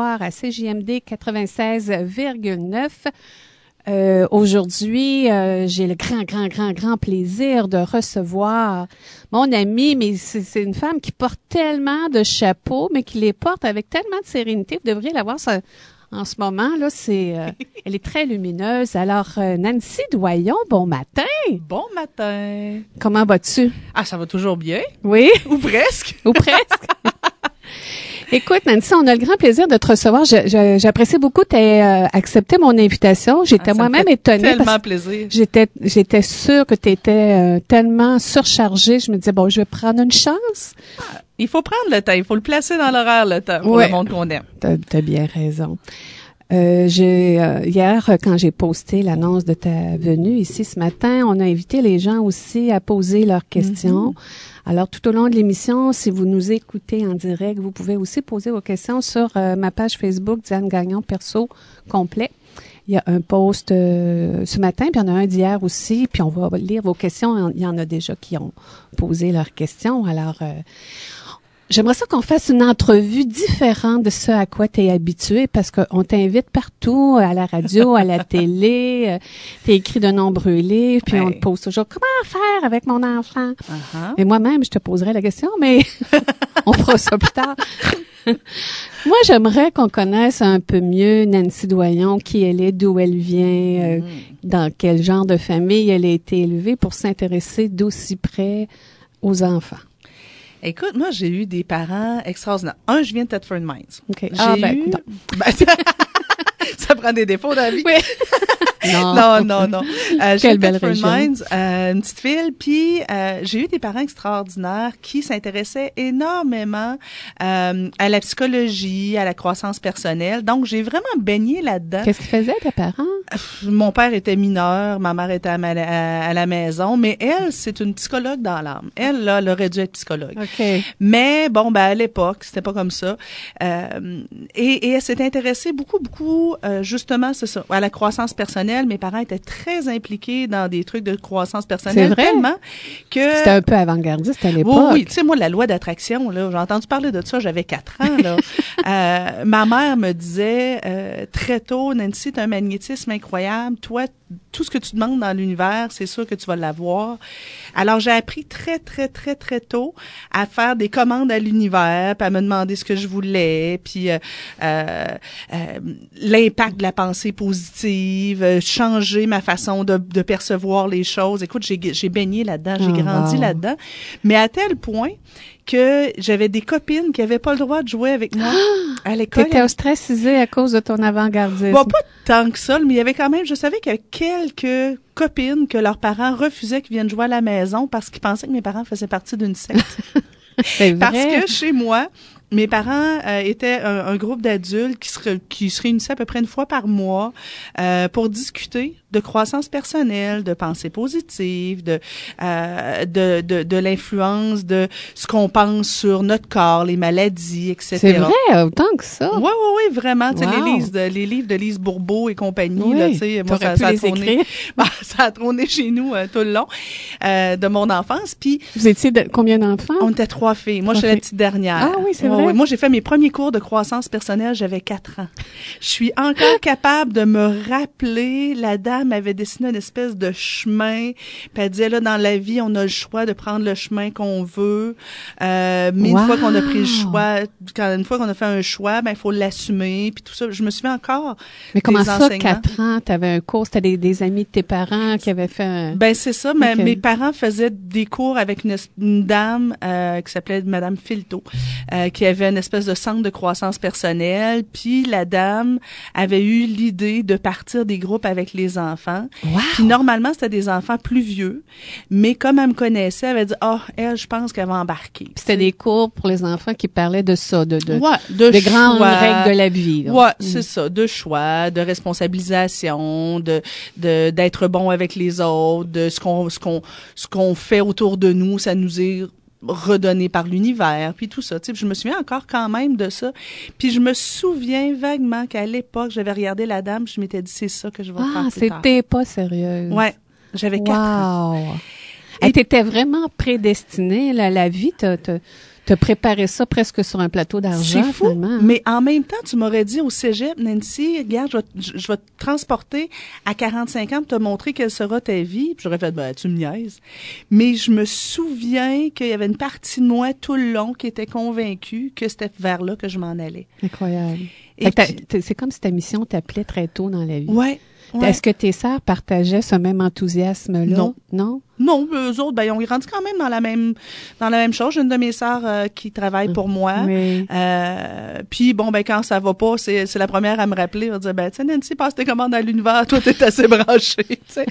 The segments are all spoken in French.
à CJMD 96,9. Euh, aujourd'hui, euh, j'ai le grand, grand, grand, grand plaisir de recevoir mon amie, mais c'est une femme qui porte tellement de chapeaux, mais qui les porte avec tellement de sérénité. Vous devriez la voir ça, en ce moment. Là, c'est, euh, elle est très lumineuse. Alors, Nancy Doyon, bon matin. Bon matin. Comment vas-tu? Ah, ça va toujours bien. Oui. Ou presque. Ou presque. Écoute, Nancy, on a le grand plaisir de te recevoir. J'apprécie beaucoup que tu euh, accepté mon invitation. J'étais ah, moi-même étonnée. plaisir. J'étais, j'étais sûre que tu étais euh, tellement surchargée. Je me disais, bon, je vais prendre une chance. Ah, il faut prendre le temps. Il faut le placer dans l'horaire, le temps, Oui. le monde qu'on aime. T'as as bien raison. Euh, euh, hier quand j'ai posté l'annonce de ta venue ici ce matin, on a invité les gens aussi à poser leurs questions. Mm-hmm. Alors tout au long de l'émission, si vous nous écoutez en direct, vous pouvez aussi poser vos questions sur euh, ma page Facebook Diane Gagnon perso complet. Il y a un post ce matin, puis il y en a un d'hier aussi, puis on va lire vos questions. Il y en a déjà qui ont posé leurs questions. Alors J'aimerais ça qu'on fasse une entrevue différente de ce à quoi tu es habitué parce qu'on t'invite partout, à la radio, à la télé, euh, tu écrit de nombreux livres, puis on te pose toujours comment faire avec mon enfant. Et uh-huh. moi-même, je te poserai la question, mais on fera ça plus tard. Moi, j'aimerais qu'on connaisse un peu mieux Nancy Doyon, qui elle est, d'où elle vient, euh, mm. dans quel genre de famille elle a été élevée pour s'intéresser d'aussi près aux enfants. Écoute, moi, j'ai eu des parents extraordinaires. Un, je viens de Thetford Mines. J'ai Ah, ben, ben, ça prend des défauts dans la vie. Oui. non, non, non. Euh, euh, une petite fille. puis euh, j'ai eu des parents extraordinaires qui s'intéressaient énormément à la psychologie, à la croissance personnelle. Donc, j'ai vraiment baigné là-dedans. Qu'est-ce qu'ils faisaient, tes parents? Mon père était mineur, ma mère était à, la maison, mais elle, c'est une psychologue dans l'âme. Elle, là, elle aurait dû être psychologue. Mais bon, ben à l'époque, c'était pas comme ça. Euh, et, et, elle s'est intéressée beaucoup, beaucoup, euh, justement, ça, à la croissance personnelle. Mes parents étaient très impliqués dans des trucs de croissance personnelle. Vrai? Tellement que... C'était un peu avant-gardiste à l'époque. Oui, Tu sais, moi, la loi d'attraction, là, j'ai entendu parler de ça, j'avais quatre ans, là. euh, ma mère me disait euh, très tôt, Nancy, t'as un magnétisme incroyable. Toi, tout ce que tu demandes dans l'univers, c'est sûr que tu vas l'avoir. Alors, j'ai appris très, très, très, très tôt à faire des commandes à l'univers, puis à me demander ce que je voulais, puis euh, euh, euh l'impact de la pensée positive, euh, changer ma façon de, percevoir les choses. Écoute, j'ai baigné là-dedans, j'ai hum, grandi là-dedans, mais à tel point que j'avais des copines qui n'avaient pas le droit de jouer avec moi ah! à l'école. étais ostracisée à cause de ton avant-gardisme. pas tant que ça, mais il y avait quand même, je savais qu'il y avait quelques copines que leurs parents refusaient qu'ils viennent jouer à la maison parce qu'ils pensaient que mes parents faisaient partie d'une secte. Parce que chez moi, mes parents euh, étaient un, groupe d'adultes qui se, qui se réunissaient à peu près une fois par mois euh, pour discuter de croissance personnelle, de pensées positives, de euh, de, de, de l'influence de ce qu'on pense sur notre corps, les maladies, etc. C'est vrai, autant que ça. Oui, oui, oui, vraiment. Les, livres de, les livres de Lise Bourbeau et compagnie, là, tu sais, ça, a tourné, bah, chez nous tout le long de mon enfance. Puis, Vous étiez combien d'enfants? On était trois filles. Moi, je suis la petite dernière. Ah oui, c'est moi, j'ai fait mes premiers cours de croissance personnelle, j'avais quatre ans. Je suis encore capable de me rappeler, la dame avait dessiné une espèce de chemin, puis elle disait, là, dans la vie, on a le choix de prendre le chemin qu'on veut, euh, mais une fois qu'on a pris le choix, quand, une fois qu'on a fait un choix, ben, il faut l'assumer, puis tout ça. Je me souviens encore Mais comment ça, 4 ans, t'avais un cours, c'était des, amis de tes parents qui avaient fait un... Ben, c'est ça, mes parents faisaient des cours avec une, dame euh, qui s'appelait Madame Filto, euh, y avait une espèce de centre de croissance personnelle. Puis la dame avait eu l'idée de partir des groupes avec les enfants. Puis normalement, c'était des enfants plus vieux. Mais comme elle me connaissait, elle avait dit, ah, oh, elle, je pense qu'elle va embarquer. C'était des cours pour les enfants qui parlaient de ça, de, de, grandes règles de la vie. Ouais, mm. c'est ça, de choix, de responsabilisation, de, d'être bon avec les autres, de ce qu'on, ce qu'on, ce qu'on fait autour de nous, ça nous est redonné par l'univers, puis tout ça. Tu je me souviens encore quand même de ça. Puis je me souviens vaguement qu'à l'époque, j'avais regardé La Dame, je m'étais dit, c'est ça que je vais Ah, c'était pas sérieuse. Ouais, j'avais wow. quatre ans. t'étais vraiment prédestinée, là, la vie, t'as... Te préparé ça presque sur un plateau d'argent, C'est fou, hein. mais en même temps, tu m'aurais dit au cégep, Nancy, regarde, je vais, te transporter à 45 ans pour te montrer quelle sera ta vie. j'aurais fait, ben, tu me niaises. Mais je me souviens qu'il y avait une partie de moi tout le long qui était convaincue que c'était vers là que je m'en allais. Incroyable. C'est comme si ta mission t'appelait très tôt dans la vie. Ouais, est-ce que tes sœurs partageaient ce même enthousiasme-là? Non. Non? Non, eux autres, ben, ils ont quand même dans la même, dans la même chose. J'ai une de mes sœurs euh, qui travaille pour moi. Euh, puis bon, ben, quand ça va pas, c'est, c'est la première à me rappeler. Elle dire, ben, tu sais, Nancy, passe tes commandes à l'univers. Toi, t'es assez branchée, tu sais.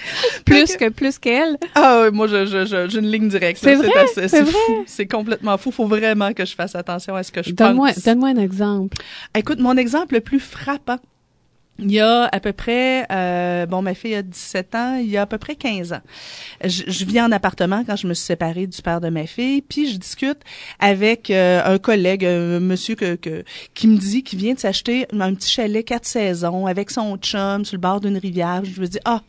plus que, plus qu'elle. Ah oui, moi, je, je, j'ai une ligne directe. C'est, vrai, c'est, fou. C'est complètement fou. Faut vraiment que je fasse attention à ce que je donne Moi, donne-moi un exemple. Écoute, mon exemple le plus frappant, il y a à peu près, euh, bon, ma fille a 17 ans, il y a à peu près 15 ans. Je, je, vis en appartement quand je me suis séparée du père de ma fille, puis je discute avec euh, un collègue, un monsieur que, qui me dit qu'il vient de s'acheter un petit chalet quatre saisons avec son chum sur le bord d'une rivière. Je me dis, ah,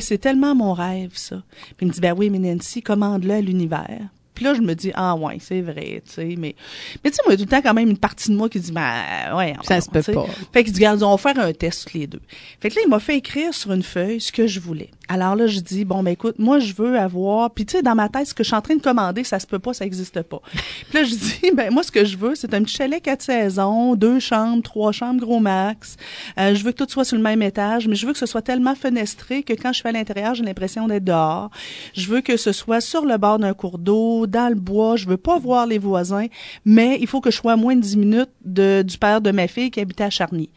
c'est tellement mon rêve, ça. Puis il me dit, ben oui, mais Nancy, commande-le à l'univers. Puis là, je me dis, ah ouais, c'est vrai, tu sais, mais, mais tu sais, moi, il y a tout le temps quand même une partie de moi qui dit, ben, ouais, Ça ça se peut pas. Fait qu'il dit, regarde, on va faire un test les deux. Fait que là, il m'a fait écrire sur une feuille ce que je voulais. Alors là, je dis, bon, ben écoute, moi, je veux avoir, puis tu sais, dans ma tête, ce que je suis en train de commander, ça se peut pas, ça existe pas. puis là, je dis, ben moi, ce que je veux, c'est un petit chalet quatre saisons, deux chambres, trois chambres, gros max. Euh, je veux que tout soit sur le même étage, mais je veux que ce soit tellement fenestré que quand je suis à l'intérieur, j'ai l'impression d'être dehors. Je veux que ce soit sur le bord d'un cours d'eau, dans le bois, je veux pas voir les voisins, mais il faut que je sois à moins de 10 minutes du père de ma fille qui habitait à Charny.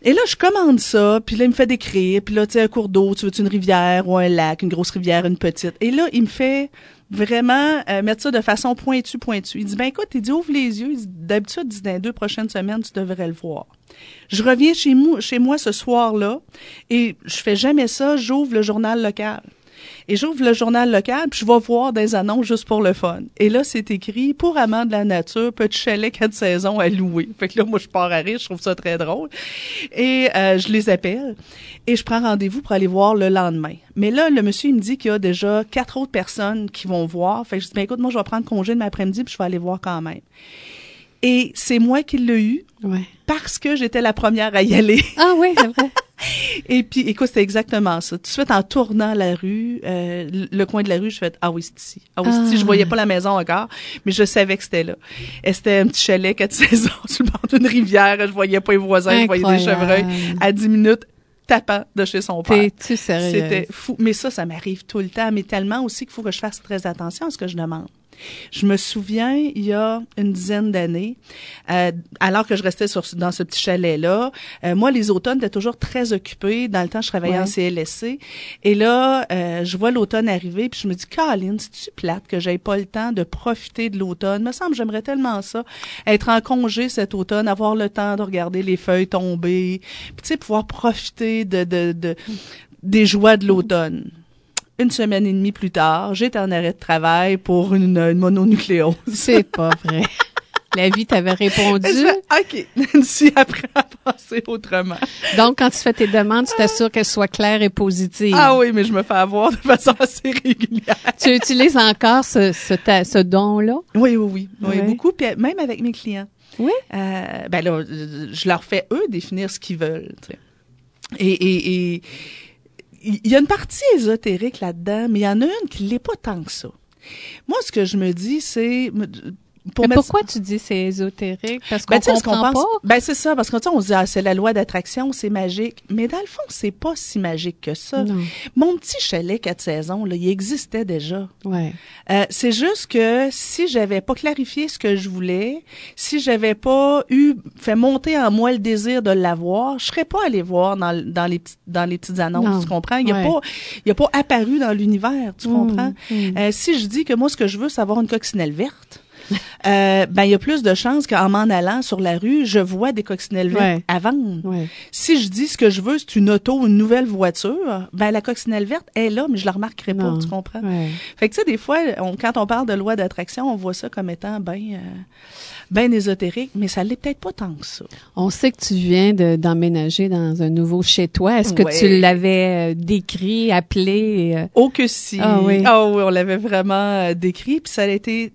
Et là, je commande ça, puis là, il me fait décrire, puis là, tu sais, un cours d'eau, tu veux une rivière ou un lac, une grosse rivière, une petite. Et là, il me fait vraiment euh, mettre ça de façon pointue, pointue. Il dit, ben écoute, il dit, ouvre les yeux. D'habitude, dans les deux prochaines semaines, tu devrais le voir. Je reviens chez, moi, chez moi ce soir-là, et je fais jamais ça, j'ouvre le journal local. Et j'ouvre le journal local, puis je vais voir des annonces juste pour le fun. Et là, c'est écrit « Pour amant de la nature, petit chalet quatre saisons à louer ». Fait que là, moi, je pars à rire, je trouve ça très drôle. Et euh, je les appelle et je prends rendez-vous pour aller voir le lendemain. Mais là, le monsieur, il me dit qu'il y a déjà quatre autres personnes qui vont voir. Fait que je dis ben, « Écoute, moi, je vais prendre congé de l'après-midi, puis je vais aller voir quand même ». Et c'est moi qui l'ai eu ouais. parce que j'étais la première à y aller. Ah oui, c'est vrai. Et puis, écoute, c'est exactement ça. Tout de suite, en tournant la rue, euh, le coin de la rue, je fais ah oui, ici. Ah oui, c'est ici. Je ah. voyais pas la maison encore, mais je savais que c'était là. Et c'était un petit chalet, quatre saisons, sur le bord d'une rivière. Je voyais pas les voisins, je voyais des chevreuils. À dix minutes, tapant de chez son père. C'était fou. Mais ça, ça m'arrive tout le temps, mais tellement aussi qu'il faut que je fasse très attention à ce que je demande. Je me souviens, il y a une dizaine d'années, euh, alors que je restais sur, dans ce petit chalet-là, euh, moi, les automnes étaient toujours très occupés. Dans le temps, je travaillais en CLSC. Et là, euh, je vois l'automne arriver, puis je me dis, Caroline, c'est-tu plate que n'ai pas le temps de profiter de l'automne? Me semble, j'aimerais tellement ça, être en congé cet automne, avoir le temps de regarder les feuilles tomber, puis tu sais, pouvoir profiter de, de, des joies de l'automne une semaine et demie plus tard, j'étais en arrêt de travail pour une, mononucléose. C'est pas vrai. La vie t'avait répondu. OK. Nancy apprend à penser autrement. Donc, quand tu fais tes demandes, tu t'assures qu'elles soient claires et positives. Ah oui, mais je me fais avoir de façon assez régulière. Tu utilises encore ce, ce, don-là? Oui, oui, oui, oui. beaucoup. Puis même avec mes clients. Oui. Euh, ben je leur fais, eux, définir ce qu'ils veulent. Et, et, et il y a une partie ésotérique là-dedans, mais il y en a une qui l'est pas tant que ça. Moi, ce que je me dis, c'est mais pourquoi tu dis c'est ésotérique Parce ben, qu'on comprend pas. Ben c'est ça, parce que on dit ah, c'est la loi d'attraction, c'est magique, mais dans le fond c'est pas si magique que ça. Mon petit chalet quatre saisons là, il existait déjà. Ouais. Euh, c'est juste que si j'avais pas clarifié ce que je voulais, si j'avais pas eu fait monter en moi le désir de l'avoir, je serais pas allé voir dans, dans les dans les petites annonces, tu comprends Il y a pas il y a pas apparu dans l'univers, tu mmh, comprends mmh. Euh, Si je dis que moi ce que je veux c'est avoir une coccinelle verte euh, ben il y a plus de chances qu'en m'en allant sur la rue, je vois des coccinelles vertes avant. Si je dis ce que je veux, c'est une auto, une nouvelle voiture, ben la coccinelle verte est là, mais je la remarquerai pas, tu comprends Fait que tu sais des fois, quand on parle de loi d'attraction, on voit ça comme étant ben ben ésotérique, mais ça l'est peut-être pas tant que ça. On sait que tu viens d'emménager dans un nouveau chez toi. Est-ce que tu l'avais euh, décrit, appelé Oh que si. Ah oui. Ah oui, on l'avait vraiment décrit, puis ça a été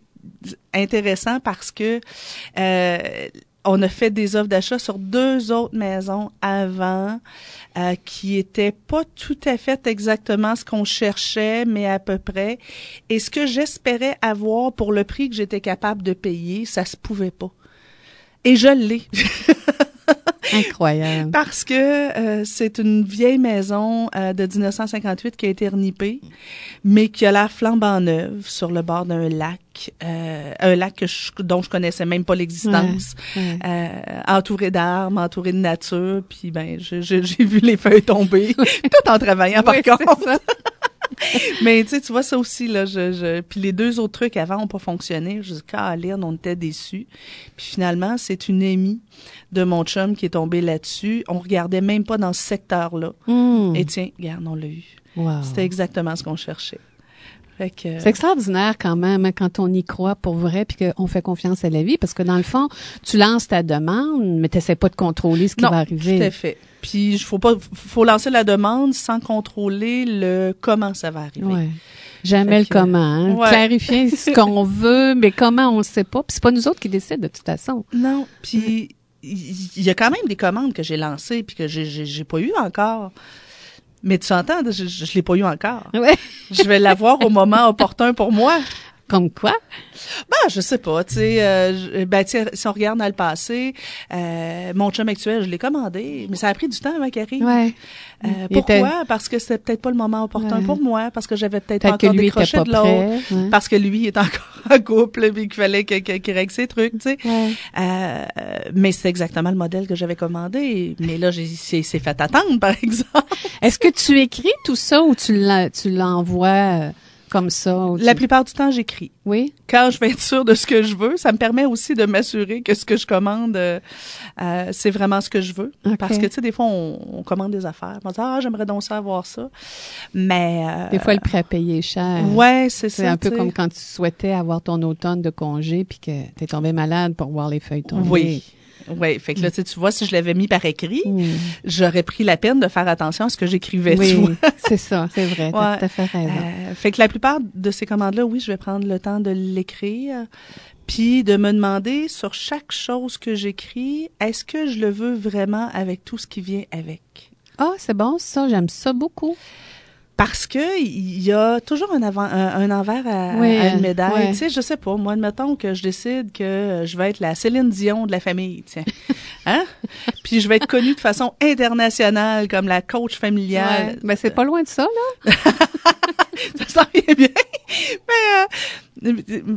intéressant parce que euh, on a fait des offres d'achat sur deux autres maisons avant euh, qui étaient pas tout à fait exactement ce qu'on cherchait, mais à peu près. Et ce que j'espérais avoir pour le prix que j'étais capable de payer, ça se pouvait pas. Et je l'ai. Incroyable. Parce que euh, c'est une vieille maison euh, de 1958 qui a été renippée, mais qui a la flambant neuve sur le bord d'un lac, euh, un lac je, dont je connaissais même pas l'existence, entouré d'arbres, entouré de nature, puis ben j'ai vu les feuilles tomber, tout en travaillant par contre. mais tu sais, tu vois ça aussi là, je, je... puis les deux autres trucs avant ont pas fonctionné. Jusqu'à lire, on était déçus. Puis finalement, c'est une amie de mon chum qui est tombé là-dessus. On regardait même pas dans ce secteur-là. Hmm. Et tiens, regarde, on l'a eu. C'était exactement ce qu'on cherchait. C'est extraordinaire quand même hein, quand on y croit pour vrai puis qu'on fait confiance à la vie parce que dans le fond, tu lances ta demande mais tu pas de contrôler ce qui va arriver. Tout à fait. Puis faut pas faut lancer la demande sans contrôler le comment ça va arriver. Jamais le comment. Hein. Clarifier ce qu'on veut, mais comment on ne sait pas. Puis c'est pas nous autres qui décidons de toute façon. Non. Puis il y a quand même des commandes que j'ai lancées puis que j'ai pas eu encore. Mais tu entends, je, l'ai pas eu encore. je vais l'avoir au moment opportun pour moi. Comme quoi? Ben, je sais pas. Tu sais, euh, euh, ben, si on regarde dans le passé, euh, mon chum actuel, je l'ai commandé, mais ça a pris du temps avant qu'il Ouais. pourquoi? Parce que c'était peut-être pas le moment opportun pour moi, parce que j'avais peut-être peut encore décroché de l'autre, parce que lui est encore en couple, mais qu'il fallait qu'il règle ses trucs, tu sais. mais c'est exactement le modèle que j'avais commandé. Mais là, c'est fait attendre, par exemple. Est-ce que tu écris tout ça ou tu l'envoies? comme ça. La plupart du temps, j'écris. Oui. Quand je vais être sûre de ce que je veux, ça me permet aussi de m'assurer que ce que je commande, euh, euh c'est vraiment ce que je veux. Parce que, tu sais, des fois, on, commande des affaires. On dit, ah, j'aimerais donc ça avoir ça. Mais. Euh, des fois, le prépayé est cher. Ouais, c'est ça. C'est un peu comme quand tu souhaitais avoir ton automne de congé puis que tu es tombé malade pour voir les feuilles tomber. Oui. Oui, fait que là, tu vois, si je l'avais mis par écrit, mm. j'aurais pris la peine de faire attention à ce que j'écrivais. Oui, c'est ça, c'est vrai, tu as, fait raison. Euh, fait que la plupart de ces commandes-là, oui, je vais prendre le temps de l'écrire, puis de me demander sur chaque chose que j'écris, est-ce que je le veux vraiment avec tout ce qui vient avec? Ah, oh, c'est bon ça, j'aime ça beaucoup parce que il y a toujours un, avant, un, envers à, une médaille. Tu sais, je sais pas. Moi, admettons que je décide que je vais être la Céline Dion de la famille, tiens. Hein? Puis je vais être connue de façon internationale comme la coach familiale. Mais c'est pas loin de ça, là. ça s'en bien. Mais, euh,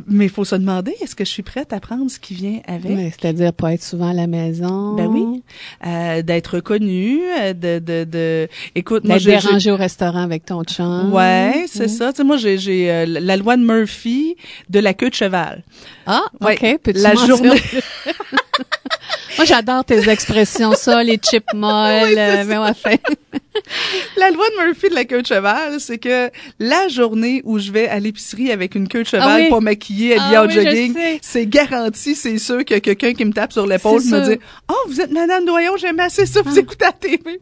mais il faut se demander, est-ce que je suis prête à prendre ce qui vient avec? c'est-à-dire pas être souvent à la maison. Ben oui. Euh, d'être connue, euh, de, de, de... Écoute, moi, j'ai... au restaurant avec ton chum. Ouais, c'est ça. Tu sais, moi, j'ai, j'ai euh, la loi de Murphy de la queue de cheval. Ah, OK. la journée... Moi, j'adore tes expressions, ça, les chips euh, mais enfin. la loi de Murphy de la queue de cheval, c'est que la journée où je vais à l'épicerie avec une queue de ah cheval pas maquillée, pour maquiller, habillée ah jogging, c'est garanti, c'est sûr que quelqu'un qui me tape sur l'épaule me dit « Oh, vous êtes Madame Doyon, j'aime assez ça, vous ah. écoutez la TV. »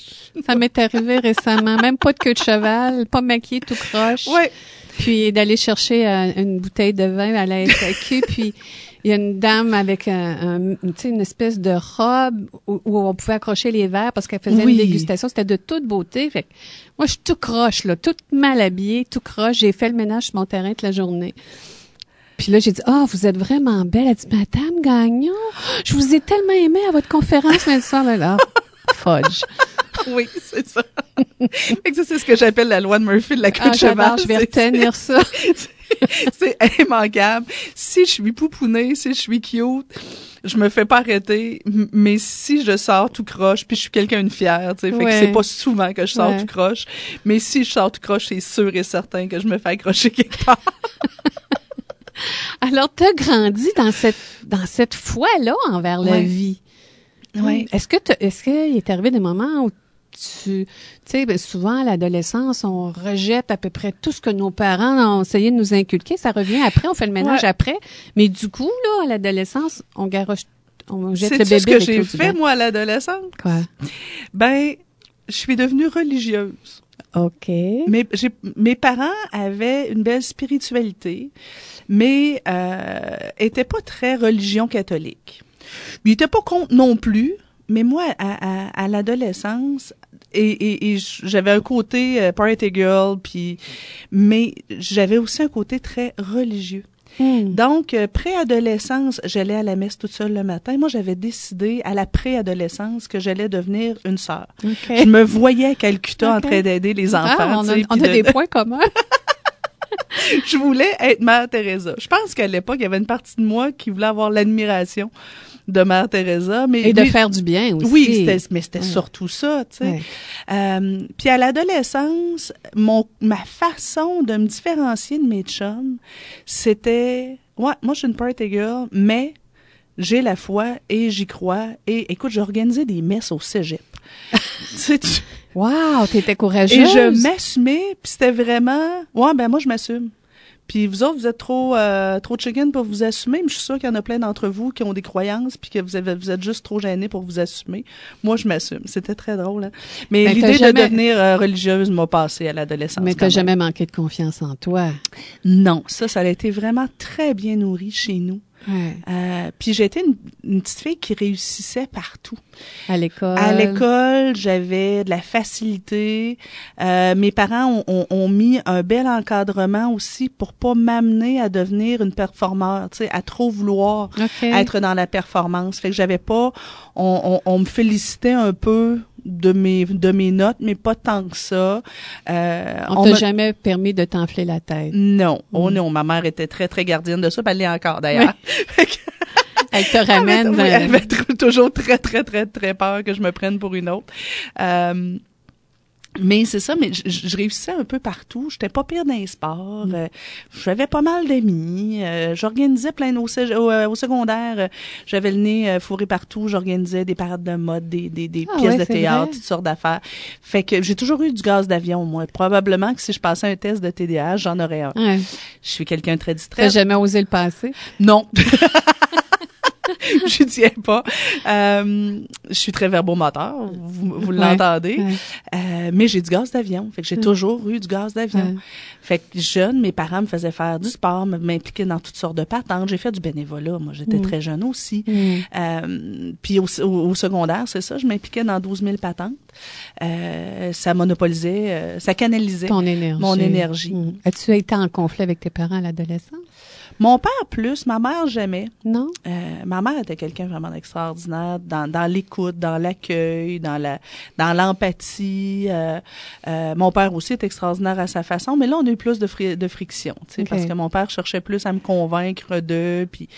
Ça m'est arrivé récemment, même pas de queue de cheval, pas maquillée, tout croche. Puis d'aller chercher euh, une bouteille de vin à la SAQ, puis... Il y a une dame avec un, une espèce de robe où, on pouvait accrocher les verres parce qu'elle faisait une dégustation. C'était de toute beauté. Fait moi, je suis tout croche, là, toute mal habillée, tout croche. J'ai fait le ménage sur mon terrain toute la journée. Puis là, j'ai dit, ah, oh, vous êtes vraiment belle. Elle dit, Madame Gagnon, je vous ai tellement aimé à votre conférence lundi soir. Là, là, fudge. oui, c'est ça. ça c'est ce que j'appelle la loi de Murphy de la queue ah, de cheval. Je vais tenir ça. c'est immanquable. Si je suis poupounée, si je suis cute, je me fais pas arrêter. Mais si je sors tout croche, puis je suis quelqu'un de fier, tu sais, que c'est pas souvent que je sors tout croche. Mais si je sors tout croche, c'est sûr et certain que je me fais accrocher quelque part. Alors, as grandi dans cette dans cette foi là envers la vie. Oui. Est-ce que est qu'il est arrivé des moments où tu. sais, ben souvent, à l'adolescence, on rejette à peu près tout ce que nos parents ont essayé de nous inculquer. Ça revient après, on fait le ménage après. Mais du coup, là, à l'adolescence, on garoche. On jette le bébé. C'est ce que j'ai fait, moi, à l'adolescence. Quoi? Ben, je suis devenue religieuse. OK. Mes, mes parents avaient une belle spiritualité, mais n'étaient euh, pas très religion catholique. Ils étaient pas contre non plus, mais moi, à, l'adolescence, et, j'avais un côté euh, party girl, puis, mais j'avais aussi un côté très religieux. Hmm. Donc, euh, préadolescence, j'allais à la messe toute seule le matin. Moi, j'avais décidé à la préadolescence que j'allais devenir une sœur. Je me voyais à Calcutta en train d'aider les ah, enfants. on a, des points communs. je voulais être Mère Teresa. Je pense qu'à l'époque, il y avait une partie de moi qui voulait avoir l'admiration de Mère Teresa. Mais Et de faire du bien aussi. Oui, mais c'était surtout ça, tu sais. Euh, puis à l'adolescence, mon ma façon de me différencier de mes chums, c'était... Ouais, moi, je suis une party girl, mais j'ai la foi et j'y crois. Et écoute, j'organisais des messes au cégep. tu wow, t'étais courageuse. Et je m'assumais, puis c'était vraiment, ouais, ben moi je m'assume. Puis vous autres, vous êtes trop euh, trop chicken pour vous assumer, mais je suis sûre qu'il y en a plein d'entre vous qui ont des croyances puis que vous, avez, vous êtes juste trop gênés pour vous assumer. Moi, je m'assume. C'était très drôle. Hein. Mais l'idée de devenir euh, religieuse m'a passé à l'adolescence. Mais t'as jamais manqué de confiance en toi. Non, ça, ça a été vraiment très bien nourri chez nous. Euh, puis j'étais une, petite fille qui réussissait partout. À l'école. À l'école, j'avais de la facilité. Euh, mes parents ont, mis un bel encadrement aussi pour pas m'amener à devenir une performeur, tu sais, à trop vouloir être dans la performance. Fait que j'avais pas. on me félicitait un peu de mes de mes notes, mais pas tant que ça. Euh, on, t'a jamais permis de t'enfler la tête. Non, mm. oh non, ma mère était très très gardienne de ça, elle l'est encore d'ailleurs. elle te ramène. Elle avait, euh, toujours très très très très peur que je me prenne pour une autre. Euh, mais c'est ça, mais je, réussissais un peu partout. J'étais pas pire dans les sports. Mm. Euh, j'avais pas mal d'amis. Euh, j'organisais plein au, au, euh, au secondaire. J'avais le nez fourré partout. J'organisais des parades de mode, des, des, ah pièces de théâtre, toutes sortes d'affaires. Fait que j'ai toujours eu du gaz d'avion, moi. Probablement que si je passais un test de TDA, j'en aurais un. Je suis quelqu'un très distrait. T'as jamais osé le passer? Non. je tiens pas. Euh, je suis très verbomoteur, vous, vous l'entendez. Euh, mais j'ai du gaz d'avion. Fait que j'ai toujours eu du gaz d'avion. Fait que jeune, mes parents me faisaient faire du sport, m'impliquaient dans toutes sortes de patentes. J'ai fait du bénévolat. Moi, j'étais mm. très jeune aussi. Mm. Euh, puis au, secondaire, c'est ça, je m'impliquais dans 12 000 patentes. ça monopolisait, ça canalisait énergie. mon énergie. Mm. As-tu été en conflit avec tes parents à l'adolescence? Mon père plus, ma mère jamais. Non. Euh, ma mère était quelqu'un vraiment extraordinaire dans, l'écoute, dans l'accueil, dans la dans l'empathie. Euh, euh, mon père aussi est extraordinaire à sa façon, mais là on a eu plus de, de friction, tu sais, parce que mon père cherchait plus à me convaincre de puis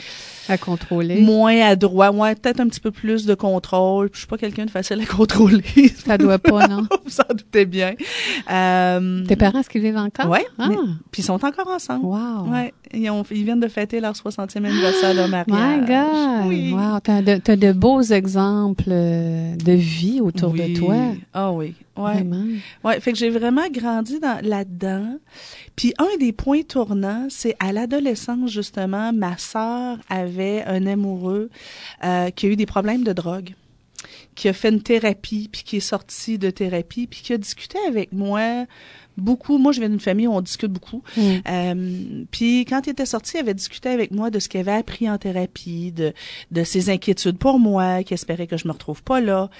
à contrôler. Moins adroit, ouais, peut-être un petit peu plus de contrôle. Je suis pas quelqu'un de facile à contrôler. Ça doit pas, non. Vous en doutez bien. Euh, Tes parents, est-ce qu'ils vivent encore? Oui. Ah. Puis ils sont encore ensemble. Wow. Ouais. Ils, viennent de fêter leur 60e anniversaire de mariage. My God. Oui. Wow. T'as de, de beaux exemples euh, de vie autour de toi. Ah oui. Ouais. Ouais, fait que j'ai vraiment grandi là-dedans. Puis un des points tournants, c'est à l'adolescence justement, ma sœur avait un amoureux euh, qui a eu des problèmes de drogue qui a fait une thérapie, puis qui est sorti de thérapie, puis qui a discuté avec moi beaucoup. Moi, je viens d'une famille où on discute beaucoup. Mm. Euh, puis quand il était sorti, il avait discuté avec moi de ce qu'il avait appris en thérapie, de, de ses inquiétudes pour moi, qu'il espérait que je me retrouve pas là.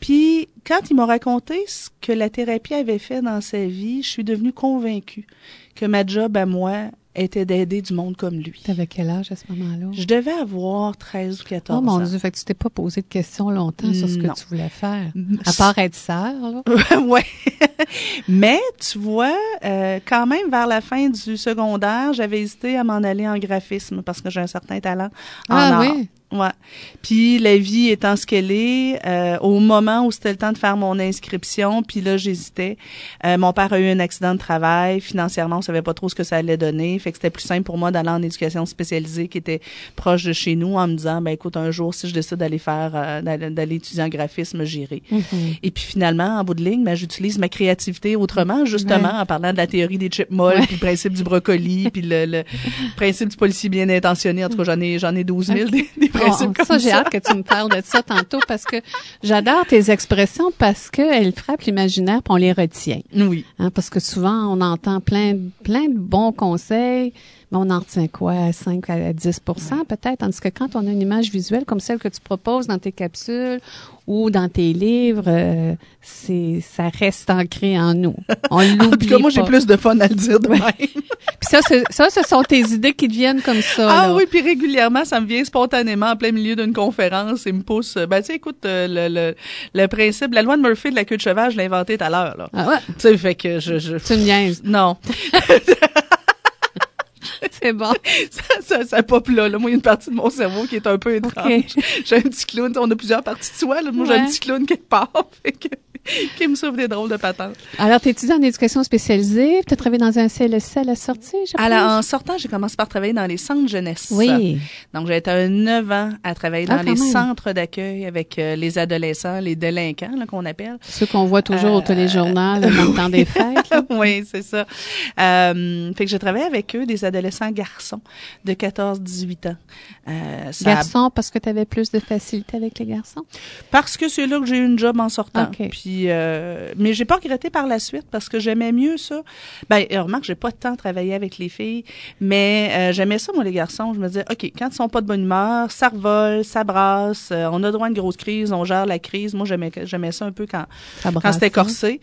Puis quand il m'a raconté ce que la thérapie avait fait dans sa vie, je suis devenue convaincue que ma job à moi était d'aider du monde comme lui. T'avais quel âge à ce moment-là? Je devais avoir 13 ou 14 ans. Oh mon Dieu, fait que tu t'es pas posé de questions longtemps sur ce que tu voulais faire, à part être sœur. oui. Mais tu vois, euh, quand même, vers la fin du secondaire, j'avais hésité à m'en aller en graphisme parce que j'ai un certain talent en ah, art. Oui. Ouais. Puis la vie étant ce qu'elle est, euh, au moment où c'était le temps de faire mon inscription, puis là j'hésitais. Euh, mon père a eu un accident de travail. Financièrement, on savait pas trop ce que ça allait donner. Fait que c'était plus simple pour moi d'aller en éducation spécialisée, qui était proche de chez nous, en me disant ben écoute un jour si je décide d'aller faire euh, d'aller étudier en graphisme, j'irai. Mm-hmm. Et puis finalement, en bout de ligne, ben, j'utilise ma créativité autrement, justement en parlant de la théorie des chips puis le principe du brocoli, puis le, principe du policier bien intentionné. En tout cas, j'en ai j'en ai 12 000 des, des c'est pour ça. J'ai hâte que tu me parles de ça tantôt parce que j'adore tes expressions parce qu'elles frappent l'imaginaire puis on les retient. Oui. Hein, parce que souvent, on entend plein, plein de bons conseils on en retient quoi? 5 à 10 peut-être? Tandis que quand on a une image visuelle comme celle que tu proposes dans tes capsules ou dans tes livres, euh, c'est ça reste ancré en nous. On en tout cas, moi, j'ai plus de fun à le dire de puis ça, ça, ce sont tes idées qui deviennent comme ça. Ah oui, puis régulièrement, ça me vient spontanément en plein milieu d'une conférence et me pousse. Euh, ben, tu sais, écoute, euh, le, le, principe, la loi de Murphy de la queue de cheval, je l'ai inventée tout à l'heure. Là. Ah ouais? Tu sais, fait que je... je... Tu me Non. C'est bon. ça, ça, ça pop là, là. Moi, il y a une partie de mon cerveau qui est un peu étrange. J'ai un petit clown. On a plusieurs parties de soi. Là. Moi, j'ai un petit clown quelque part. Fait que... qui me sauve des drôles de patates Alors, tu en éducation spécialisée, tu travaillé dans un CLSC à la sortie, Alors, en sortant, j'ai commencé par travailler dans les centres jeunesse. Oui. Donc, j'ai été 9 ans à travailler ah, dans les centres d'accueil avec euh, les adolescents, les délinquants, qu'on appelle. Ceux qu'on voit toujours au téléjournal euh, le temps des fêtes. oui, c'est ça. Euh, fait que je travaillais avec eux, des adolescents garçons de 14-18 ans. garçons, parce que tu avais plus de facilité avec les garçons? Parce que c'est là que j'ai eu une job en sortant. Euh, mais j'ai pas regretté par la suite parce que j'aimais mieux ça. Ben, remarque, j'ai pas de temps travaillé avec les filles, mais euh, j'aimais ça, moi, les garçons. Je me disais, OK, quand ils sont pas de bonne humeur, ça revole, ça brasse, euh, on a droit à une grosse crise, on gère la crise. Moi, j'aimais, ça un peu quand, quand c'était hein? corsé.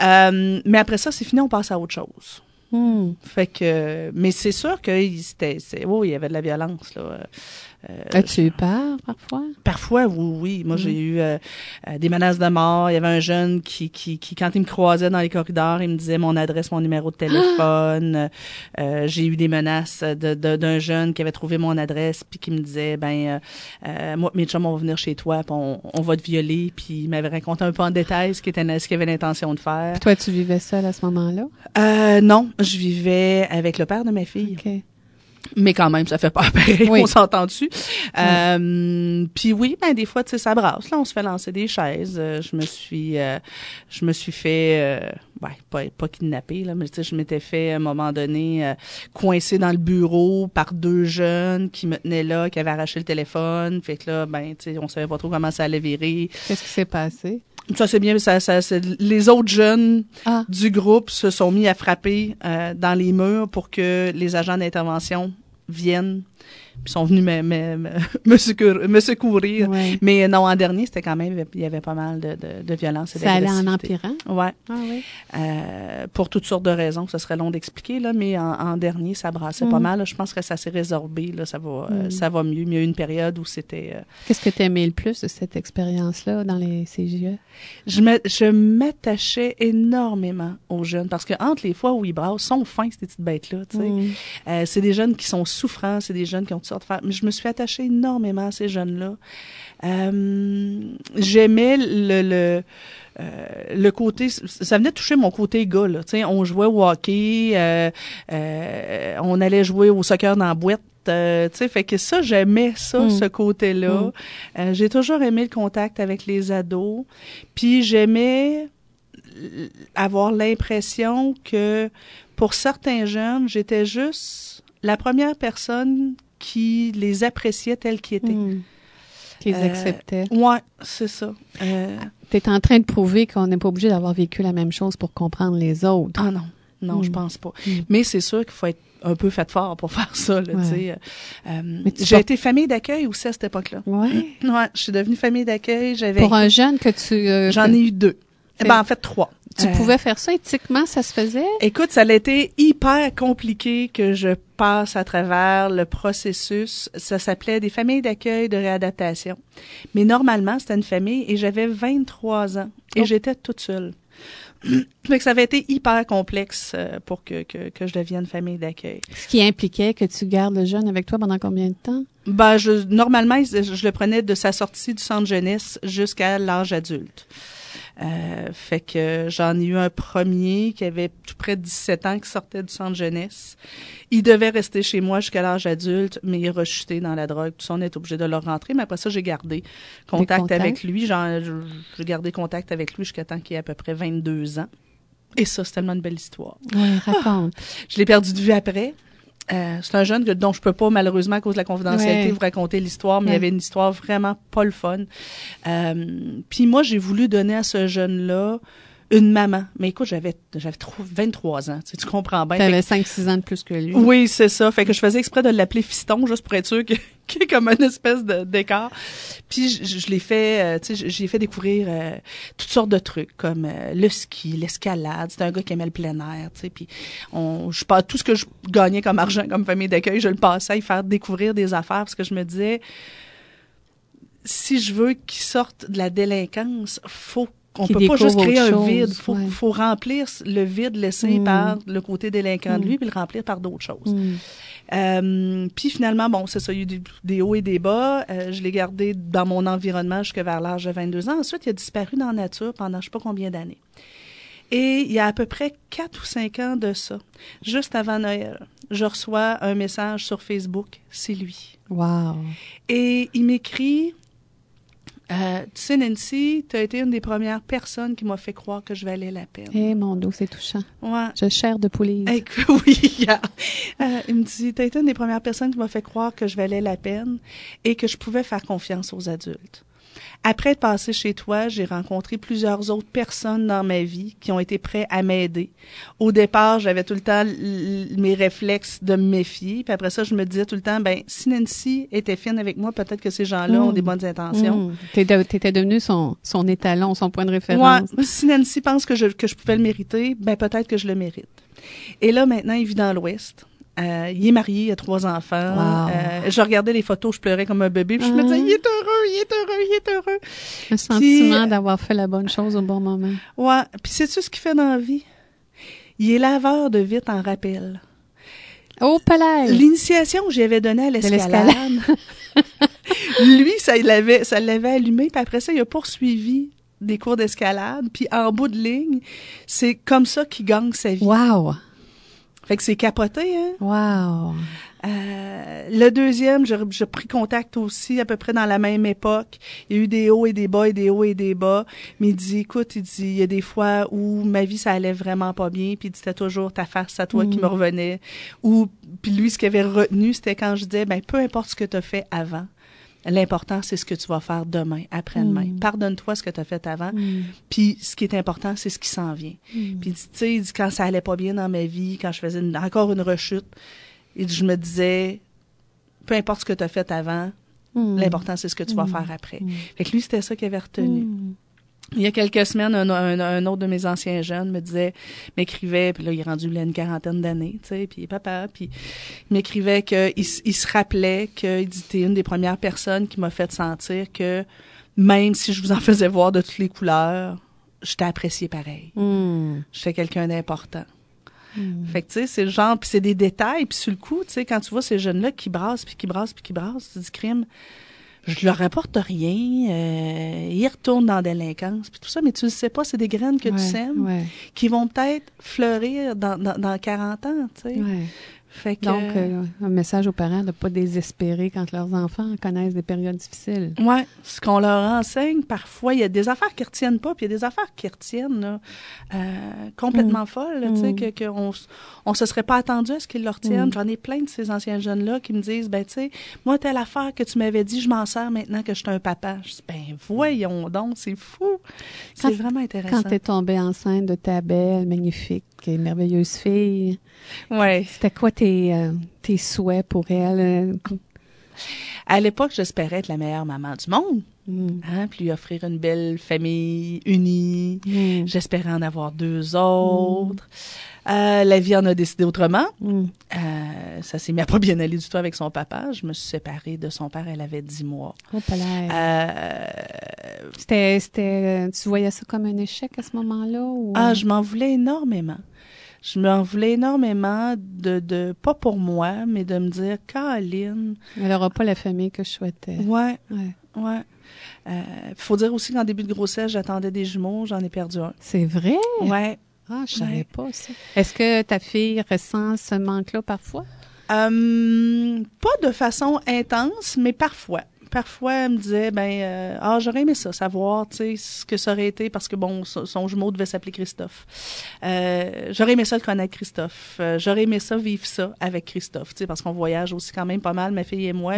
mais après ça, c'est fini, on passe à autre chose. Hmm. Fait que, mais c'est sûr que c'était, il y avait de la violence, là. Euh, As-tu eu peur parfois? Parfois, oui. oui. Moi, mm. j'ai eu euh, euh, des menaces de mort. Il y avait un jeune qui, qui, qui, quand il me croisait dans les corridors, il me disait mon adresse, mon numéro de téléphone. j'ai eu des menaces d'un de, d'un jeune qui avait trouvé mon adresse puis qui me disait, ben, euh, moi, mes chums, on va venir chez toi, puis on, va te violer. Puis il m'avait raconté un peu en détail ce qu'il avait l'intention de faire. toi, tu vivais seul à ce moment-là? non, je vivais avec le père de ma fille mais quand même ça fait pas pareil on s'entend dessus euh, puis oui ben des fois tu sais ça brasse là on se fait lancer des chaises euh, je me suis euh, je me suis fait pas pas kidnappé là mais tu sais je m'étais fait à un moment donné coincé dans le bureau par deux jeunes qui me tenaient là qui avaient arraché le téléphone fait que là ben tu sais on savait pas trop comment ça allait virer qu'est-ce qui s'est passé ça c'est bien, ça les autres jeunes ah. du groupe se sont mis à frapper euh, dans les murs pour que les agents d'intervention viennent ils sont venus me, me, me, secourir. Mais euh, non, en dernier, c'était quand même, il y avait pas mal de, violence Ça allait en empirant? Ouais. Ah oui. Euh, pour toutes sortes de raisons, ce serait long d'expliquer, là, mais en, dernier, ça brassait pas mm. mal. Je pense que ça s'est résorbé, là, ça va, euh, mm. ça va mieux. Mais il y a eu une période où c'était... Qu'est-ce que tu aimais le plus de cette expérience-là dans les CGE? Je m'attachais énormément aux jeunes parce que entre les fois où ils brassent, sont fins, ces petites bêtes-là, mm. c'est des jeunes qui sont souffrants, c'est des jeunes qui ont toutes faire. Mais je me suis attachée énormément à ces jeunes-là. Euh, j'aimais le, le, euh, côté, ça venait toucher mon côté gars. Là. on jouait au hockey, euh, on allait jouer au soccer dans la boîte. sais. fait que ça, j'aimais ça, mm. ce côté-là. Mm. j'ai toujours aimé le contact avec les ados. Puis j'aimais avoir l'impression que pour certains jeunes, j'étais juste la première personne qui les appréciait telle hmm. qu'ils étaient. Qui les acceptait. acceptaient. Oui, c'est ça. Euh, tu es en train de prouver qu'on n'est pas obligé d'avoir vécu la même chose pour comprendre les autres. Ah non, non, je hmm. pense pas. Hmm. Mais c'est sûr qu'il faut être un peu fait fort pour faire ça. Euh, euh, j'ai été famille d'accueil aussi à cette époque-là. Oui. Ouais, je suis devenue famille d'accueil. pour un jeune que tu. Euh, J'en ai eu deux. Eh ben, en fait, trois tu euh. pouvais faire ça éthiquement, ça se faisait? Écoute, ça a été hyper compliqué que je passe à travers le processus. Ça s'appelait des familles d'accueil de réadaptation. Mais normalement, c'était une famille et j'avais 23 ans et oh. j'étais toute seule. Donc, ça avait été hyper complexe euh, pour que, que, je devienne famille d'accueil. Ce qui impliquait que tu gardes le jeune avec toi pendant combien de temps? Ben, je, normalement, je le prenais de sa sortie du centre jeunesse jusqu'à l'âge adulte. Euh, fait que j'en ai eu un premier qui avait tout près de 17 ans, qui sortait du centre jeunesse. Il devait rester chez moi jusqu'à l'âge adulte, mais il est rechuté dans la drogue. Tout ça, on est obligé de le rentrer. Mais après ça, j'ai gardé contact avec lui. J'ai gardé contact avec lui jusqu'à temps qu'il ait à peu près 22 ans. Et ça, c'est tellement une belle histoire. Ah! je l'ai perdu de vue après. Euh, c'est un jeune dont je peux pas malheureusement à cause de la confidentialité vous raconter l'histoire, mais il y avait une histoire vraiment pas le fun. Euh, puis moi j'ai voulu donner à ce jeune là une maman. Mais écoute, j'avais j'avais 23 ans, tu, comprends bien. Tu avais 5 6 ans de plus que lui. Oui, c'est ça. Fait que je faisais exprès de l'appeler fiston juste pour être sûr que comme une espèce de décor. Puis je, l'ai fait, euh, tu sais, j'ai fait découvrir euh, toutes sortes de trucs comme euh, le ski, l'escalade. C'était un gars qui aimait le plein air, tu sais. Puis on, je pas tout ce que je gagnais comme argent comme famille d'accueil, je le passais à y faire découvrir des affaires parce que je me disais, si je veux qu'il sorte de la délinquance, faut ne peut pas juste créer un vide. Faut, faut remplir le vide laissé mm. par le côté délinquant de lui, mm. puis le remplir par d'autres choses. Mm. Euh, puis finalement, bon, c'est ça, il y a eu des, hauts et des bas. Euh, je l'ai gardé dans mon environnement jusque vers l'âge de 22 ans. Ensuite, il a disparu dans la nature pendant je sais pas combien d'années. Et il y a à peu près 4 ou 5 ans de ça, juste avant Noël, je reçois un message sur Facebook, c'est lui. Wow. Et il m'écrit euh, tu sais, Nancy, tu as été une des premières personnes qui m'a fait croire que je valais la peine. Eh, mon dos, c'est touchant. Ouais. Je chair de poulet. Eh, oui, euh, il me dit, tu été une des premières personnes qui m'a fait croire que je valais la peine et que je pouvais faire confiance aux adultes. Après être passé chez toi, j'ai rencontré plusieurs autres personnes dans ma vie qui ont été prêtes à m'aider. Au départ, j'avais tout le temps mes réflexes de me méfier, puis après ça, je me disais tout le temps, ben si Nancy était fine avec moi, peut-être que ces gens-là ont des hmm. bonnes intentions. Hmm. Tu T'étais, devenu son, son étalon, son point de référence. Si Nancy pense que je, que je pouvais le mériter, ben peut-être que je le mérite. Et là, maintenant, il vit dans l'Ouest. Euh, il est marié, il a trois enfants. Euh, je regardais les photos, je pleurais comme un bébé. je me disais, il est heureux, il est heureux, il est heureux. Le sentiment d'avoir fait la bonne chose au bon moment. Ouais. Puis cest tout ce qui fait dans la vie? Il est laveur de vite en rappel. Au palais. L'initiation que j'avais donnée à l'escalade. lui, ça l'avait, ça l'avait allumé. Puis après ça, il a poursuivi des cours d'escalade. Puis en bout de ligne, c'est comme ça qu'il gagne sa vie. Wow! Fait que c'est capoté, hein? Wow! Euh, le deuxième, j'ai pris contact aussi à peu près dans la même époque. Il y a eu des hauts et des bas et des hauts et des bas. Mais il dit, écoute, il dit, il y a des fois où ma vie, ça allait vraiment pas bien. Puis il dit, c'était toujours ta face à toi qui mm. me revenait. Ou, puis lui, ce qu'il avait retenu, c'était quand je disais, ben peu importe ce que tu as fait avant, L'important, c'est ce que tu vas faire demain, après-demain. Mm. Pardonne-toi ce que tu as fait avant. Mm. Puis ce qui est important, c'est ce qui s'en vient. Mm. Puis tu sais, quand ça allait pas bien dans ma vie, quand je faisais encore une rechute, et je me disais, peu importe ce que tu as fait avant, l'important, c'est ce que tu vas faire après. Fait que lui, c'était ça qu'il avait retenu. Il y a quelques semaines, un, autre de mes anciens jeunes me disait, m'écrivait, puis là, il est rendu a une quarantaine d'années, tu sais, puis papa, puis il m'écrivait qu'il il se rappelait qu'il était une des premières personnes qui m'a fait sentir que même si je vous en faisais voir de toutes les couleurs, j'étais appréciée pareil. Je hmm. J'étais quelqu'un d'important. Hmm. Fait que, tu sais, c'est le genre, puis c'est des détails, puis sur le coup, tu sais, quand tu vois ces jeunes-là qui brassent, puis qui brassent, puis qui brassent, tu dis crime je leur rapporte rien, euh, ils retournent la délinquance, puis tout ça, mais tu ne sais pas, c'est des graines que tu sèmes qui vont peut-être fleurir dans, dans, dans 40 ans, tu sais. Donc, euh, un message aux parents de ne pas désespérer quand leurs enfants connaissent des périodes difficiles. Oui, ce qu'on leur enseigne, parfois, il y a des affaires qui ne retiennent pas, puis il y a des affaires qui retiennent euh, complètement mm. folles, tu sais, mm. qu'on on se serait pas attendu à ce qu'ils leur tiennent. Mm. J'en ai plein de ces anciens jeunes-là qui me disent, ben tu sais, moi, telle affaire que tu m'avais dit, je m'en sers maintenant que je suis un papa. Je dis, ben voyons donc, c'est fou. C'est vraiment intéressant. Quand tu es tombée enceinte de ta belle, magnifique, qu'elle merveilleuse fille. Ouais. C'était quoi tes, euh, tes souhaits pour elle? À l'époque, j'espérais être la meilleure maman du monde. Mm. Hein, puis lui offrir une belle famille unie. Mm. J'espérais en avoir deux autres. Euh, la vie en a décidé autrement. Mm. Euh, ça s'est mis à pas bien aller du tout avec son papa. Je me suis séparée de son père. Elle avait dix mois. c'était, c'était, tu voyais ça comme un échec à ce moment-là? Ah, je m'en voulais énormément je m'en voulais énormément de, de, pas pour moi, mais de me dire, Caroline. Elle aura pas la famille que je souhaitais. Ouais. Ouais. ouais. Euh, faut dire aussi qu'en début de grossesse, j'attendais des jumeaux, j'en ai perdu un. C'est vrai? Ouais. Ah, je savais pas ça. Est-ce que ta fille ressent ce manque-là parfois? Euh, pas de façon intense, mais parfois parfois, elle me disait, ben, euh, ah, j'aurais aimé ça, savoir, tu sais, ce que ça aurait été, parce que bon, son, jumeau devait s'appeler Christophe. Euh, j'aurais aimé ça le connaître Christophe. Euh, j'aurais aimé ça vivre ça avec Christophe, tu sais, parce qu'on voyage aussi quand même pas mal, ma fille et moi.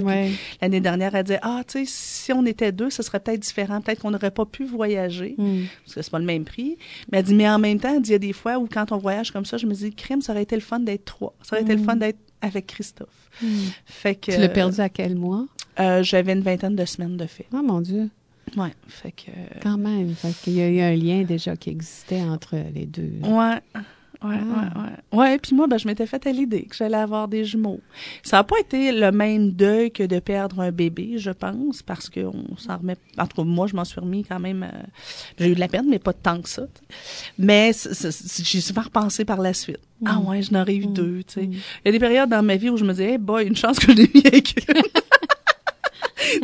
l'année dernière, elle disait, ah, tu sais, si on était deux, ce serait peut-être différent. Peut-être qu'on n'aurait pas pu voyager, hmm. parce que c'est pas le même prix. Mais elle dit, mais en même temps, elle il y a des fois où quand on voyage comme ça, je me dis, crime, ça aurait été le fun d'être trois. Ça aurait été le hmm. fun d'être avec Christophe. Hmm. Fait que, tu l'as perdu à quel mois? Euh, J'avais une vingtaine de semaines de fait. Oh mon Dieu. Oui, fait que. Euh, quand même, fait qu'il y a eu un lien déjà qui existait entre les deux. Ouais. Ouais, ouais, ah. ouais. puis moi, ben, je m'étais faite à l'idée que j'allais avoir des jumeaux. Ça n'a pas été le même deuil que de perdre un bébé, je pense, parce qu'on s'en remet. En tout cas, moi, je m'en suis remis quand même. Euh, j'ai eu de la peine, mais pas tant que ça. Mais j'ai souvent repensé par la suite. Ah mm. ouais, je n'aurais eu mm. deux, tu sais. Mm. Il y a des périodes dans ma vie où je me disais, hey boy, une chance que je l'ai avec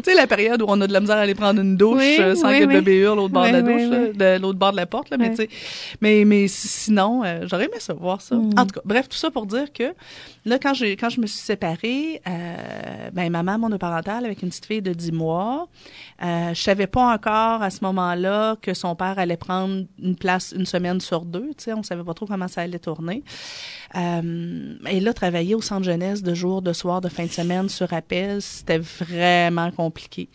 sais, la période où on a de la misère à aller prendre une douche euh, sans que le bébé hurle l'autre bord de la douche, de l'autre bord de la porte, là, mais tu sais. Mais, mais sinon, euh, j'aurais aimé savoir voir ça. Mm. En tout cas, bref, tout ça pour dire que là, quand, j'ai, quand je me suis séparée, euh, ben, maman maman monoparentale avec une petite fille de 10 mois, euh, je savais pas encore à ce moment-là que son père allait prendre une place une semaine sur deux, tu sais, on savait pas trop comment ça allait tourner. Euh, et là, travailler au centre jeunesse de jour, de soir, de fin de semaine sur appel, c'était vraiment compliqué.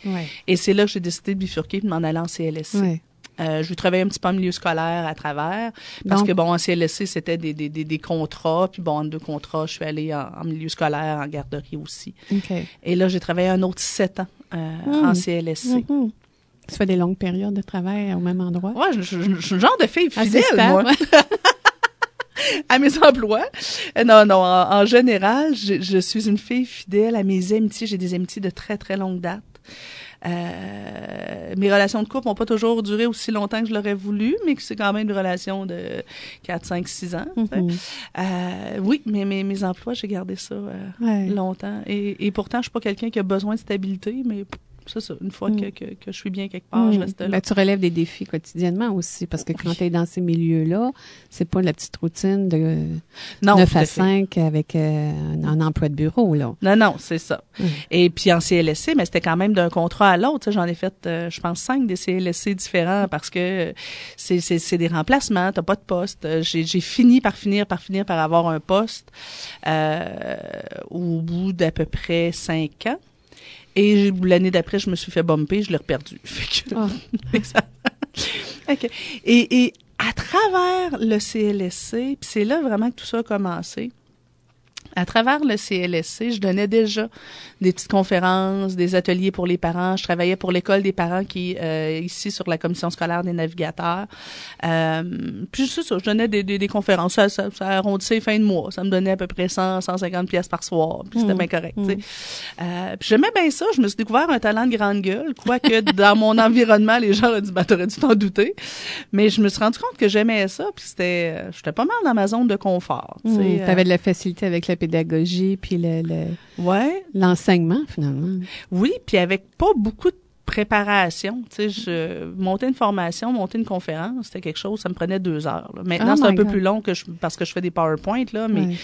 Et c'est là que j'ai décidé de bifurquer et de m'en aller en CLSC. Euh, je travaillais un petit peu en milieu scolaire à travers, parce que, bon, en CLSC, c'était des, des, des, contrats, puis bon, en deux contrats, je suis allée en, milieu scolaire, en garderie aussi. Et là, j'ai travaillé un autre sept ans euh, hmm. en CLSC. Hmm, hmm. Ça fait des longues périodes de travail au même endroit? Oui, je, suis le genre de fille fidèle, moi. à mes emplois. Euh, non, non, en, général, je, suis une fille fidèle à mes amitiés. J'ai des amitiés de très, très longue date. Euh, mes relations de couple n'ont pas toujours duré aussi longtemps que je l'aurais voulu, mais c'est quand même une relation de 4, 5, 6 ans. Mhm. Euh, oui, mais, mes emplois, j'ai gardé ça longtemps. Et, et pourtant, je suis pas quelqu'un qui a besoin de stabilité, mais une fois mm. que, que, je suis bien quelque part, je mm. reste là. Ben, tu relèves des défis quotidiennement aussi, parce que oh, quand tu es dans ces milieux-là, c'est pas la petite routine de non, 9 à 5 avec euh, un, emploi de bureau, là. Non, non, c'est ça. Mm. Et puis en CLSC, mais c'était quand même d'un contrat à l'autre. J'en ai fait, euh, je pense, cinq des CLSC différents parce que c'est des remplacements, t'as pas de poste. J'ai fini par finir, par finir par avoir un poste euh, au bout d'à peu près cinq ans. Et l'année d'après, je me suis fait bumper, je l'ai reperdu. Fait ah. et, et, à travers le CLSC, puis c'est là vraiment que tout ça a commencé à travers le CLSC, je donnais déjà des petites conférences, des ateliers pour les parents. Je travaillais pour l'école des parents qui euh, ici sur la commission scolaire des navigateurs. Euh, puis c'est ça, je donnais des, des, conférences. Ça, ça, ça, arrondissait fin de mois. Ça me donnait à peu près 100, 150 pièces par soir. Puis c'était mmh. bien correct. Mmh. Euh, j'aimais bien ça. Je me suis découvert un talent de grande gueule, quoique dans mon environnement, les gens auraient dit, ben t'aurais dû t'en douter. Mais je me suis rendu compte que j'aimais ça. Puis c'était, euh, j'étais pas mal dans ma zone de confort. Tu mmh. avais de la euh. facilité avec la pédagogie puis le, l'enseignement finalement. Oui, puis avec pas beaucoup de préparation. Tu je monter une formation, monter une conférence, c'était quelque chose, ça me prenait deux heures. Maintenant, oh c'est un peu plus long que parce que je fais des PowerPoint, là, mais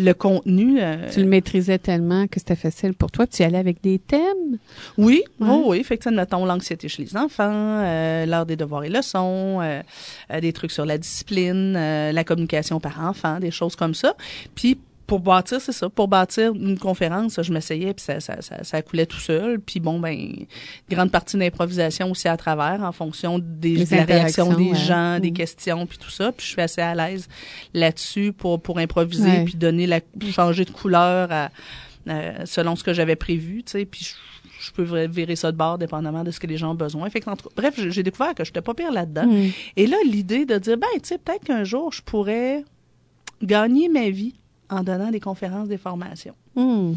le contenu. Euh, tu le maîtrisais tellement que c'était facile pour toi. Tu y allais avec des thèmes? Oui, oui, oh oui. Fait que, mettons, l'anxiété chez les enfants, euh, l'heure des devoirs et leçons, euh, des trucs sur la discipline, la communication par enfant, des choses comme ça. Puis, pour bâtir, c'est ça, pour bâtir une conférence, je m'essayais, puis ça, ça, ça, coulait tout seul. Puis bon, ben, grande partie d'improvisation aussi à travers, en fonction des, réactions des gens, des mm. questions, puis tout ça. Puis je suis assez à l'aise là-dessus pour, pour improviser, puis donner la, changer de couleur euh, selon ce que j'avais prévu, tu sais. Puis je peux virer ça de bord dépendamment de ce que les gens ont besoin. Fait bref, j'ai découvert que je n'étais pas pire là-dedans. Mm. Et là, l'idée de dire, ben, tu sais, peut-être qu'un jour, je pourrais gagner ma vie en donnant des conférences, des formations. Hmm.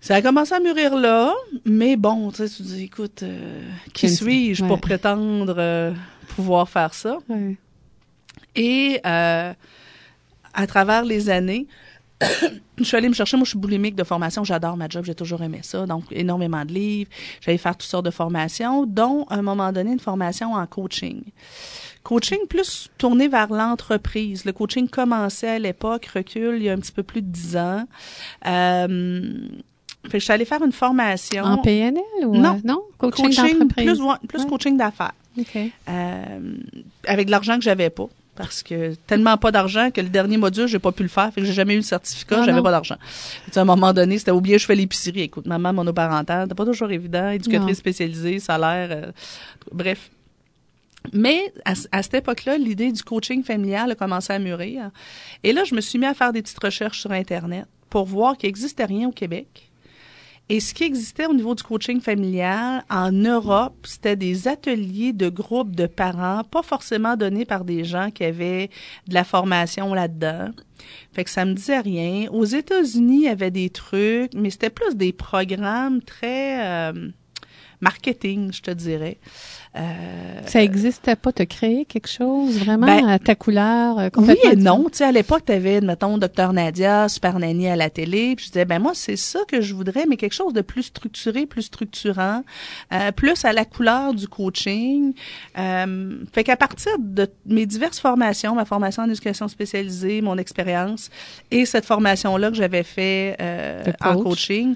Ça a commencé à mûrir là, mais bon, tu sais, tu dis, écoute, euh, qui suis-je pour prétendre euh, pouvoir faire ça? Et euh, à travers les années, je suis allée me chercher, moi je suis boulimique de formation, j'adore ma job, j'ai toujours aimé ça, donc énormément de livres, j'allais faire toutes sortes de formations, dont à un moment donné une formation en coaching. Coaching plus tourné vers l'entreprise. Le coaching commençait à l'époque, recule, il y a un petit peu plus de dix ans. Euh, je suis allée faire une formation. En PNL ou non? Euh, non? Coaching, plus, coaching d'affaires. Euh, avec de l'argent que j'avais pas parce que tellement pas d'argent que le dernier module, j'ai pas pu le faire. Fait que j'ai jamais eu le certificat, ah, j'avais pas d'argent. À un moment donné, c'était oublié, je fais l'épicerie. Écoute, maman monoparentale, t'as pas toujours évident, éducatrice spécialisée, salaire. Euh, bref. Mais à, cette époque-là, l'idée du coaching familial a commencé à mûrir. Et là, je me suis mis à faire des petites recherches sur Internet pour voir qu'il n'existait rien au Québec. Et ce qui existait au niveau du coaching familial en Europe, c'était des ateliers de groupes de parents, pas forcément donnés par des gens qui avaient de la formation là-dedans. Fait que ça me disait rien. Aux États-Unis, il y avait des trucs, mais c'était plus des programmes très euh, marketing, je te dirais. Euh, ça existait pas, te créer quelque chose vraiment ben, à ta couleur euh, Oui et non, tu sais à l'époque tu avais mettons docteur Nadia, Super Nanny à la télé, puis je disais ben moi c'est ça que je voudrais mais quelque chose de plus structuré, plus structurant, euh, plus à la couleur du coaching. fait qu'à partir de mes diverses formations, ma formation en éducation spécialisée, mon expérience et cette formation là que j'avais fait en coaching,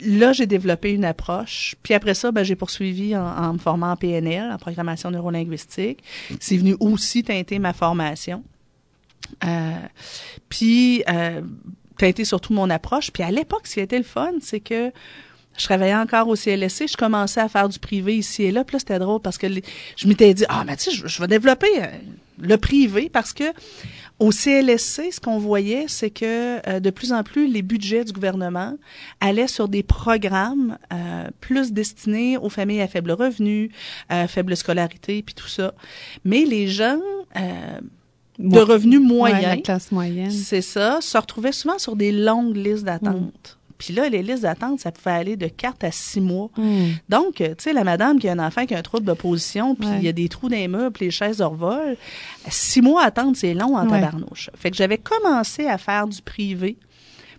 là, j'ai développé une approche. Puis après ça, ben, j'ai poursuivi en, me formant en PNL, en programmation neurolinguistique. C'est venu aussi teinter ma formation. Euh, puis, euh, teinter surtout mon approche. Puis à l'époque, ce qui était le fun, c'est que je travaillais encore au CLSC, je commençais à faire du privé ici et là. Puis là, c'était drôle parce que je m'étais dit, ah, mais tu sais, je vais développer euh, le privé parce que au CLSC, ce qu'on voyait, c'est que euh, de plus en plus, les budgets du gouvernement allaient sur des programmes euh, plus destinés aux familles à faible revenu, à faible scolarité, puis tout ça. Mais les gens euh, de revenus moyens, c'est ça, se retrouvaient souvent sur des longues listes d'attente. Mm. Puis là, les listes d'attente, ça pouvait aller de 4 à 6 mois. Hmm. Donc, euh, tu sais, la madame qui a un enfant qui a un trouble de position, puis il y a des trous dans les puis les chaises revolent, 6 mois d'attente, c'est long en tabarnouche. Fait que j'avais commencé à faire du privé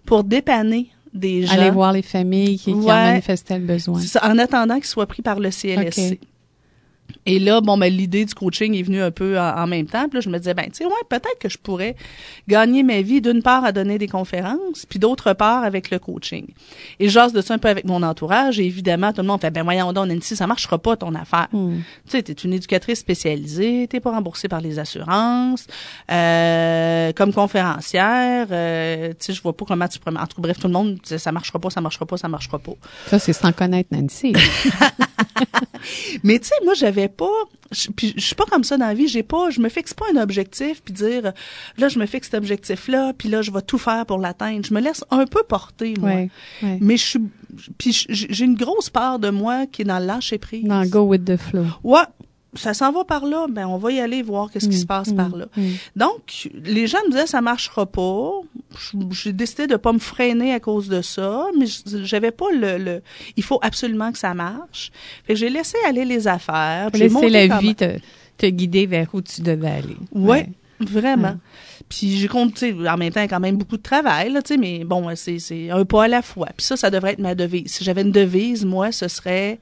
pour dépanner des gens. Aller voir les familles qui, manifestaient le besoin. En attendant qu'ils soient pris par le CLSC. Et là, bon, ben, l'idée du coaching est venue un peu en, même temps. Puis là, je me disais, ben, tu sais, ouais, peut-être que je pourrais gagner ma vie d'une part à donner des conférences, puis d'autre part avec le coaching. Et j'ose de ça un peu avec mon entourage. Et évidemment, tout le monde fait, ben, voyons donc, Nancy, ça marchera pas ton affaire. Hmm. Tu sais, t'es une éducatrice spécialisée, t'es pas remboursée par les assurances, euh, comme conférencière, euh, tu sais, je vois pas comment tu En tout bref, tout le monde disait, ça marchera pas, ça marchera pas, ça marchera pas. Ça, c'est sans connaître Nancy. Mais tu sais, moi, j'avais pas je, ne suis pas comme ça dans la vie, j'ai pas je me fixe pas un objectif puis dire là je me fixe cet objectif là, puis là je vais tout faire pour l'atteindre. Je me laisse un peu porter moi. Mais je suis puis j'ai une grosse part de moi qui est dans le lâcher prise. Dans go with the flow. Ouais, ça s'en va par là, ben on va y aller voir qu'est-ce qui mm, se passe mm, par là. Mm. Donc les gens me disaient ça marchera pas, j'ai décidé de pas me freiner à cause de ça, mais j'avais pas le, il faut absolument que ça marche. j'ai laissé aller les affaires. j'ai laissé la vie te, te, guider vers où tu devais aller. Ouais, vraiment. Puis j'ai compté en même temps quand même beaucoup de travail là, tu mais bon, c'est un pas à la fois. Puis ça ça devrait être ma devise. Si j'avais une devise, moi, ce serait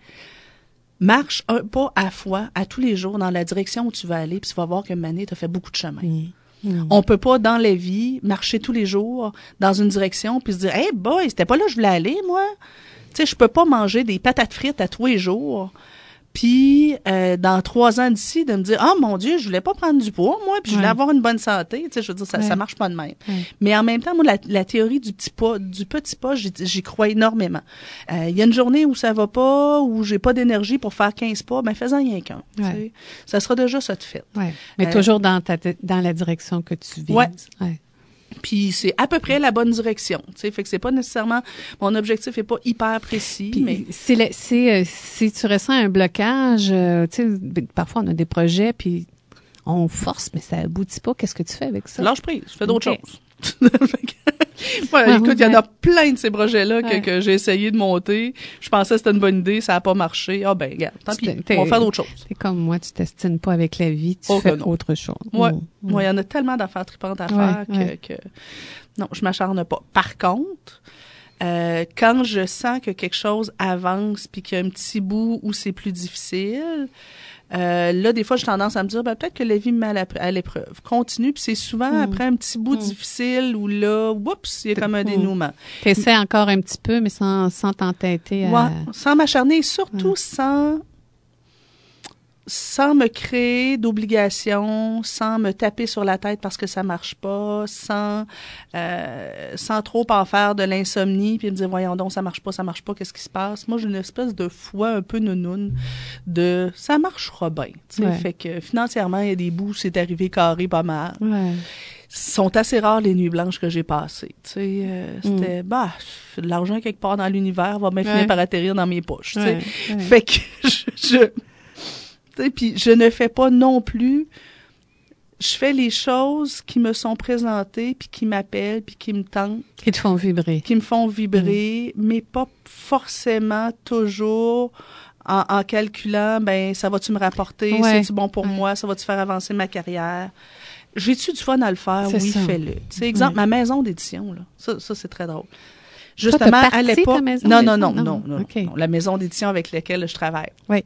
marche un pas à fois à tous les jours dans la direction où tu vas aller, puis tu vas voir que Mané t'a fait beaucoup de chemin. Mm. On peut pas dans la vie marcher tous les jours dans une direction puis se dire "Hey boy, c'était pas là que je voulais aller moi." Tu sais, je peux pas manger des patates frites à tous les jours puis euh, dans trois ans d'ici, de me dire Ah oh, mon Dieu, je voulais pas prendre du poids, moi, puis je voulais avoir une bonne santé. Tu sais, je veux dire, ça, ça marche pas de même. Mais en même temps, moi, la, théorie du petit pas, du petit pas, j'y crois énormément. Euh, il y a une journée où ça va pas, où j'ai pas d'énergie pour faire 15 pas, mais ben, fais-en rien qu'un. Tu sais. Ça sera déjà ça de fait. Mais euh, toujours dans ta dans la direction que tu vises puis c'est à peu près la bonne direction. Tu sais, fait que c'est pas nécessairement mon objectif est pas hyper précis, mais c'est c'est euh, si tu ressens un blocage, euh, tu sais, parfois on a des projets puis on force, mais ça aboutit pas. Qu'est-ce que tu fais avec ça? Lâche prise, je fais d'autres choses. écoute, il y en a plein de ces projets-là que, j'ai essayé de monter. Je pensais que c'était une bonne idée, ça n'a pas marché. Ah ben, regarde, tant pis, on va faire d'autres choses. C'est comme moi, tu t'estimes pas avec la vie, tu oh, fais autre chose. Mm, mm. Moi, il y en a tellement d'affaires tripantes à faire que, que, Non, je m'acharne pas. Par contre... Euh, quand je sens que quelque chose avance puis qu'il y a un petit bout où c'est plus difficile, euh, là, des fois, j'ai tendance à me dire, ben, peut-être que la vie me à l'épreuve. Continue, puis c'est souvent hmm. après un petit bout hmm. difficile où là, oups, il y a comme un hmm. dénouement. T'essaies encore un petit peu, mais sans, sans t'entêter. À... sans m'acharner surtout sans sans me créer d'obligations, sans me taper sur la tête parce que ça marche pas, sans euh, sans trop en faire de l'insomnie puis me dire voyons donc ça marche pas, ça marche pas, qu'est-ce qui se passe Moi j'ai une espèce de foi un peu nounoun de ça marchera bien. sais Fait que financièrement il y a des bouts c'est arrivé carré pas mal. Ouais sont assez rares les nuits blanches que j'ai passées. Tu sais, euh, mm. c'était bah l'argent quelque part dans l'univers va bien finir par atterrir dans mes poches. Tu Fait que je et puis je ne fais pas non plus. Je fais les choses qui me sont présentées, puis qui m'appellent, puis qui me tentent. Qui te font vibrer. Qui me font vibrer, mm. mais pas forcément toujours en, calculant, ben ça va-tu me rapporter, c'est-tu bon pour moi, ça va-tu faire avancer ma carrière. J'ai-tu du fun à le faire? Oui, fais-le. C'est exemple, ma maison d'édition, là. Ça, ça c'est très drôle. Justement, à l'époque. Non, non, non, non, non, non, OK. non, La maison d'édition avec laquelle je travaille. Oui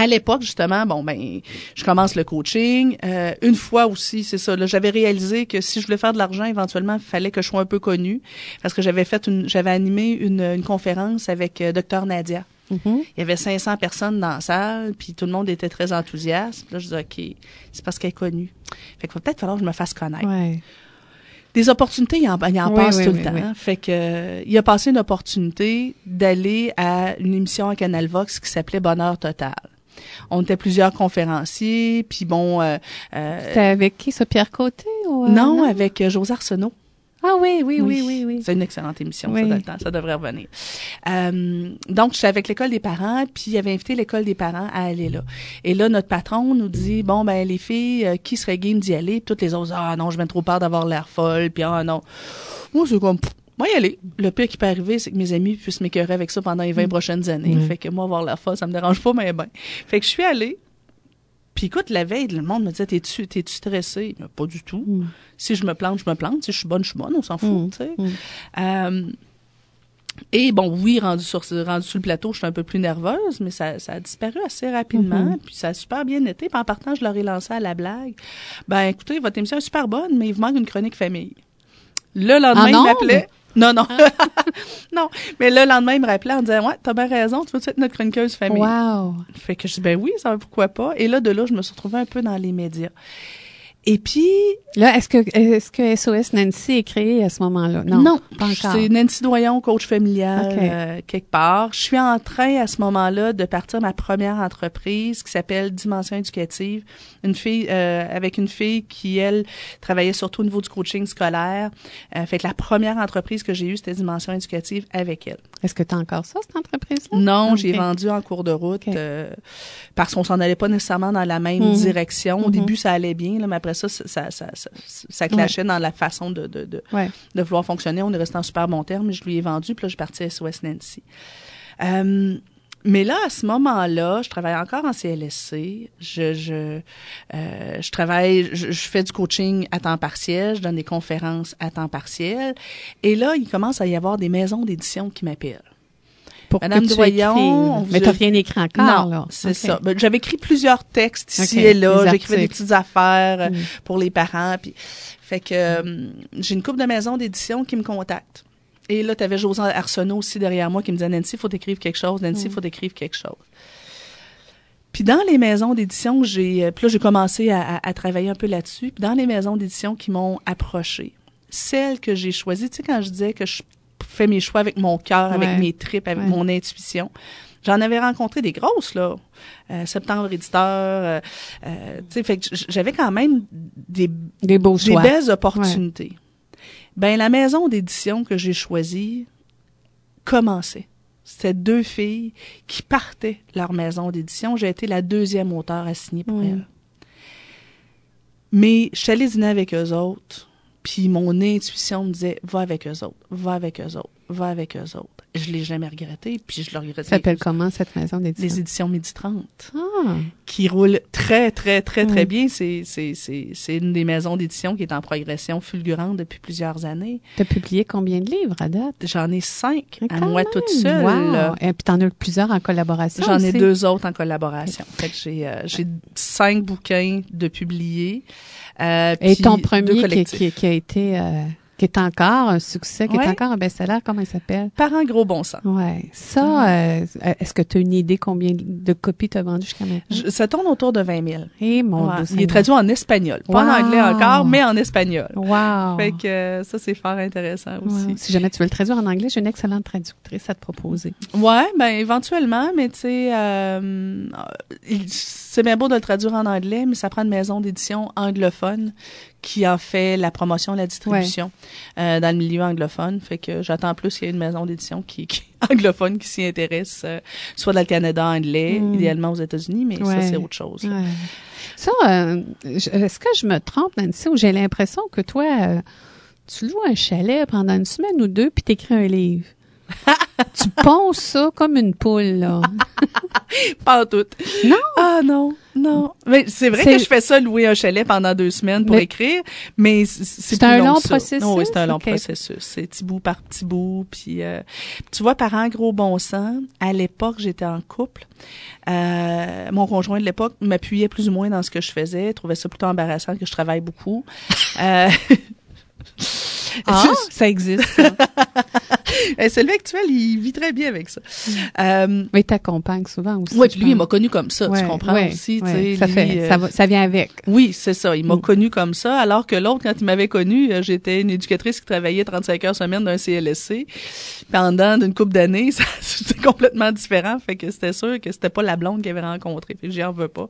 à l'époque, justement, bon, ben, je commence le coaching. Euh, une fois aussi, c'est ça. j'avais réalisé que si je voulais faire de l'argent, éventuellement, il fallait que je sois un peu connue. Parce que j'avais fait une, j'avais animé une, conférence avec euh, docteur Nadia. Mm-hmm. Il y avait 500 personnes dans la salle, puis tout le monde était très enthousiaste. là, je disais, OK, c'est parce qu'elle est connue. Fait qu'il va peut-être falloir que je me fasse connaître. Ouais. Des opportunités, il en, en passe tout le temps. Fait que, il a passé une opportunité d'aller à une émission à Canal Vox qui s'appelait Bonheur Total on était plusieurs conférenciers, puis bon... Euh, euh, C'était avec qui, ça, Pierre Côté? Ou, euh, non, avec José Arsenault. Ah oui, oui, oui, oui, oui. C'est une excellente émission, ça, devrait revenir. Donc, donc, suis avec l'école des parents, puis il avait invité l'école des parents à aller là. Et là, notre patron nous dit, bon, ben les filles, qui serait game d'y aller? toutes les autres, ah non, je m'aime trop peur d'avoir l'air folle, puis ah non. Moi, c'est comme, moi, y aller. Le pire qui peut arriver, c'est que mes amis puissent m'écœurer avec ça pendant les 20 mm. prochaines années. Mm. Fait que moi, avoir la face, ça me dérange pas, mais ben. Fait que je suis allée. Puis écoute, la veille, le monde me disait T'es-tu stressée Pas du tout. Mm. Si je me plante, je me plante. Si je suis bonne, je suis bonne. On s'en fout, tu sais. Euh, et bon, oui, rendu sur, rendu le plateau, je suis un peu plus nerveuse, mais ça, ça a disparu assez rapidement. Mm-hmm. Puis ça a super bien été. Puis en partant, je leur ai lancé à la blague. Ben écoutez, votre émission est super bonne, mais il vous manque une chronique famille. Le lendemain, ah non, non. Ah. non. Mais là, le lendemain, il me rappelait en disant, ouais, t'as bien raison, tu veux être notre chroniqueuse famille? Wow. Fait que je dis, ben oui, ça va, pourquoi pas. Et là, de là, je me suis retrouvée un peu dans les médias. Et puis là, est-ce que est-ce que SOS Nancy est créé à ce moment-là Non, pas encore. C'est Nancy Doyon, coach familial euh, quelque part. Je suis en train à ce moment-là de partir ma première entreprise qui s'appelle Dimension éducative. Une fille euh, avec une fille qui elle travaillait surtout au niveau du coaching scolaire. Euh, fait que la première entreprise que j'ai eue c'était Dimension éducative avec elle. Est-ce que tu as encore ça cette entreprise là Non, j'ai vendu en cours de route parce qu'on s'en allait pas nécessairement dans la même mhm. direction. Au mhm. début ça allait bien, là, mais après ça, ça, ça, ça, clashait dans la façon de, de, de, de vouloir fonctionner. On est resté en super bon terme. Je lui ai vendu, puis là, je suis partie à SOS Nancy. Euh, mais là, à ce moment-là, je travaille encore en CLSC. Je, je, euh, je travaille, je, je, fais du coaching à temps partiel, je donne des conférences à temps partiel. Et là, il commence à y avoir des maisons d'édition qui m'appellent pour Madame que tu Doyon, Mais t'as rien écrit encore, non, C'est ça. Ben, j'avais écrit plusieurs textes ici et là. J'écrivais des petites affaires euh, mm. pour les parents. Puis, fait que euh, j'ai une coupe de maison d'édition qui me contactent. Et là, tu avais José Arsenault aussi derrière moi qui me disait Nancy, faut t'écrire quelque chose. Nancy, mm. faut t'écrire quelque chose. Puis dans les maisons d'édition, j'ai, euh, puis là j'ai commencé à, travailler un peu là-dessus. Puis dans les maisons d'édition qui m'ont approché, celles que j'ai choisies, tu sais quand je disais que je fais mes choix avec mon cœur, avec mes tripes, avec mon intuition. J'en avais rencontré des grosses, là. Euh, septembre éditeur, euh, euh tu sais, j'avais quand même des, des, beaux des belles opportunités. Ben, la maison d'édition que j'ai choisie commençait. C'était deux filles qui partaient leur maison d'édition. J'ai été la deuxième auteure à signer pour elles. Mais je suis allée dîner avec eux autres puis mon intuition me disait, va avec eux autres, va avec eux autres va avec eux autres. Je l'ai jamais regretté, puis je le regrette. Ça s'appelle comment cette maison d'édition? Les éditions Midi 30. Ah. Qui roule très, très, très, très bien. C'est, c'est, c'est, c'est une des maisons d'édition qui est en progression fulgurante depuis plusieurs années. T'as publié combien de livres à date? J'en ai cinq, ah, à moi tout toute seule. Et puis t'en as plusieurs en collaboration J'en ai deux autres en collaboration. Fait que j'ai, euh, j'ai cinq bouquins de publiés. Euh, Et ton premier qui, qui, qui, a été... Euh qui est encore un succès, qui est encore un best-seller, comment il s'appelle? Par un gros bon sens. Ouais. Ça, mm-hmm. euh, est-ce que tu as une idée combien de copies tu as vendues jusqu'à maintenant? ça tourne autour de 20 000. Et mon ouais. Il est traduit en espagnol. Pas en anglais encore, mais en espagnol. Wow. Fait que euh, ça, c'est fort intéressant aussi. Si jamais tu veux le traduire en anglais, j'ai une excellente traductrice à te proposer. Ouais, ben éventuellement, mais tu sais, euh, c'est bien beau de le traduire en anglais, mais ça prend une maison d'édition anglophone qui en fait la promotion, la distribution euh, dans le milieu anglophone. Fait que j'attends plus qu'il y ait une maison d'édition qui, anglophone qui s'y intéresse, euh, soit dans le Canada anglais, mm. idéalement aux États-Unis, mais ça c'est autre chose. Ça, euh, est-ce que je me trompe, Nancy, ou j'ai l'impression que toi, tu loues un chalet pendant une semaine ou deux, puis t'écris un livre. tu ponces ça comme une poule, là. pas en tout. Non. Ah non, non. Mais c'est vrai que je fais ça louer un chalet pendant deux semaines pour écrire, mais c'est un, long processus. Oh oui, c'est un long processus. C'est petit bout par petit bout. Puis euh, tu vois, par un gros bon sens, à l'époque, j'étais en couple. Euh, mon conjoint de l'époque m'appuyait plus ou moins dans ce que je faisais, trouvait ça plutôt embarrassant que je travaille beaucoup. Euh, Ah, ça existe. Hein? Eh, mec actuel, il vit très bien avec ça. Mm. Euh, mais t'accompagne souvent aussi. Oui, puis lui, il m'a connu comme ça, tu comprends aussi. ça, fait, euh, ça, ça, vient avec. Oui, c'est ça. Il m'a mm. connu comme ça, alors que l'autre, quand il m'avait connu, euh, j'étais une éducatrice qui travaillait 35 heures semaine d'un CLSC. Pendant une couple d'années, c'était complètement différent. Fait que c'était sûr que c'était pas la blonde qu'il avait rencontrée. puis que j'y en veux pas.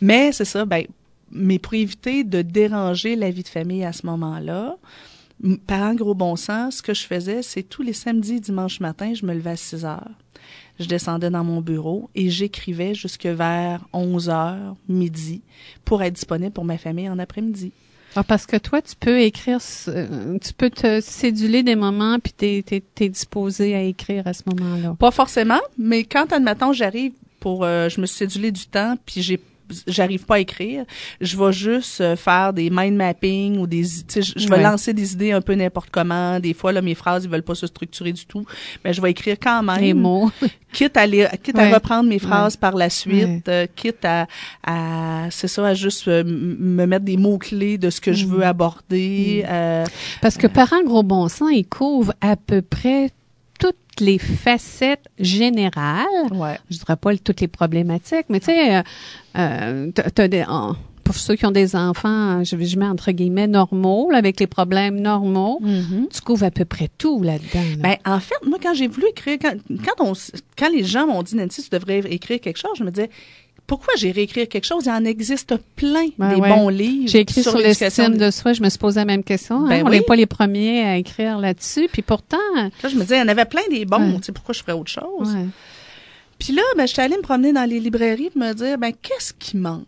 Mais c'est ça, ben, mais pour éviter de déranger la vie de famille à ce moment-là, par un gros bon sens, ce que je faisais, c'est tous les samedis dimanche matin, je me levais à 6 heures. Je descendais dans mon bureau et j'écrivais jusque vers 11 heures, midi, pour être disponible pour ma famille en après-midi. Ah, parce que toi, tu peux écrire, euh, tu peux te céduler des moments, puis tu es disposé à écrire à ce moment-là. Pas forcément, mais quand, admettons, j'arrive pour, euh, je me suis du temps, puis j'ai j'arrive pas à écrire, je vais juste euh, faire des mind mapping ou des je vais lancer des idées un peu n'importe comment, des fois là mes phrases ils veulent pas se structurer du tout, mais je vais écrire quand même mots quitte à quitte à reprendre mes phrases par la suite, euh, quitte à, à c'est ça à juste euh, me mettre des mots clés de ce que je mm. veux aborder mm. parce que par un gros bon sens ils couvre à peu près les facettes générales. Ouais. Je dirais pas toutes les problématiques, mais tu sais, euh, euh, pour ceux qui ont des enfants, je, je mets entre guillemets normaux, avec les problèmes normaux, mm-hmm. tu couvres à peu près tout là-dedans. Ben, en fait, moi, quand j'ai voulu écrire, quand, quand, on, quand les gens m'ont dit, Nancy, tu devrais écrire quelque chose, je me disais, pourquoi j'ai réécrire quelque chose? Il en existe plein des bons livres. J'ai écrit sur, les l'estime de soi, je me suis posé la même question. Hein? Ben On n'est pas les premiers à écrire là-dessus. Puis pourtant. Là, je me disais, il y en avait plein des bons. pourquoi je ferais autre chose? Puis là, ben, je suis allée me promener dans les librairies et me dire, ben, qu'est-ce qui manque?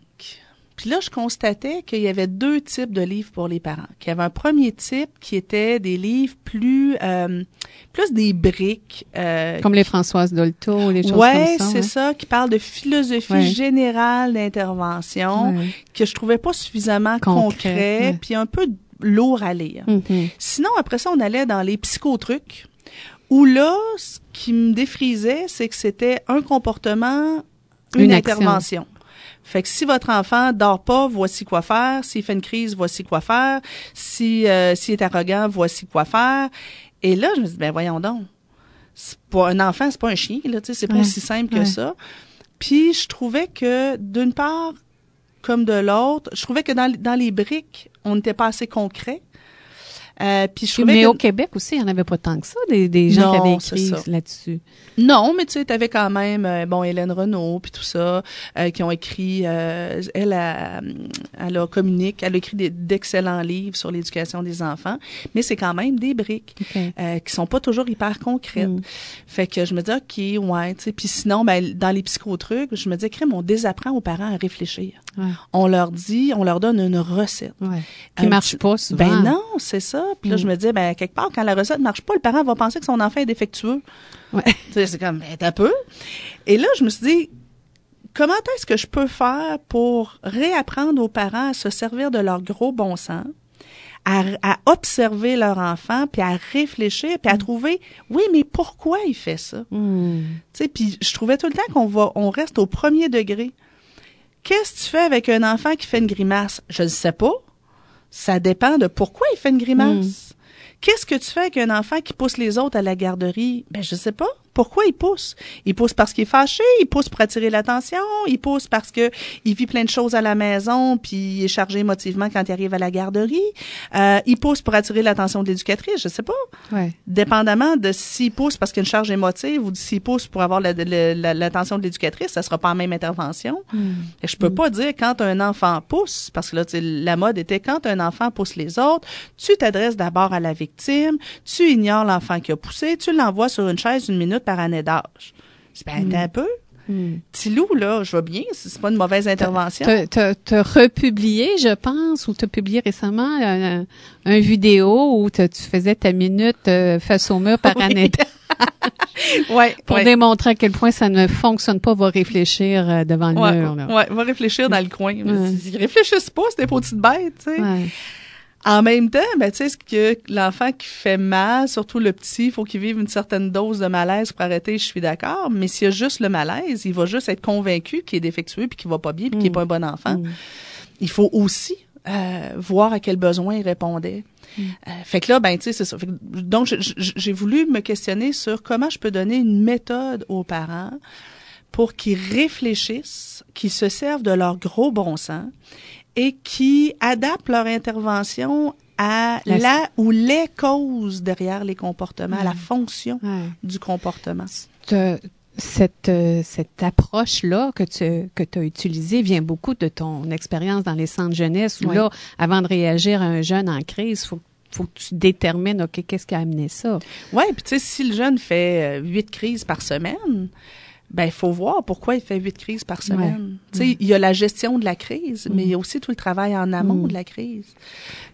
Puis là, je constatais qu'il y avait deux types de livres pour les parents. Qu'il y avait un premier type qui était des livres plus euh, plus des briques. Euh, comme les Françoise Dolto, les choses comme ça. c'est ça, qui parle de philosophie générale d'intervention, que je trouvais pas suffisamment concret, puis un peu lourd à lire. Mhm. Sinon, après ça, on allait dans les psychotrucs, où là, ce qui me défrisait, c'est que c'était un comportement une intervention. Fait que si votre enfant dort pas, voici quoi faire. S'il fait une crise, voici quoi faire. Si euh, s'il est arrogant, voici quoi faire. Et là, je me dis ben voyons donc. Pas, un enfant, c'est pas un chien là, tu sais, c'est pas aussi simple que ça. Puis je trouvais que d'une part comme de l'autre, je trouvais que dans, dans les briques, on n'était pas assez concret. Euh, je mais au Québec aussi, il n'y en avait pas tant que ça, des, des gens qui avaient écrit là-dessus. Non, mais tu sais, avais quand même, euh, bon, Hélène Renault, puis tout ça, euh, qui ont écrit, euh, elle, a, elle a communique, elle a écrit d'excellents livres sur l'éducation des enfants, mais c'est quand même des briques qui sont pas toujours hyper concrètes. Hmm. Fait que je me dis, OK, ouais, tu sais, puis sinon, ben, dans les psychotrucs, je me dis, crème, on désapprend aux parents à réfléchir. On leur dit, on leur donne une recette. Qui euh, marche pas souvent. Ben non, c'est ça. Puis là, mm. je me dis, ben quelque part, quand la recette marche pas, le parent va penser que son enfant est défectueux. c'est comme, ben, t'as peu. Et là, je me suis dit, comment est-ce que je peux faire pour réapprendre aux parents à se servir de leur gros bon sens? À, à, observer leur enfant, puis à réfléchir, puis à mm. trouver, oui, mais pourquoi il fait ça? Mm. Tu sais, puis je trouvais tout le temps qu'on va, on reste au premier degré. Qu'est-ce que tu fais avec un enfant qui fait une grimace? Je ne sais pas. Ça dépend de pourquoi il fait une grimace. Mm. Qu'est-ce que tu fais avec un enfant qui pousse les autres à la garderie? Ben, je sais pas. Pourquoi il pousse? Il pousse parce qu'il est fâché, il pousse pour attirer l'attention, il pousse parce que il vit plein de choses à la maison, puis il est chargé émotivement quand il arrive à la garderie. Euh, il pousse pour attirer l'attention de l'éducatrice, je sais pas. Dépendamment de s'il pousse parce qu'il y a une charge émotive ou s'il pousse pour avoir l'attention de l'éducatrice, ça sera pas la même intervention. Et hmm. je peux hmm. pas dire quand un enfant pousse, parce que là, la mode était quand un enfant pousse les autres, tu t'adresses d'abord à la victime, tu ignores l'enfant qui a poussé, tu l'envoies sur une chaise une minute par année d'âge. Je ben, hmm. un peu. Mm. Tilou, là, je vois bien, c'est pas une mauvaise intervention. T'as republié, je pense, ou t'as publié récemment un, vidéo où tu faisais ta minute euh, face au mur par année. ouais, pour démontrer à quel point ça ne fonctionne pas, va réfléchir euh, devant le mur. va réfléchir dans le coin. Ils réfléchissent pas, c'est des petites bêtes, tu sais. En même temps, ben, tu sais, ce que l'enfant qui fait mal, surtout le petit, faut qu'il vive une certaine dose de malaise pour arrêter, je suis d'accord. Mais s'il y a juste le malaise, il va juste être convaincu qu'il est défectueux puis qu'il va pas bien puis qu'il est mm. pas un bon enfant. Mm. Il faut aussi euh, voir à quel besoin il répondait. Mm. Euh, fait que là, ben, tu sais, c'est ça. donc, j'ai voulu me questionner sur comment je peux donner une méthode aux parents pour qu'ils réfléchissent, qu'ils se servent de leur gros bon sens et qui adaptent leur intervention à la, ou les causes derrière les comportements, à la fonction du comportement. Cette, euh, cette, approche-là que tu as utilisée vient beaucoup de ton expérience dans les centres de jeunesse où là, avant de réagir à un jeune en crise, il faut faut que tu détermines, OK, qu'est-ce qui a amené ça? Oui, puis tu sais, si le jeune fait euh, huit crises par semaine, ben il faut voir pourquoi il fait huit crises par semaine. Mm. Tu sais, Il y a la gestion de la crise, mais il y a mm. aussi tout le travail en amont mm. de la crise.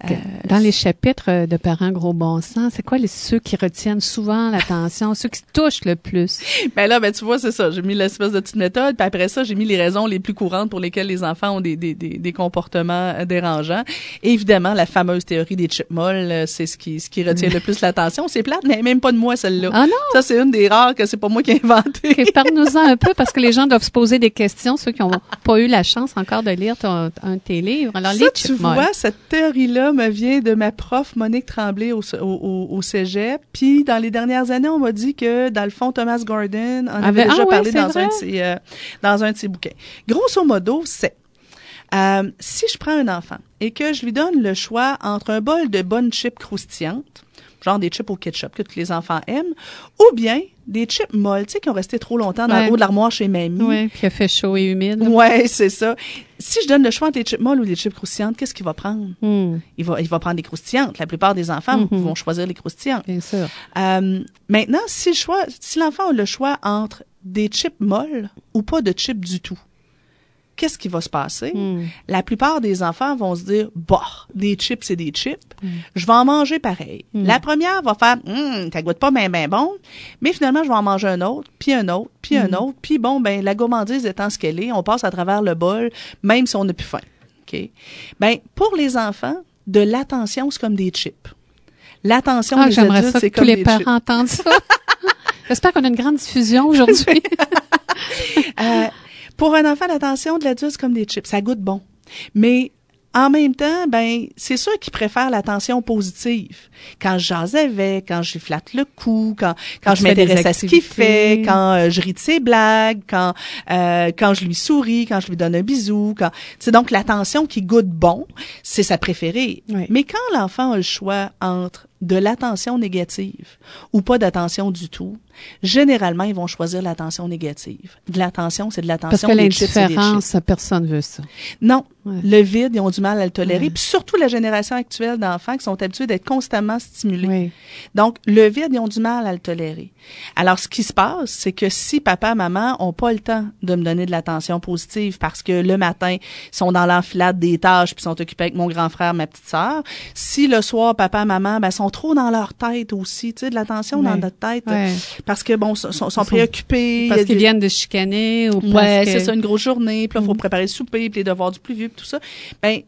Euh, dans les chapitres euh, de Parents gros bon sens, c'est quoi les, ceux qui retiennent souvent l'attention, ceux qui touchent le plus? Ben là, ben tu vois, c'est ça. J'ai mis l'espèce de petite méthode, puis après ça, j'ai mis les raisons les plus courantes pour lesquelles les enfants ont des, des, des, des comportements euh, dérangeants. évidemment, la fameuse théorie des chipmoles, c'est ce qui, ce qui retient le plus l'attention. C'est plate, mais même pas de moi, celle-là. Ah non! Ça, c'est une des rares que c'est pas moi qui ai inventé. je un peu parce que les gens doivent se poser des questions, ceux qui n'ont pas eu la chance encore de lire un de tes livres. Alors, ça, tu vois, cette théorie-là me vient de ma prof Monique Tremblay au, au, au cégep. Puis, dans les dernières années, on m'a dit que, dans le fond, Thomas Gordon en ah avait, ben, déjà ah parlé euh, dans, un de ses, dans un petit bouquins. Grosso modo, c'est euh, si je prends un enfant et que je lui donne le choix entre un bol de bonnes chips croustillantes, genre des chips au ketchup que tous les enfants aiment, ou bien des chips molles, tu sais, qui ont resté trop longtemps dans le haut de l'armoire chez mamie. Oui, qui a fait chaud et humide. Oui, c'est ça. Si je donne le choix entre les chips molles ou les chips croustillantes, qu'est-ce qu'il va prendre? Hmm. Il, va, prendre des croustillantes. La plupart des enfants hmm, hmm. vont choisir les croustillantes. Bien sûr. Euh, maintenant, si l'enfant a le choix entre des chips molles ou pas de chips du tout, qu'est-ce qui va se passer? Hmm. La plupart des enfants vont se dire, bah, des chips, c'est des chips. Hmm. Je vais en manger pareil. Hmm. La première va faire, hum, ça goûté pas mais ben bon. Mais finalement, je vais en manger un autre, puis un autre, puis un autre. Puis bon, ben, la gourmandise étant ce qu'elle est, on passe à travers le bol, même si on n'a plus faim. OK? Ben, pour les enfants, de l'attention, c'est comme des chips. L'attention ah, des adultes, c'est comme les parents entendent ça. J'espère qu'on a une grande diffusion aujourd'hui. Euh, pour un enfant, l'attention de l'adulte, c'est comme des chips. Ça goûte bon. Mais en même temps, ben, c'est sûr qu'il préfère l'attention positive. Quand je jase avec, quand je lui flatte le cou, quand, quand, je m'intéresse à ce qu'il fait, quand euh, je ris de ses blagues, quand, euh, quand je lui souris, quand je lui donne un bisou, quand, c'est donc l'attention qui goûte bon, c'est sa préférée. Mais quand l'enfant a le choix entre de l'attention négative ou pas d'attention du tout, généralement, ils vont choisir l'attention négative. De l'attention, c'est de l'attention. Parce que l'indifférence, personne veut ça. Non. Le vide, ils ont du mal à le tolérer. Puis surtout la génération actuelle d'enfants qui sont habitués d'être constamment stimulés. Donc, le vide, ils ont du mal à le tolérer. Alors, ce qui se passe, c'est que si papa, maman ont pas le temps de me donner de l'attention positive parce que le matin, ils sont dans l'enfilade des tâches puis sont occupés avec mon grand frère, ma petite sœur. Si le soir, papa, maman, ben, sont trop dans leur tête aussi, tu sais, de l'attention dans notre tête. Parce que, bon, sont, préoccupés. Parce qu'ils viennent de chicaner ou Ouais, c'est que... ça, une grosse journée, puis là, faut mm. préparer le souper, puis les devoirs du plus vieux, tout ça. Ben,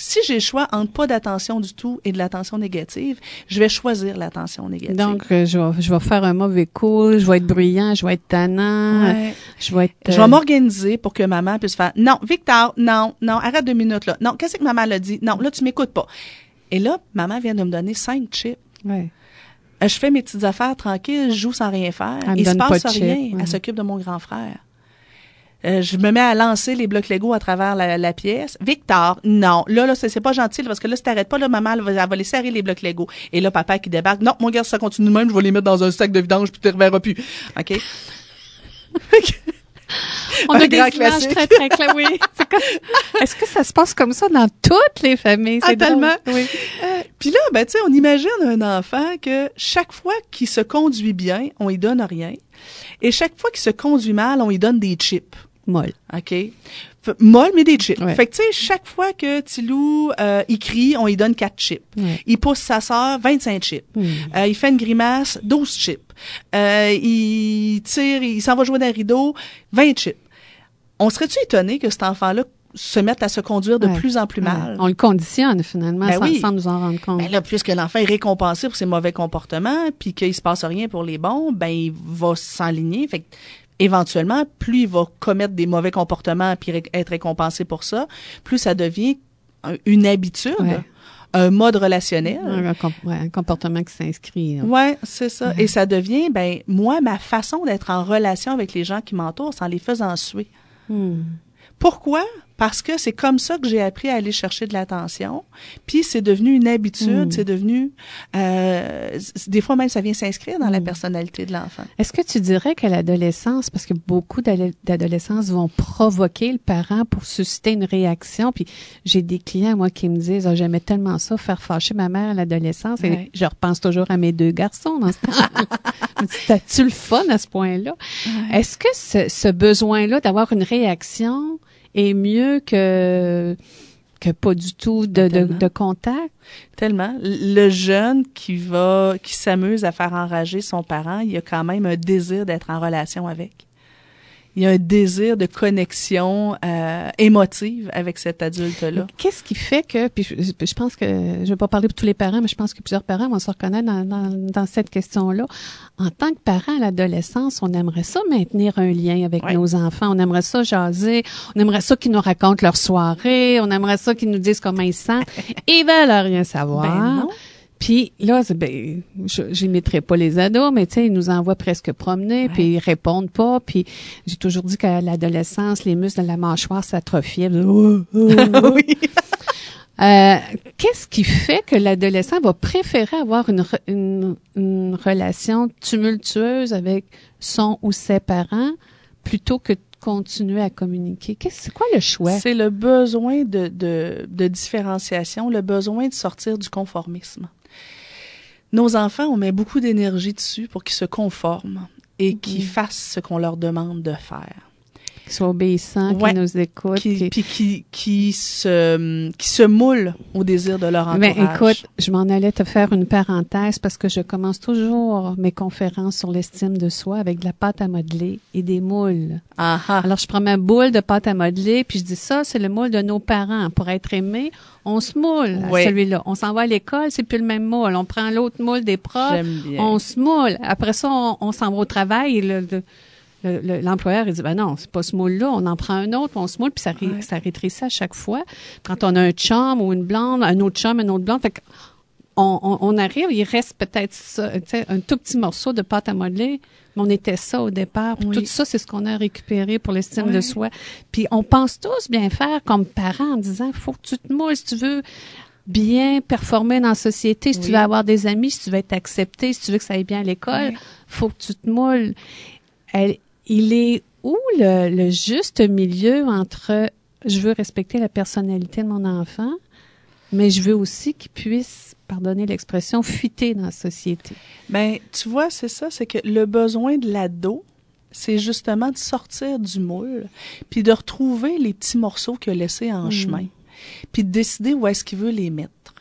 si j'ai le choix entre pas d'attention du tout et de l'attention négative, je vais choisir l'attention négative. Donc, euh, je, vais, je vais faire un mauvais coup, je vais être bruyant, je vais être tannant, je vais être... Je vais euh, m'organiser pour que maman puisse faire « Non, Victor, non, non, arrête deux minutes, là. Non, qu'est-ce que maman l'a dit? Non, là, tu m'écoutes pas. » Et là, maman vient de me donner cinq chips. Ouais. Euh, je fais mes petites affaires tranquilles, je joue sans rien faire. Elle Il se passe rien. Elle s'occupe de mon grand frère. Euh, je me mets à lancer les blocs Lego à travers la, pièce. Victor, non. Là, là, c'est pas gentil parce que là, si t'arrêtes pas, là, maman, elle va, elle les serrer les blocs Lego. Et là, papa qui débarque. Non, mon gars, ça continue même, je vais les mettre dans un sac de vidange puis tu reverras plus. OK? On a des images très, très claires. Oui. Est-ce que ça se passe comme ça dans toutes les familles? totalement? Ah, tellement. Oui. Euh, Puis là, ben, tu sais, on imagine un enfant que chaque fois qu'il se conduit bien, on lui donne rien. Et chaque fois qu'il se conduit mal, on lui donne des chips. Molle. OK? molle mais des chips. Fait que tu sais chaque fois que Tilou euh, il crie, on lui donne quatre chips. Il pousse sa sœur 25 chips. Euh, il fait une grimace 12 chips. Euh, il tire, il s'en va jouer dans le rideau 20 chips. On serait-tu étonné que cet enfant-là se mette à se conduire de plus en plus mal. On le conditionne finalement ben sans, nous en rendre compte. Ben là, puisque l'enfant est récompensé pour ses mauvais comportements, puis qu'il se passe rien pour les bons, ben il va s'enligner. Fait éventuellement, plus il va commettre des mauvais comportements puis être récompensé pour ça, plus ça devient une habitude. un mode relationnel. Un, comportement qui s'inscrit. Ouais, c'est ça. Et ça devient, ben moi, ma façon d'être en relation avec les gens qui m'entourent, c'est en les faisant suer. Hmm. Pourquoi? parce que c'est comme ça que j'ai appris à aller chercher de l'attention. Puis c'est devenu une habitude, hmm. c'est devenu... Euh, des fois même, ça vient s'inscrire dans la hmm. personnalité de l'enfant. Est-ce que tu dirais qu'à l'adolescence, parce que beaucoup d'adolescents vont provoquer le parent pour susciter une réaction, puis j'ai des clients, moi, qui me disent, ah, j'aimais tellement ça, faire fâcher ma mère à l'adolescence, et je repense toujours à mes deux garçons dans ce temps T'as-tu le fun à ce point-là? Est-ce que ce besoin-là d'avoir une réaction est mieux que que pas du tout de, de, contact. Tellement. Le jeune qui va, qui s'amuse à faire enrager son parent, il a quand même un désir d'être en relation avec il y a un désir de connexion euh, émotive avec cet adulte-là. Qu'est-ce qui fait que, puis je, pense que, je vais pas parler pour tous les parents, mais je pense que plusieurs parents vont se reconnaître dans, dans, cette question-là. En tant que parent à l'adolescence, on aimerait ça maintenir un lien avec nos enfants, on aimerait ça jaser, on aimerait ça qu'ils nous racontent leur soirée, on aimerait ça qu'ils nous disent comment ils sentent. ils veulent rien savoir. Ben puis là, ben, j'imiterai pas les ados, mais tu sais, ils nous envoient presque promener, puis ils répondent pas. Puis j'ai toujours dit qu'à l'adolescence, les muscles de la mâchoire s'atrophiaient. Euh, qu'est-ce qui fait que l'adolescent va préférer avoir une, une, relation tumultueuse avec son ou ses parents plutôt que de continuer à communiquer? Qu'est-ce, c'est quoi le choix? C'est le besoin de, de, de différenciation, le besoin de sortir du conformisme. Nos enfants, on met beaucoup d'énergie dessus pour qu'ils se conforment et qu'ils mhm. fassent ce qu'on leur demande de faire qui soient obéissants, qui nous écoutent. Qui, Puis qui, qui, se, qui se moulent au désir de leur entourage. Ben, écoute, je m'en allais te faire une parenthèse parce que je commence toujours mes conférences sur l'estime de soi avec de la pâte à modeler et des moules. Aha. Alors, je prends ma boule de pâte à modeler puis je dis ça, c'est le moule de nos parents. Pour être aimé, on se moule à celui-là. On s'en va à l'école, c'est plus le même moule. On prend l'autre moule des profs, on se moule. Après ça, on, s'en va au travail. le, l'employeur, il dit, ben non, c'est pas ce moule-là, on en prend un autre, on se moule, puis ça, ça rétrécit à chaque fois. Quand on a un chum ou une blonde, un autre chum, un autre blonde, fait on, arrive, il reste peut-être un tout petit morceau de pâte à modeler, mais on était ça au départ. Tout ça, c'est ce qu'on a récupéré pour l'estime de soi. Puis on pense tous bien faire comme parents en disant, faut que tu te moules si tu veux bien performer dans la société, si tu veux avoir des amis, si tu veux être accepté, si tu veux que ça aille bien à l'école, faut que tu te moules. Elle, il est où le, juste milieu entre je veux respecter la personnalité de mon enfant, mais je veux aussi qu'il puisse, pardonner l'expression, fuiter dans la société? Bien, tu vois, c'est ça, c'est que le besoin de l'ado, c'est justement de sortir du moule, puis de retrouver les petits morceaux qu'il a laissés en mm. chemin, puis de décider où est-ce qu'il veut les mettre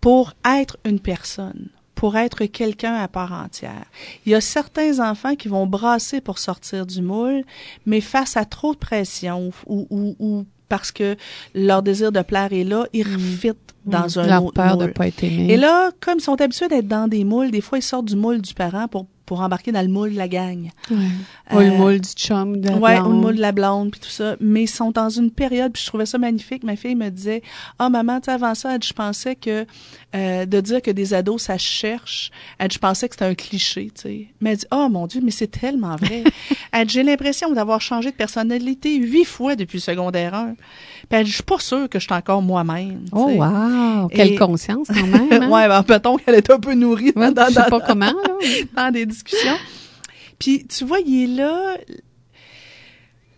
pour être une personne pour être quelqu'un à part entière. Il y a certains enfants qui vont brasser pour sortir du moule, mais face à trop de pression ou, ou, ou parce que leur désir de plaire est là, ils mm. refitent mm. dans un leur autre peur moule. de pas être aimé. Et là, comme ils sont habitués d'être dans des moules, des fois ils sortent du moule du parent pour pour embarquer dans le moule de la gang. Ouais. Euh, ou le moule du chum, de la ouais, blonde. ou le moule de la blonde, puis tout ça. Mais ils sont dans une période, puis je trouvais ça magnifique. Ma fille me disait, « Ah, oh, maman, tu avant ça, je pensais que euh, de dire que des ados, ça cherche, elle, je pensais que c'était un cliché, tu sais. » Mais elle dit, « Oh, mon Dieu, mais c'est tellement vrai. » Elle J'ai l'impression d'avoir changé de personnalité huit fois depuis secondaire 1. Puis elle dit, « Je suis pas sûre que je suis encore moi-même. » Oh, wow! Quelle conscience, quand même! Hein? ouais, ben, mettons qu'elle est un peu nourrie. dans, sais pas comment, là. dans des puis tu vois, il est là.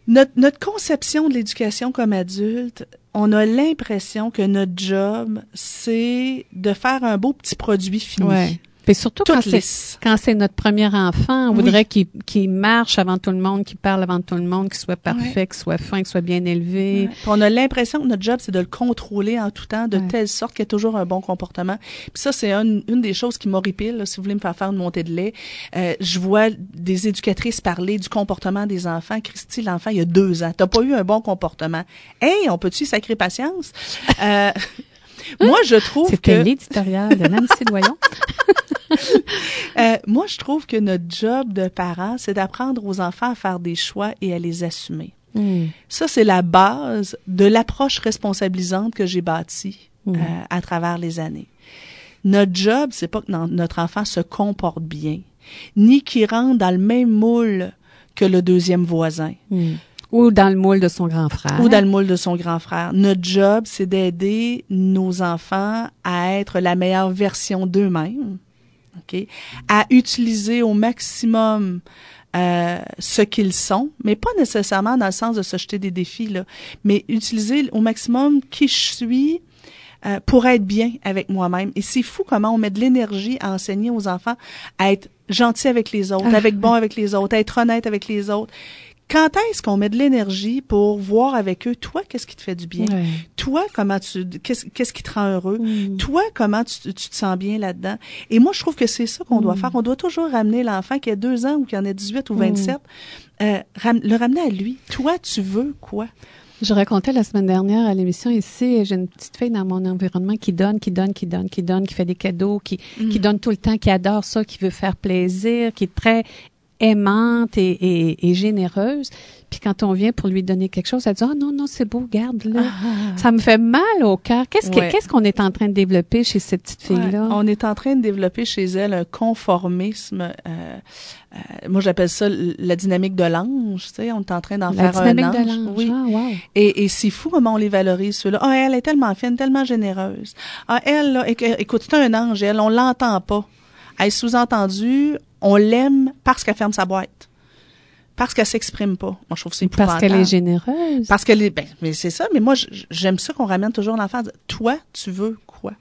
Notre, conception de l'éducation comme adulte, on a l'impression que notre job, c'est de faire un beau petit produit fini. Puis surtout quand c'est, notre premier enfant, on voudrait qu'il, qu'il marche avant tout le monde, qu'il parle avant tout le monde, qu'il soit parfait, qu'il soit fin, qu'il soit bien élevé. On a l'impression que notre job, c'est de le contrôler en tout temps, de telle sorte qu'il y ait toujours un bon comportement. Puis ça, c'est une, une, des choses qui m'horripile, si vous voulez me faire faire une montée de lait. Euh, je vois des éducatrices parler du comportement des enfants. Christy, l'enfant, il y a deux ans, t'as pas eu un bon comportement. Hey, on peut-tu sacrer patience? Euh, Moi, je trouve C'était l'éditorial de Nancy Doyon. Euh, moi, je trouve que notre job de parents, c'est d'apprendre aux enfants à faire des choix et à les assumer. Hmm. Ça, c'est la base de l'approche responsabilisante que j'ai bâtie hmm. euh, à travers les années. Notre job, c'est pas que notre enfant se comporte bien, ni qu'il rentre dans le même moule que le deuxième voisin. Hmm. Ou dans le moule de son grand frère. Ou dans le moule de son grand frère. Notre job, c'est d'aider nos enfants à être la meilleure version d'eux-mêmes, okay? à utiliser au maximum euh, ce qu'ils sont, mais pas nécessairement dans le sens de se jeter des défis, là, mais utiliser au maximum qui je suis, euh, pour être bien avec moi-même. Et c'est fou comment on met de l'énergie à enseigner aux enfants à être gentil avec les autres, ah, à avec bon avec les autres, à être honnête avec les autres quand est-ce qu'on met de l'énergie pour voir avec eux, toi, qu'est-ce qui te fait du bien? Toi, comment tu, qu'est-ce, qui te rend heureux? Mm. Toi, comment tu, te sens bien là-dedans? Et moi, je trouve que c'est ça qu'on doit mm. faire. On doit toujours ramener l'enfant qui a deux ans ou qui en a 18 ou 27, mm. euh, le ramener à lui. Toi, tu veux quoi? Je racontais la semaine dernière à l'émission ici, j'ai une petite fille dans mon environnement qui donne, qui donne, qui donne, qui donne, qui fait des cadeaux, qui, qui donne tout le temps, qui adore ça, qui veut faire plaisir, qui est très aimante et, et, et, généreuse. Puis quand on vient pour lui donner quelque chose, elle dit oh non non c'est beau, garde ah. » Ça me fait mal au cœur. Qu'est-ce qu'est-ce qu'on est en train de développer chez cette petite fille là On est en train de développer chez elle un conformisme. Euh, euh, moi j'appelle ça la dynamique de l'ange. Tu sais, on est en train d'en faire un ange. De l'ange, Oui. Ah, et, et c'est fou comment on les valorise ceux-là. Ah elle est tellement fine, tellement généreuse. Ah elle là, écoute c'est un ange. Elle on l'entend pas. Elle sous-entendu, on l'aime parce qu'elle ferme sa boîte. Parce qu'elle s'exprime pas. Moi, je trouve c'est Parce qu'elle est généreuse. Parce qu'elle est, ben, mais c'est ça. Mais moi, j'aime ça qu'on ramène toujours l'enfant. Toi, tu veux quoi?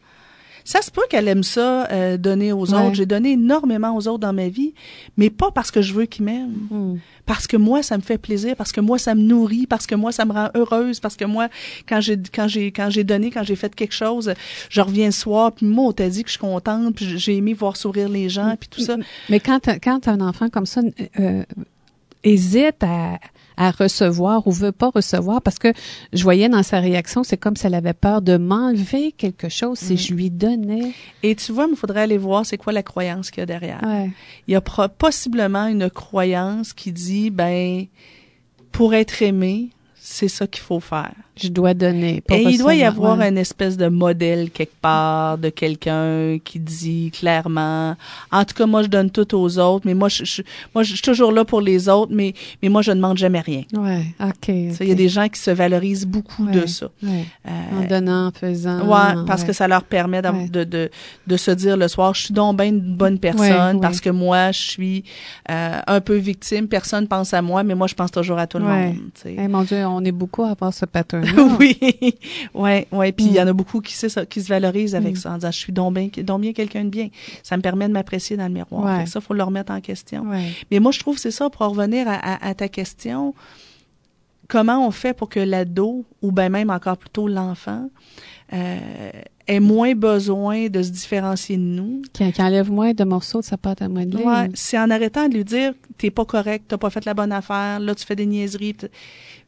Ça se peut qu'elle aime ça, euh, donner aux autres. J'ai donné énormément aux autres dans ma vie, mais pas parce que je veux qu'ils m'aiment. Hmm parce que moi ça me fait plaisir, parce que moi ça me nourrit, parce que moi ça me rend heureuse, parce que moi quand j'ai quand j'ai quand j'ai donné, quand j'ai fait quelque chose, je reviens le soir puis moi on t'a dit que je suis contente, puis j'ai aimé voir sourire les gens puis tout ça. Mais quand quand un enfant comme ça euh, hésite à à recevoir ou veut pas recevoir parce que je voyais dans sa réaction, c'est comme si elle avait peur de m'enlever quelque chose si mm-hmm. je lui donnais. Et tu vois, il faudrait aller voir c'est quoi la croyance qu'il y a derrière. Il y a possiblement une croyance qui dit, ben, pour être aimé, c'est ça qu'il faut faire je dois donner. Et il doit y avoir une espèce de modèle quelque part de quelqu'un qui dit clairement, en tout cas, moi, je donne tout aux autres, mais moi, je, moi, je suis toujours là pour les autres, mais, mais moi, je ne demande jamais rien. Ouais, OK. Il y a des gens qui se valorisent beaucoup de ça. Euh, en donnant, en faisant. Ouais, parce que ça leur permet de, de, de, se dire le soir, je suis donc bien une bonne personne parce que moi, je suis euh, un peu victime, personne pense à moi, mais moi, je pense toujours à tout le monde. Eh mon Dieu, on est beaucoup à avoir ce pattern oui, ouais, ouais. Puis il y en a mm. beaucoup qui, ça, qui se valorisent avec mm. ça en disant je suis donc bien, quelqu'un de bien. Ça me permet de m'apprécier dans le miroir. ça, faut le remettre en question. Mais moi, je trouve c'est ça pour revenir à, ta question. Comment on fait pour que l'ado ou ben même encore plutôt l'enfant euh, ait moins besoin de se différencier de nous. Qui, enlève moins de morceaux de sa pâte à modeler. Ouais, c'est en arrêtant de lui dire t'es pas correct, t'as pas fait la bonne affaire, là tu fais des niaiseries.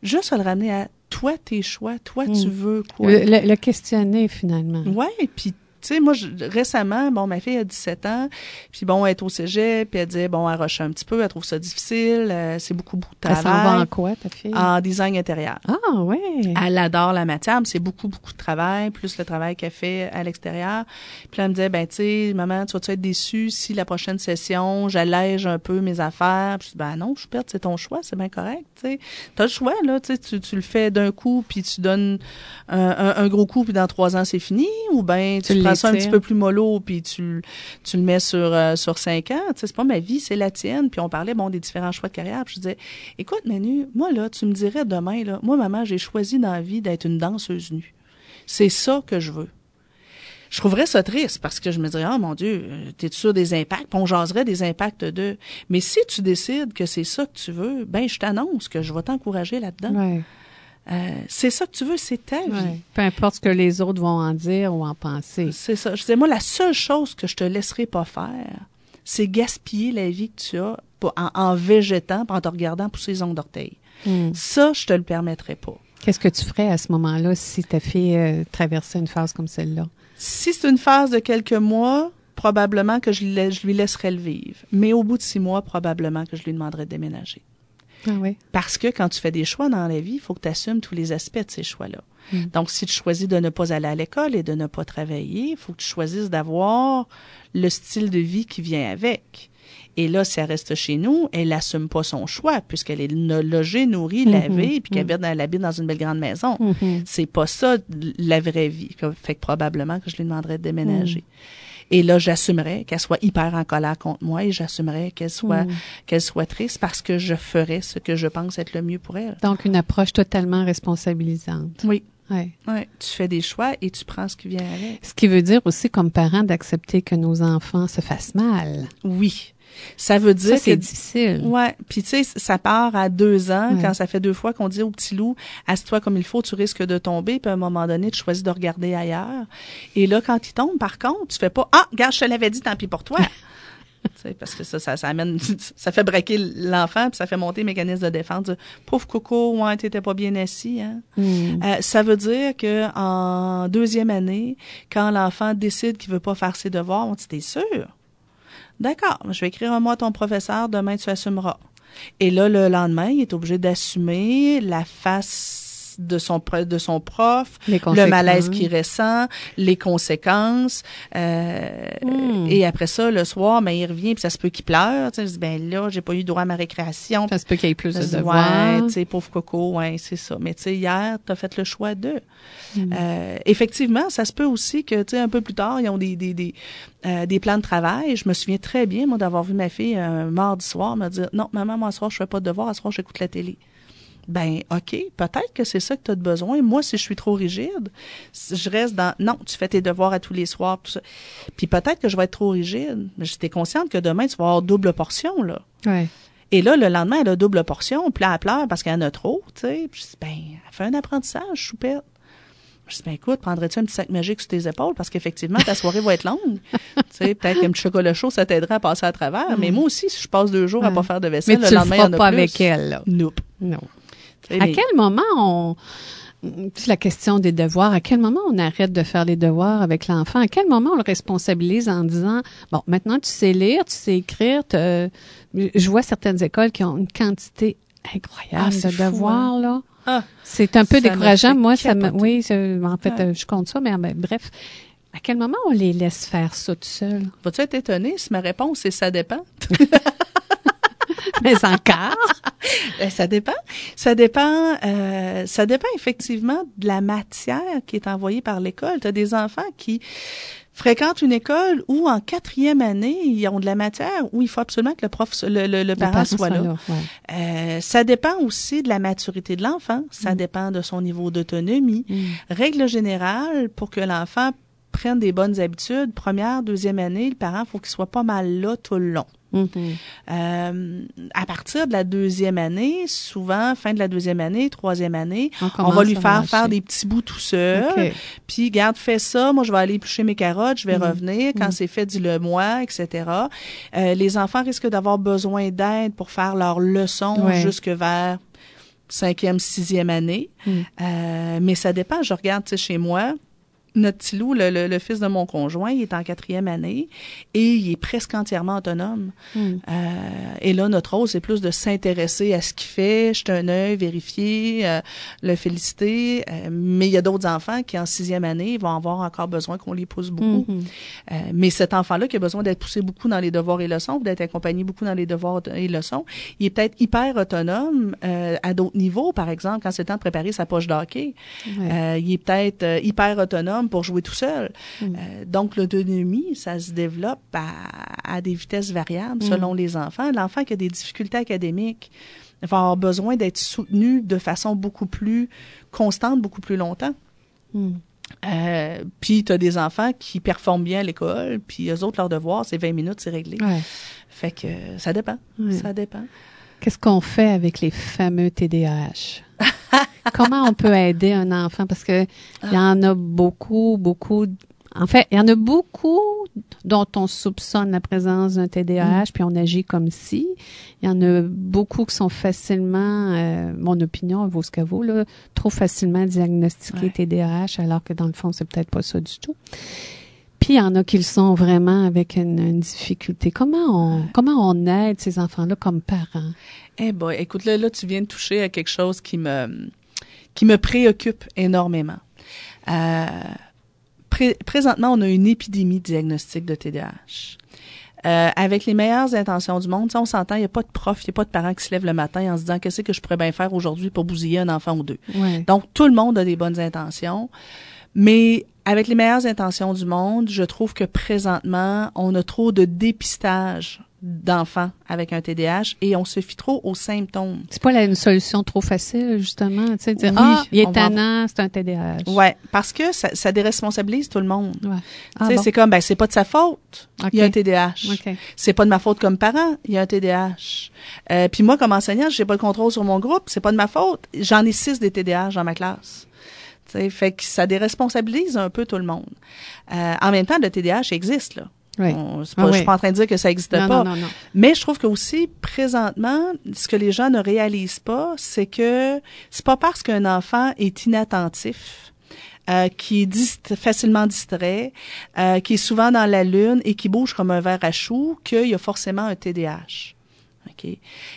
Juste à le ramener à toi tes choix, toi tu hmm. veux quoi. Le, questionner finalement. Oui, puis tu sais, moi, récemment, bon, ma fille a 17 ans, puis bon, elle est au cégep, puis elle dit, bon, elle rush un petit peu, elle trouve ça difficile, euh, c'est beaucoup de travail. Elle s'en va en quoi, ta fille? En design intérieur. Ah, ouais. Elle adore la matière, mais c'est beaucoup, beaucoup de travail, plus le travail qu'elle fait à l'extérieur. Puis elle me dit, ben, tu sais, maman, tu vas-tu être déçue si la prochaine session, j'allège un peu mes affaires? Puis je dis, ben non, je perds, c'est ton choix, c'est bien correct, tu sais. T'as le choix, là, tu sais, tu le fais d'un coup, puis tu donnes un, gros coup, puis dans trois ans, c'est fini, ou ben, tu, ça un petit peu plus mollo, puis tu, tu le mets sur, euh, sur cinq ans. C'est pas ma vie, c'est la tienne. Puis on parlait, bon, des différents choix de carrière. Puis je disais, écoute, Manu, moi, là, tu me dirais demain, là, moi, maman, j'ai choisi dans la vie d'être une danseuse nue. C'est ça que je veux je trouverais ça triste parce que je me dirais, oh mon Dieu, euh, t'es sûr des impacts? Puis on jaserait des impacts d'eux. Mais si tu décides que c'est ça que tu veux, ben je t'annonce que je vais t'encourager là-dedans. Euh, c'est ça que tu veux, c'est ta vie. peu importe ce que les autres vont en dire ou en penser. C'est ça. Je moi, la seule chose que je te laisserai pas faire, c'est gaspiller la vie que tu as en, végétant, en te regardant pousser les ongles d'orteil. Hmm. Ça, je te le permettrai pas. Qu'est-ce que tu ferais à ce moment-là si ta fille euh, traversait une phase comme celle-là? Si c'est une phase de quelques mois, probablement que je, lui laisserais le vivre. Mais au bout de six mois, probablement que je lui demanderais de déménager. Ah Parce que quand tu fais des choix dans la vie, il faut que tu assumes tous les aspects de ces choix-là. Hmm. Donc, si tu choisis de ne pas aller à l'école et de ne pas travailler, il faut que tu choisisses d'avoir le style de vie qui vient avec. Et là, si elle reste chez nous, elle n'assume pas son choix puisqu'elle est logée, nourrie, hmm, lavée, et hmm, puis qu'elle vit habite, dans une belle grande maison. C'est pas ça la vraie vie. Fait probablement que je lui demanderais de déménager. Et là, j'assumerai qu'elle soit hyper en colère contre moi et j'assumerai qu'elle soit, mm. qu'elle soit triste parce que je ferai ce que je pense être le mieux pour elle. Donc, une approche totalement responsabilisante. Oui. Ouais. ouais. Tu fais des choix et tu prends ce qui vient avec. Ce qui veut dire aussi, comme parents, d'accepter que nos enfants se fassent mal. Oui. Ça veut dire c'est difficile. Ouais. Puis tu sais, ça part à deux ans quand ça fait deux fois qu'on dit au petit loup, asse-toi comme il faut, tu risques de tomber. Puis à un moment donné, tu choisis de regarder ailleurs. Et là, quand il tombe, par contre, tu fais pas, ah, gars, je te l'avais dit, tant pis pour toi. parce que ça, ça, ça amène, ça fait braquer l'enfant, puis ça fait monter le mécanisme de défense. Pauvre coco, ouais, t'étais pas bien assis. Hein. Mm. Euh, ça veut dire que en deuxième année, quand l'enfant décide qu'il veut pas faire ses devoirs, on dit t'es sûr D'accord, je vais écrire un moi à ton professeur, demain tu assumeras. Et là, le lendemain, il est obligé d'assumer la face de son, de son prof, le malaise qu'il ressent, les conséquences. Euh, hmm. Et après ça, le soir, ben, il revient, puis ça se peut qu'il pleure. Je sais ben là, j'ai pas eu droit à ma récréation. Ça se peut qu'il y ait plus de devoirs. tu sais, pauvre coco, ouais, c'est ça. Mais tu sais, hier, tu as fait le choix d'eux. Hmm. Euh, effectivement, ça se peut aussi que, tu sais, un peu plus tard, ils ont des, des, euh, plans de travail. Je me souviens très bien, moi, d'avoir vu ma fille un mardi soir me dire, non, maman, moi, ce soir, je fais pas de devoir, ce soir, j'écoute la télé ben OK, peut-être que c'est ça que tu as de besoin. Moi, si je suis trop rigide, je reste dans non, tu fais tes devoirs à tous les soirs, Puis peut-être que je vais être trop rigide, j'étais consciente que demain, tu vas avoir double portion, là. Ouais. Et là, le lendemain, elle a double portion, puis à elle parce qu'elle en a trop, tu sais. Puis je dis, ben, elle fait un apprentissage, choupette. Je dis, ben écoute, prendrais-tu un petit sac magique sur tes épaules? Parce qu'effectivement, ta soirée va être longue. tu sais, peut-être qu'un petit chocolat chaud, ça t'aidera à passer à travers. Mais mm. moi aussi, si je passe deux jours à à mm. pas faire de vaisselle, le lendemain, avec elle, Non. À quel moment on la question des devoirs, à quel moment on arrête de faire les devoirs avec l'enfant? À quel moment on le responsabilise en disant, bon, maintenant tu sais lire, tu sais écrire, je vois certaines écoles qui ont une quantité incroyable ah, de devoirs, hein. là. Ah, c'est un peu décourageant. Moi, ça me, oui, en fait, je compte ça, mais ben, bref. À quel moment on les laisse faire ça tout seul? Vas-tu être étonné si ma réponse c'est ça dépend? mais encore. Euh, ça dépend. Ça dépend. Euh, ça dépend effectivement de la matière qui est envoyée par l'école. Tu des enfants qui fréquentent une école où en quatrième année ils ont de la matière où il faut absolument que le prof, le, le, parent soit là. Euh, ça dépend aussi de la maturité de l'enfant. Ça mm. dépend de son niveau d'autonomie. Mm. Règle générale, pour que l'enfant prennent des bonnes habitudes, première, deuxième année, le parent, faut qu'il soit pas mal là tout le long. Mhm. Euh, à partir de la deuxième année, souvent fin de la deuxième année, troisième année, on, va lui faire faire des petits bouts tout seul. Puis garde fais ça, moi je vais aller éplucher mes carottes, je vais mhm. revenir. Quand mhm. c'est fait, dis-le-moi, etc. Euh, les enfants risquent d'avoir besoin d'aide pour faire leurs leçons jusque vers cinquième, sixième année. Mm. Euh, mais ça dépend. Je regarde chez moi notre petit loup, le, fils de mon conjoint, il est en quatrième année et il est presque entièrement autonome. Hmm. Euh, et là, notre rôle, c'est plus de s'intéresser à ce qu'il fait, jeter un œil, vérifier, euh, le féliciter. Euh, mais il y a d'autres enfants qui, en sixième année, vont avoir encore besoin qu'on les pousse beaucoup. Hmm. mais cet enfant-là qui a besoin d'être poussé beaucoup dans les devoirs et leçons, d'être accompagné beaucoup dans les devoirs et leçons, il est peut-être hyper autonome à d'autres niveaux. Par exemple, quand c'est temps de préparer sa poche d'hockey, il est peut-être hyper autonome pour jouer tout seul. Mm. Euh, donc, l'autonomie, ça se développe à, des vitesses variables mm. selon les enfants. L'enfant qui a des difficultés académiques va avoir besoin d'être soutenu de façon beaucoup plus constante, beaucoup plus longtemps. Mm. Euh, puis tu as des enfants qui performent bien à l'école, puis eux autres, leur devoir, c'est 20 minutes, c'est réglé. Fait que ça dépend. Ça dépend. Qu'est-ce qu'on fait avec les fameux TDAH? Comment on peut aider un enfant? Parce que il y en a beaucoup, beaucoup. En fait, il y en a beaucoup dont on soupçonne la présence d'un TDAH, mm. puis on agit comme si. Il y en a beaucoup qui sont facilement, euh, mon opinion vaut ce qu'elle vaut, là, trop facilement diagnostiqués TDAH, alors que dans le fond, c'est peut-être pas ça du tout. Puis il y en a qui le sont vraiment avec une, difficulté. Comment on, comment on aide ces enfants-là comme parents? Eh ben, écoute, là, là, tu viens de toucher à quelque chose qui me, qui me préoccupe énormément. Euh, présentement, on a une épidémie diagnostique de TDAH. Euh, avec les meilleures intentions du monde, on s'entend, il n'y a pas de prof, il n'y a pas de parents qui se lèvent le matin en se disant qu'est-ce que je pourrais bien faire aujourd'hui pour bousiller un enfant ou deux. Donc, tout le monde a des bonnes intentions. Mais avec les meilleures intentions du monde, je trouve que présentement, on a trop de dépistage d'enfants avec un TDAH et on se fie trop aux symptômes. C'est pas une solution trop facile justement, tu sais, dire ah il est tannant, c'est un TDAH. Ouais, parce que ça, ça déresponsabilise tout le monde. Ouais. tu ah sais, c'est comme ben c'est pas de sa faute, il y a un TDAH. Okay. C'est pas de ma faute comme parent, il y a un TDAH. Euh, puis moi comme enseignante, j'ai pas le contrôle sur mon groupe, c'est pas de ma faute. J'en ai six des TDAH dans ma classe fait que ça déresponsabilise un peu tout le monde. Euh, en même temps, le TDAH existe, là. Oui. Ah je suis pas en train de dire que ça n'existe pas. Mais je trouve que aussi, présentement, ce que les gens ne réalisent pas, c'est que c'est pas parce qu'un enfant est inattentif, euh, qui est facilement distrait, euh, qui est souvent dans la lune et qui bouge comme un verre à choux, qu'il y a forcément un TDAH.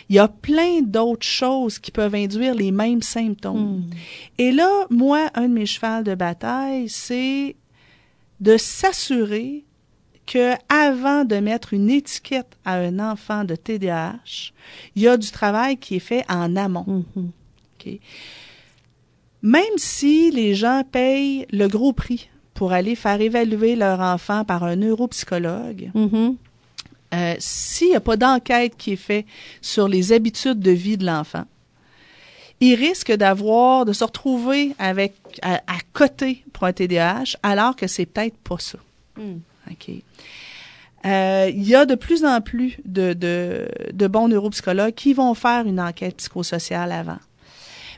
Il y a plein d'autres choses qui peuvent induire les mêmes symptômes. Hmm. Et là, moi, un de mes chevals de bataille, c'est de s'assurer que avant de mettre une étiquette à un enfant de TDAH, il y a du travail qui est fait en amont. Hmm. Même si les gens payent le gros prix pour aller faire évaluer leur enfant par un neuropsychologue, hmm. Euh, s'il n'y a pas d'enquête qui est faite sur les habitudes de vie de l'enfant, il risque d'avoir, de se retrouver avec, à, côté pour un TDAH, alors que c'est peut-être pas ça. Hmm. OK. Euh, il y a de plus en plus de, bons neuropsychologues qui vont faire une enquête psychosociale avant.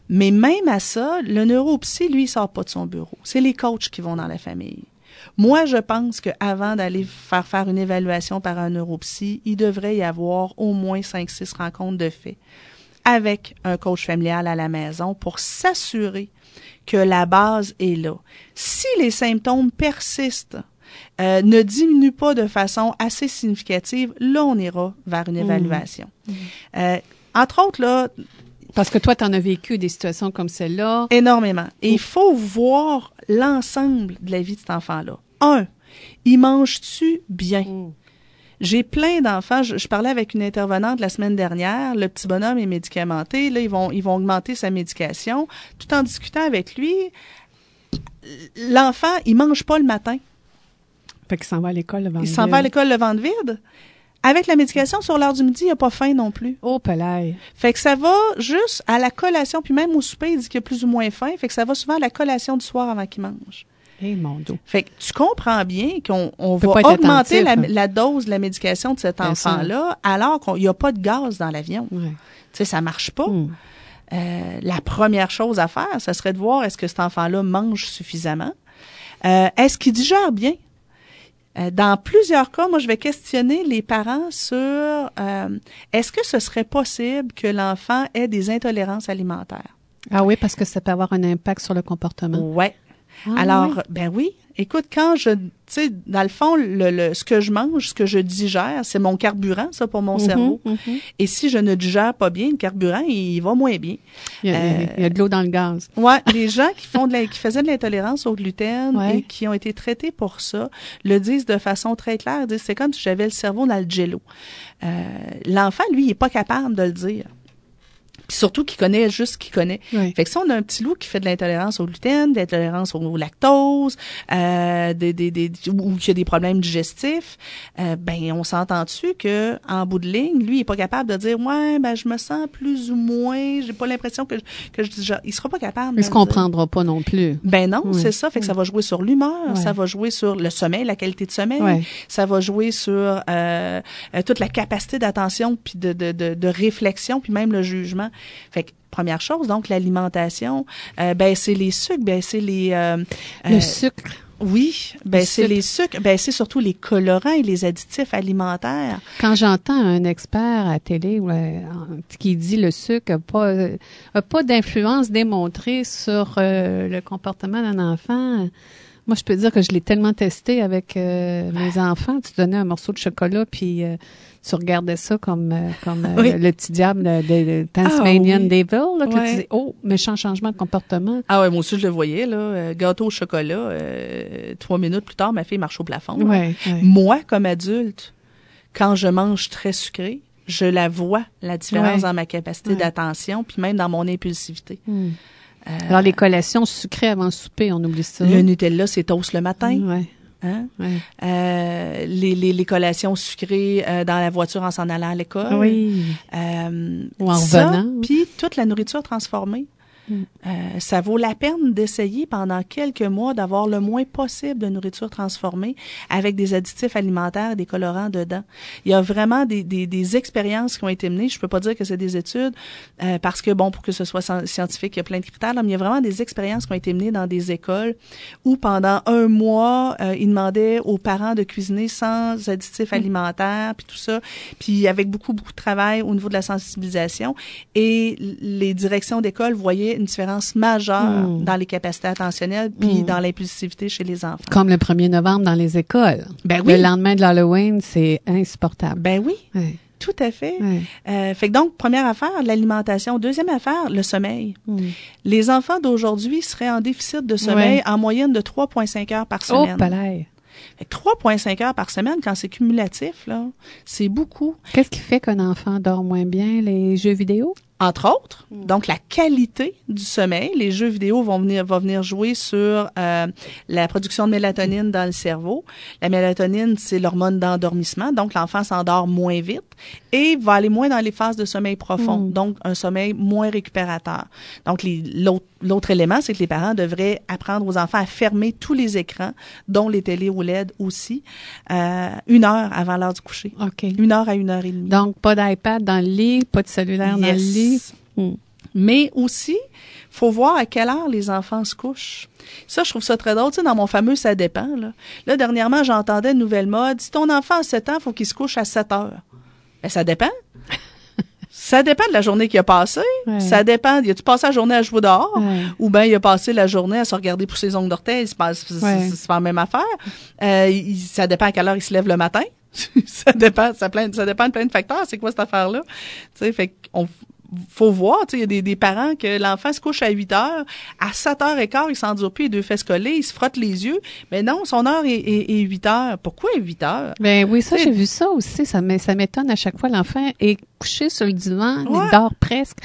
Mais même à ça, le neuropsy, lui, ne sort pas de son bureau. C'est les coachs qui vont dans la famille. Moi, je pense qu'avant d'aller faire faire une évaluation par un neuropsy, il devrait y avoir au moins 5-6 rencontres de fait avec un coach familial à la maison pour s'assurer que la base est là. Si les symptômes persistent, euh, ne diminuent pas de façon assez significative, là, on ira vers une mmh. évaluation. Mmh. Euh, entre autres, là... Parce que toi, tu en as vécu des situations comme celle-là. Énormément. Et il faut voir l'ensemble de la vie de cet enfant-là. Un, il mange-tu bien? Mm. J'ai plein d'enfants. Je, parlais avec une intervenante la semaine dernière. Le petit bonhomme est médicamenté. Là, ils vont, ils vont augmenter sa médication. Tout en discutant avec lui, l'enfant, il mange pas le matin. Fait qu'il s'en va à l'école le ventre vide. Il s'en va à l'école le ventre vide avec la médication, sur l'heure du midi, il n'y a pas faim non plus. Oh, pelaille. Fait que ça va juste à la collation, puis même au souper, il dit qu'il y a plus ou moins faim. Fait que ça va souvent à la collation du soir avant qu'il mange. Eh mon dieu! Fait que tu comprends bien qu'on on va augmenter hein. la, dose de la médication de cet enfant-là alors qu'il n'y a pas de gaz dans l'avion. Ça Tu ça marche pas. Hmm. Euh, la première chose à faire, ce serait de voir est-ce que cet enfant-là mange suffisamment. Euh, est-ce qu'il digère bien? Euh, dans plusieurs cas, moi, je vais questionner les parents sur euh, est-ce que ce serait possible que l'enfant ait des intolérances alimentaires. Ah oui, parce que ça peut avoir un impact sur le comportement. Ouais, ah, Alors, ben oui, écoute, quand je, tu sais, dans le fond, le, ce que je mange, ce que je digère, c'est mon carburant, ça, pour mon mhm, cerveau. Mhm. Et si je ne digère pas bien le carburant, il va moins bien. Il y a, euh, de l'eau dans le gaz. Ouais, les gens qui font de la, qui faisaient de l'intolérance au gluten et qui ont été traités pour ça le disent de façon très claire. Disent c'est comme si j'avais le cerveau dans le jello. Euh, l'enfant, lui, il est pas capable de le dire surtout qui connaît juste ce qu'il connaît. Fait que si on a un petit loup qui fait de l'intolérance au gluten, de l'intolérance au, lactose, euh, des, ou qui a des problèmes digestifs, euh, ben on s'entend dessus que en bout de ligne, lui, il est pas capable de dire ouais, ben je me sens plus ou moins, j'ai pas l'impression que je, que je il sera pas capable. Il se comprendra pas non plus. Ben non, c'est ça. Fait que ça va jouer sur l'humeur, ça va jouer sur le sommeil, la qualité de sommeil, ça va jouer sur euh, euh, toute la capacité d'attention puis de, de, de, de réflexion puis même le jugement. Fait première chose, donc l'alimentation, euh, ben c'est les sucres, baisser les... Euh, euh, le sucre. Oui, ben c'est les sucres, ben c'est surtout les colorants et les additifs alimentaires. Quand j'entends un expert à télé qui dit le sucre n'a pas, pas d'influence démontrée sur le comportement d'un enfant, moi je peux dire que je l'ai tellement testé avec mes enfants. Tu donnais un morceau de chocolat puis tu regardais ça comme, euh, euh, le petit diable de, Tasmanian ah Devil, là, que tu dis, oh, méchant changement de comportement. Ah ouais, moi aussi, je le voyais, là. Euh, gâteau au chocolat, trois minutes plus tard, ma fille marche au plafond. Moi, comme adulte, quand je mange très sucré, je la vois, la différence dans ma capacité d'attention, puis même dans mon impulsivité. Dans hmm. Alors, les collations sucrées avant souper, on oublie ça. Le Nutella, c'est toast le matin. Hein? Euh, les, les, les, collations sucrées euh, dans la voiture en s'en allant à l'école. Oui. Euh, Ou en revenant. Puis toute la nourriture transformée. Euh, ça vaut la peine d'essayer pendant quelques mois d'avoir le moins possible de nourriture transformée avec des additifs alimentaires des colorants dedans. Il y a vraiment des, expériences qui ont été menées. Je peux pas dire que c'est des études euh, parce que, bon, pour que ce soit scientifique, il y a plein de critères, mais il y a vraiment des expériences qui ont été menées dans des écoles où pendant un mois, euh, ils demandaient aux parents de cuisiner sans additifs mm. alimentaires, puis tout ça, puis avec beaucoup, beaucoup de travail au niveau de la sensibilisation. Et les directions d'école voyaient une différence majeure hmm. dans les capacités attentionnelles puis hmm. dans l'impulsivité chez les enfants. Comme le 1er novembre dans les écoles. Ben le lendemain de l'Halloween, c'est insupportable. Ben oui. Tout à fait. Euh, fait donc, première affaire, l'alimentation. Deuxième affaire, le sommeil. Hmm. Les enfants d'aujourd'hui seraient en déficit de sommeil en moyenne de 3,5 heures par oh, semaine. Oh, palais. 3,5 heures par semaine, quand c'est cumulatif, là, c'est beaucoup. Qu'est-ce qui fait qu'un enfant dort moins bien? Les jeux vidéo? entre autres, hmm. donc la qualité du sommeil. Les jeux vidéo vont venir, venir jouer sur euh, la production de mélatonine dans le cerveau. La mélatonine, c'est l'hormone d'endormissement, donc l'enfant s'endort moins vite et va aller moins dans les phases de sommeil profond, hmm. donc un sommeil moins récupérateur. Donc l'autre L'autre élément, c'est que les parents devraient apprendre aux enfants à fermer tous les écrans, dont les télés LED aussi, euh, une heure avant l'heure du coucher. OK. Une heure à une heure et demie. Donc, pas d'iPad dans le lit, pas de cellulaire dans le lit. Hmm. Mais aussi, faut voir à quelle heure les enfants se couchent. Ça, je trouve ça très drôle. Tu sais, dans mon fameux « ça dépend », là, dernièrement, j'entendais une nouvelle mode. Si ton enfant a 7 ans, faut qu'il se couche à 7 heures. Ben, ça dépend. Ça dépend de la journée qu'il a passée. Ça dépend. Il a-tu passé la journée à jouer dehors? Ou bien il a passé la journée à se regarder pour ses ongles d'orteil? C'est pas, la même affaire. Euh, ça dépend à quelle heure il se lève le matin. ça dépend, ça, plein, ça dépend de plein de facteurs. C'est quoi cette affaire-là? Tu sais, fait qu'on faut voir, il y a des, parents que l'enfant se couche à 8 heures, à 7 heures et quart, il s'endure plus, il deux fesses collées, il se frotte les yeux. Mais non, son heure est, 8 heures. Pourquoi 8 heures? Ben oui, ça, j'ai vu ça aussi. Ça m'étonne à chaque fois. L'enfant est couché sur le divan, il dort presque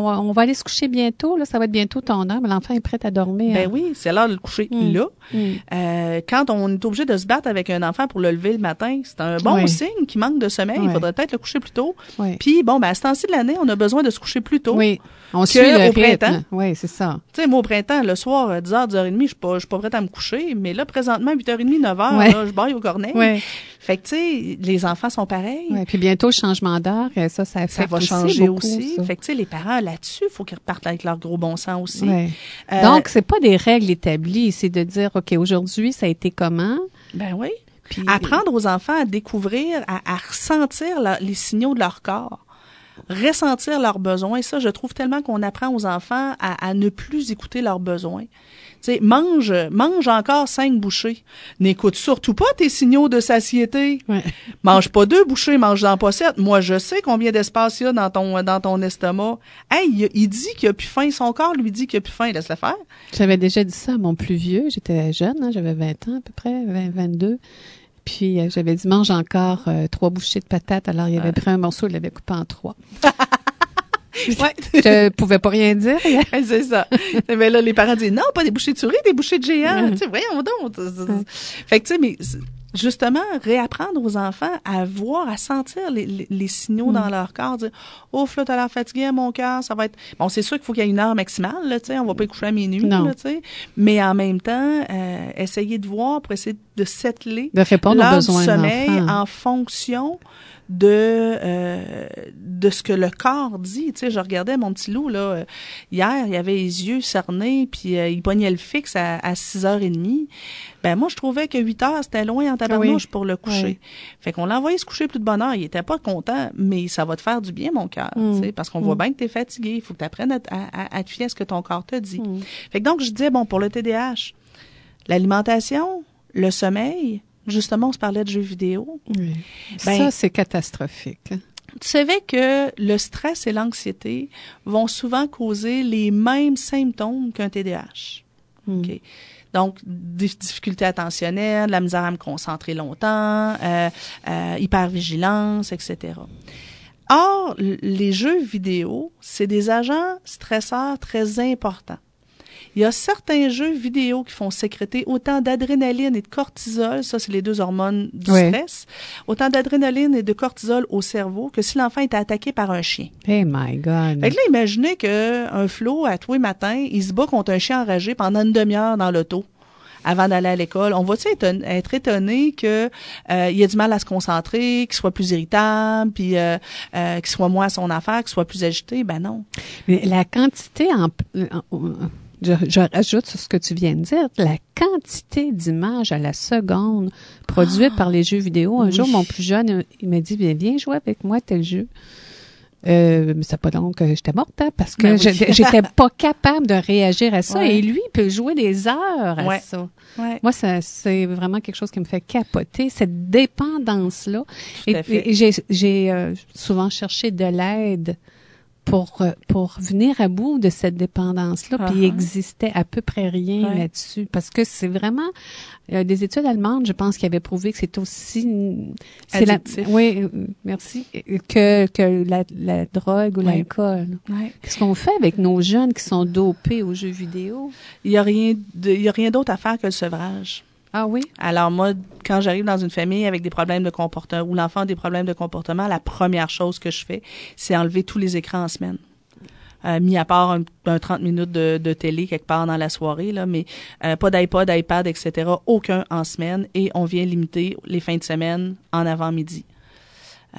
on, va aller se coucher bientôt, là, ça va être bientôt ton heure, mais l'enfant est prêt à dormir. Ben oui, c'est l'heure de le coucher mm. là. Mm. Euh, quand on est obligé de se battre avec un enfant pour le lever le matin, c'est un bon signe qu'il manque de sommeil. Il faudrait peut-être le coucher plus tôt. Puis bon, ben à ce temps-ci de l'année, on a besoin de se coucher plus tôt. Oui. On suit le au printemps. Oui, c'est ça. Tu sais, au printemps, le soir, 10h, 10h30, je suis pas, pas prête à me coucher, mais là, présentement, 8h30, 9h, je baille au cornet. Fait que, tu sais, les enfants sont pareils. puis bientôt, changement d'heure, ça, ça va changer aussi. Fait les parents, là-dessus. Il faut qu'ils repartent avec leur gros bon sens aussi. Donc, ce euh, Donc, c'est pas des règles établies. C'est de dire, OK, aujourd'hui, ça a été comment? Ben oui. Apprendre aux enfants à découvrir, à, ressentir les signaux de leur corps ressentir leurs besoins. Et ça, je trouve tellement qu'on apprend aux enfants à ne plus écouter leurs besoins sais, mange, mange encore cinq bouchées. N'écoute surtout pas tes signaux de satiété. mange pas deux bouchées, mange dans pas sept. Moi, je sais combien d'espace il y a dans ton, dans ton estomac. Hey, il, dit qu'il a plus faim. Son corps lui dit qu'il a plus faim. Laisse-le faire. J'avais déjà dit ça à mon plus vieux. J'étais jeune, hein. j'avais 20 ans à peu près, vingt 22. Puis euh, j'avais dit mange encore euh, trois bouchées de patates. Alors il avait pris un morceau, il l'avait coupé en trois. Ouais. je pouvais pas rien dire. c'est ça. Mais eh ben là, les parents disent non, pas des bouchées de souris, des bouchées de géants. Tu voyons donc. Fait que, tu sais, mais justement, réapprendre aux enfants à voir, à sentir les, les, signaux dans mm. leur corps, dire « Ouf, là, t'as l'air fatigué, mon cœur, ça va être... » Bon, c'est sûr qu'il faut qu'il y ait une heure maximale, là, on va pas coucher à minuit, là, mais en même temps, euh, essayer de voir pour essayer de settler de répondre sommeil en fonction de euh, de ce que le corps dit. Tu sais, je regardais mon petit loup, là, euh, hier, il avait les yeux cernés, puis il poignait le fixe à, à 6h30. Ben moi, je trouvais que 8 heures, c'était loin en tabarnouche pour le coucher. Fait qu'on l'a envoyé se coucher plus de bonne heure. Il était pas content, mais ça va te faire du bien, mon cœur, mm. parce qu'on voit mm. bien que tu es fatigué. Il faut que tu apprennes à, à, te fier à ce que ton corps te dit. Mm. Fait que donc, je disais, bon, pour le TDAH, l'alimentation, le sommeil, justement, on se parlait de jeux vidéo. Ben, ça, c'est catastrophique. Hein. Tu savais que le stress et l'anxiété vont souvent causer les mêmes symptômes qu'un TDAH. Donc, des difficultés attentionnelles, la misère à me concentrer longtemps, euh, euh, hypervigilance, etc. Or, les jeux vidéo, c'est des agents stresseurs très importants. Il y a certains jeux vidéo qui font sécréter autant d'adrénaline et de cortisol, ça c'est les deux hormones du stress, autant d'adrénaline et de cortisol au cerveau que si l'enfant est attaqué par un chien. Hey my God! Fait que là, imaginez qu'un flot, à tous les matins, il se bat contre un chien enragé pendant une demi-heure dans l'auto avant d'aller à l'école. On va être, étonné que euh, ait du mal à se concentrer, qu'il soit plus irritable, puis euh, euh, qu'il soit moins à son affaire, qu'il soit plus agité? Ben non. Mais la quantité en je, rajoute sur ce que tu viens de dire, la quantité d'images à la seconde produite par les jeux vidéo. Un ah, jour, mon plus jeune, il m'a dit, viens, viens jouer avec moi tel jeu. Euh, mais c'est pas donc que j'étais morte hein, parce que ben j'étais pas capable de réagir à ça et lui il peut jouer des heures à ça. Moi ça c'est vraiment quelque chose qui me fait capoter cette dépendance là et, j'ai euh, souvent cherché de l'aide pour, euh, pour venir à bout de cette dépendance-là, puis il uh-huh. existait à peu près rien là-dessus. Parce que c'est vraiment... des études allemandes, je pense, qui avaient prouvé que c'est aussi... c'est Oui, euh, merci. Que, que la, la drogue ou l'alcool. Qu'est-ce qu'on fait avec nos jeunes qui sont dopés aux jeux vidéo? Il a n'y a rien d'autre à faire que le sevrage. Ah oui? Alors moi, quand j'arrive dans une famille avec des problèmes de comportement ou l'enfant a des problèmes de comportement, la première chose que je fais, c'est enlever tous les écrans en semaine. Euh, mis à part un, 30 minutes de, télé quelque part dans la soirée, là, mais euh, pas d'iPod, iPad, etc., aucun en semaine, et on vient limiter les fins de semaine en avant-midi.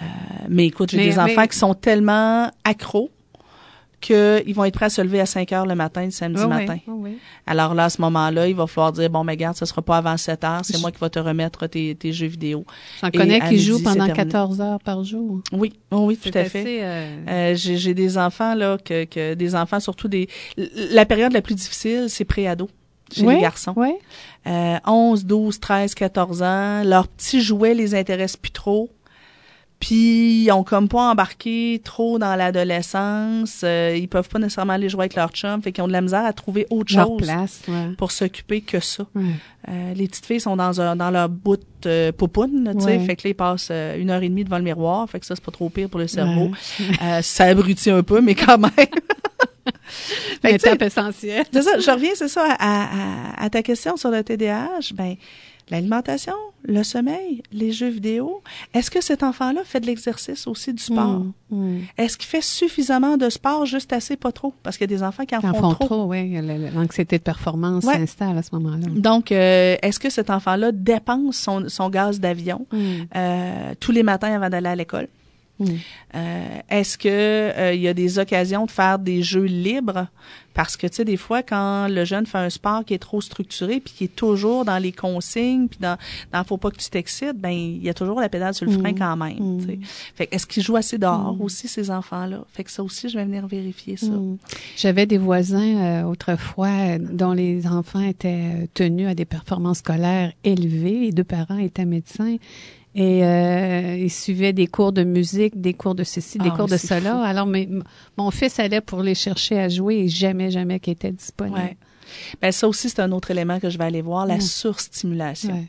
Euh, mais écoute, j'ai des enfants qui sont tellement accros qu'ils vont être prêts à se lever à 5 heures le matin, le samedi matin. Alors là, à ce moment-là, il va falloir dire, bon, mais garde, ce sera pas avant 7 heures, c'est moi qui va te remettre tes, jeux vidéo. J'en connais qui jouent pendant 14 heures par jour. Oui, oui, tout à fait. Euh, euh, j'ai des enfants, là, que, des enfants, surtout des... La période la plus difficile, c'est pré-ado chez les garçons. Oui. Euh, 11, 12, 13, 14 ans, leurs petits jouets les intéressent plus trop. Puis ils ont comme pas embarqué trop dans l'adolescence, euh, ils peuvent pas nécessairement aller jouer avec leur chum, fait qu'ils ont de la misère à trouver autre chose pour s'occuper que ça. Euh, les petites filles sont dans un, dans leur bout de euh, tu fait que là, ils passent une heure et demie devant le miroir, fait que ça c'est pas trop pire pour le cerveau. ça abrutit un peu, mais quand même. un peu essentiel. Je reviens, c'est ça, à, à ta question sur le TDAH. Ben l'alimentation, le sommeil, les jeux vidéo. Est-ce que cet enfant-là fait de l'exercice aussi du sport? Mm, mm. Est-ce qu'il fait suffisamment de sport, juste assez, pas trop? Parce qu'il y a des enfants qui en, font, trop. oui. L'anxiété de performance s'installe à ce moment-là. Donc, euh, est-ce que cet enfant-là dépense son, gaz d'avion mm. euh, tous les matins avant d'aller à l'école? Euh, est-ce que euh, il y a des occasions de faire des jeux libres parce que tu sais des fois quand le jeune fait un sport qui est trop structuré puis qui est toujours dans les consignes puis dans, dans faut pas que tu t'excites ben il y a toujours la pédale sur le frein mm. quand même mm. fait est-ce qu'ils jouent assez dehors mm. aussi ces enfants là fait que ça aussi je vais venir vérifier ça j'avais des voisins euh, autrefois dont les enfants étaient tenus à des performances scolaires élevées les deux parents étaient médecins et euh, il suivait des cours de musique, des cours de ceci, des ah, cours de cela. Alors, mon fils allait pour les chercher à jouer et jamais, jamais qu'il était disponible. Mais ben, ça aussi, c'est un autre élément que je vais aller voir, la surstimulation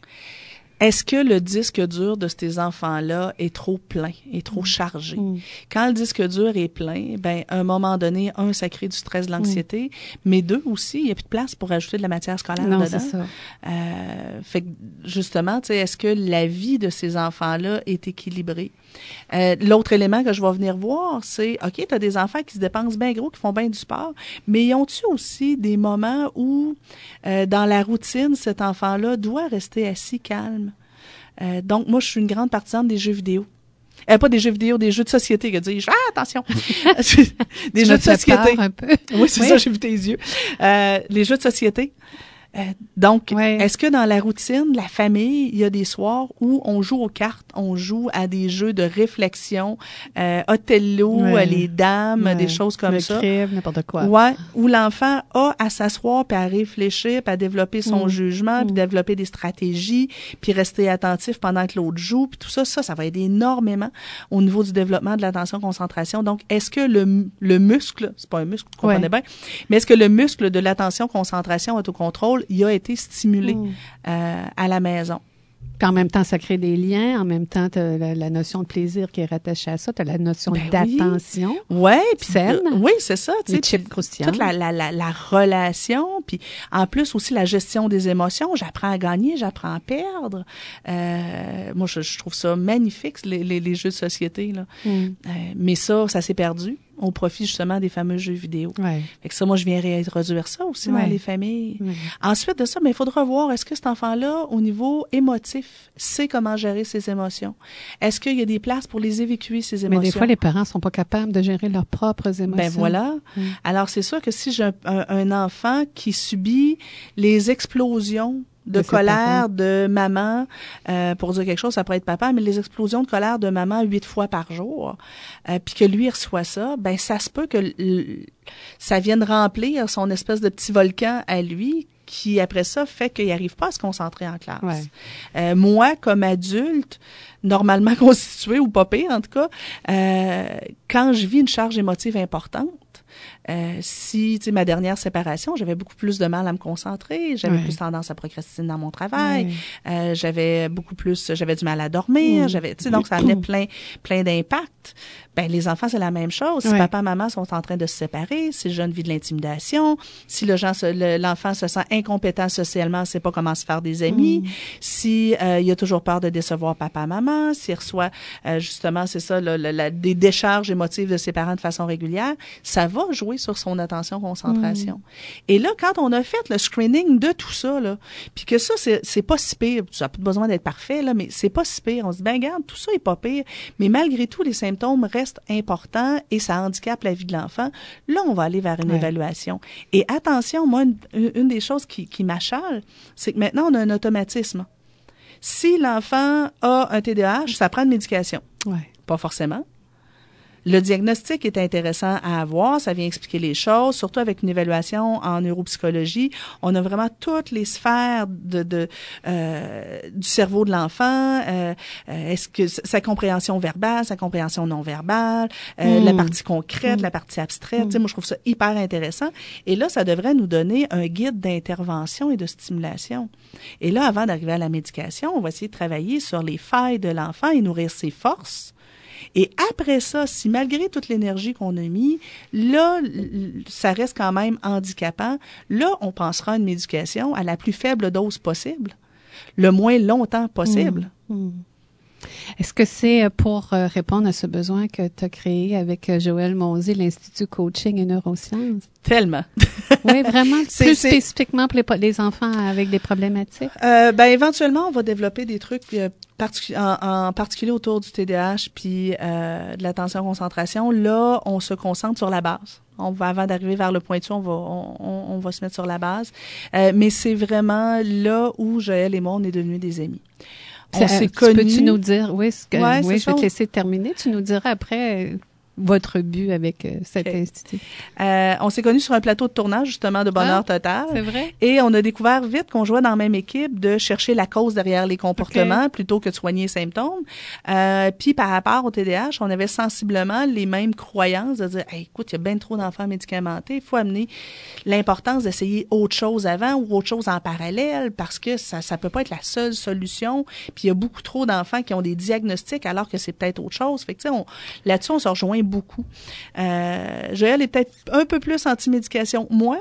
est-ce que le disque dur de ces enfants-là est trop plein, est trop mm. chargé? Mm. Quand le disque dur est plein, ben, à un moment donné, un, ça crée du stress, de mm. l'anxiété, mais deux aussi, il n'y a plus de place pour ajouter de la matière scolaire non, c'est Ça. Euh, fait que, justement, tu sais, est-ce que la vie de ces enfants-là est équilibrée? Euh, l'autre élément que je vais venir voir, c'est, OK, tu as des enfants qui se dépensent bien gros, qui font bien du sport, mais ils ont-tu aussi des moments où, euh, dans la routine, cet enfant-là doit rester assis calme? Euh, donc, moi, je suis une grande partisane des jeux vidéo. pas des jeux vidéo, des jeux de société que dis Ah, attention! des jeux de société. Oui, c'est ça, j'ai vu tes yeux. les jeux de société. Euh, donc, est-ce que dans la routine de la famille, il y a des soirs où on joue aux cartes, on joue à des jeux de réflexion, euh, Othello, les dames, des choses comme ça. n'importe quoi. Ouais, où l'enfant a à s'asseoir, puis à réfléchir, puis à développer son mm. jugement, puis mm. développer des stratégies, puis rester attentif pendant que l'autre joue, puis tout ça, ça, ça va aider énormément au niveau du développement de l'attention concentration. Donc, est-ce que le, le muscle, c'est pas un muscle, vous comprenez bien, mais est-ce que le muscle de l'attention concentration autocontrôle il a été stimulé mm. euh, à la maison. Puis en même temps, ça crée des liens. En même temps, tu as la, notion de plaisir qui est rattachée à ça. Tu as la notion ben d'attention. Oui, ouais, puis oui, c'est ça. Toute la, relation. Puis en plus, aussi la gestion des émotions. J'apprends à gagner, j'apprends à perdre. Euh, moi, je, trouve ça magnifique, les, jeux de société. Là. Mm. Euh, mais ça, ça s'est perdu au profit justement des fameux jeux vidéo. Ouais. Fait que ça, moi, je viens réintroduire ça aussi dans les familles. Ensuite de ça, mais ben, il faudra voir est-ce que cet enfant-là, au niveau émotif, sait comment gérer ses émotions. Est-ce qu'il y a des places pour les évacuer ses émotions Mais des fois, les parents sont pas capables de gérer leurs propres ben, émotions. Ben voilà. Alors c'est sûr que si j'ai un enfant qui subit les explosions de, colère de maman euh, pour dire quelque chose ça peut être papa mais les explosions de colère de maman huit fois par jour euh, puis que lui reçoit ça ben ça se peut que ça vienne remplir son espèce de petit volcan à lui qui après ça fait qu'il n'arrive pas à se concentrer en classe. Euh, moi, comme adulte, normalement constitué ou pas en tout cas, quand je vis une charge émotive importante, euh, si, tu sais, ma dernière séparation, j'avais beaucoup plus de mal à me concentrer, j'avais plus tendance à procrastiner dans mon travail, euh, j'avais beaucoup plus, j'avais du mal à dormir, mmh. j'avais, tu sais, donc ça avait plein, plein d'impact. Ben, les enfants, c'est la même chose. Si papa et maman sont en train de se séparer, si le jeune vit de l'intimidation, si le l'enfant se sent incompétent socialement, sait pas comment se faire des amis, mmh. si euh, il a toujours peur de décevoir papa, maman, s'il reçoit, euh, justement, c'est ça, la, des décharges émotives de ses parents de façon régulière, ça va jouer sur son attention, concentration. Mm. Et là, quand on a fait le screening de tout ça, puis que ça, c'est pas si pire, tu n'as plus besoin d'être parfait, là, mais c'est pas si pire. On se dit, ben regarde, tout ça est pas pire, mais malgré tout, les symptômes restent importants et ça handicape la vie de l'enfant. Là, on va aller vers une évaluation. Et attention, moi, une, des choses qui, qui m'achale, c'est que maintenant, on a un automatisme. Si l'enfant a un TDAH, ça prend une médication. Ouais. Pas forcément. Le diagnostic est intéressant à avoir, ça vient expliquer les choses, surtout avec une évaluation en neuropsychologie. On a vraiment toutes les sphères de, euh, du cerveau de l'enfant. Euh, euh, est-ce que sa compréhension verbale, sa compréhension non verbale, la hmm. partie concrète, la hmm. partie abstraite. Hmm. Moi, je trouve ça hyper intéressant. Et là, ça devrait nous donner un guide d'intervention et de stimulation. Et là, avant d'arriver à la médication, on va essayer de travailler sur les failles de l'enfant et nourrir ses forces et après ça, si malgré toute l'énergie qu'on a mis, là, ça reste quand même handicapant, là, on pensera à une médication à la plus faible dose possible, le moins longtemps possible. Mmh. Mmh. Est-ce que c'est euh, pour euh, répondre à ce besoin que tu as créé avec euh, Joël Mosé, l'Institut Coaching et Neurosciences? Tellement. oui, vraiment. Plus spécifiquement pour les, enfants avec des problématiques? Euh, ben, éventuellement, on va développer des trucs en, particulier autour du TDAH puis euh, de l'attention-concentration. Là, on se concentre sur la base. On va avant d'arriver vers le point on va on, on, va se mettre sur la base. mais c'est vraiment là où Joël et moi on est devenus des amis on s'est connus. Peux-tu nous dire, oui, que, je vais te laisser terminer. Tu nous diras après euh, votre but avec euh, cet institut? Euh, on s'est connus sur un plateau de tournage, justement, de ah, Bonheur Total. C'est vrai. Et on a découvert vite qu'on jouait dans la même équipe de chercher la cause derrière les comportements plutôt que de soigner les symptômes. Euh, puis par rapport au TDAH, on avait sensiblement les mêmes croyances de dire, écoute, il y a bien trop d'enfants médicamentés, il faut amener l'importance d'essayer autre chose avant ou autre chose en parallèle parce que ça ça peut pas être la seule solution. Puis il y a beaucoup trop d'enfants qui ont des diagnostics alors que c'est peut-être autre chose. Fait que, là-dessus, on se rejoint beaucoup. Euh, Joël est peut-être un peu plus anti-médication moi,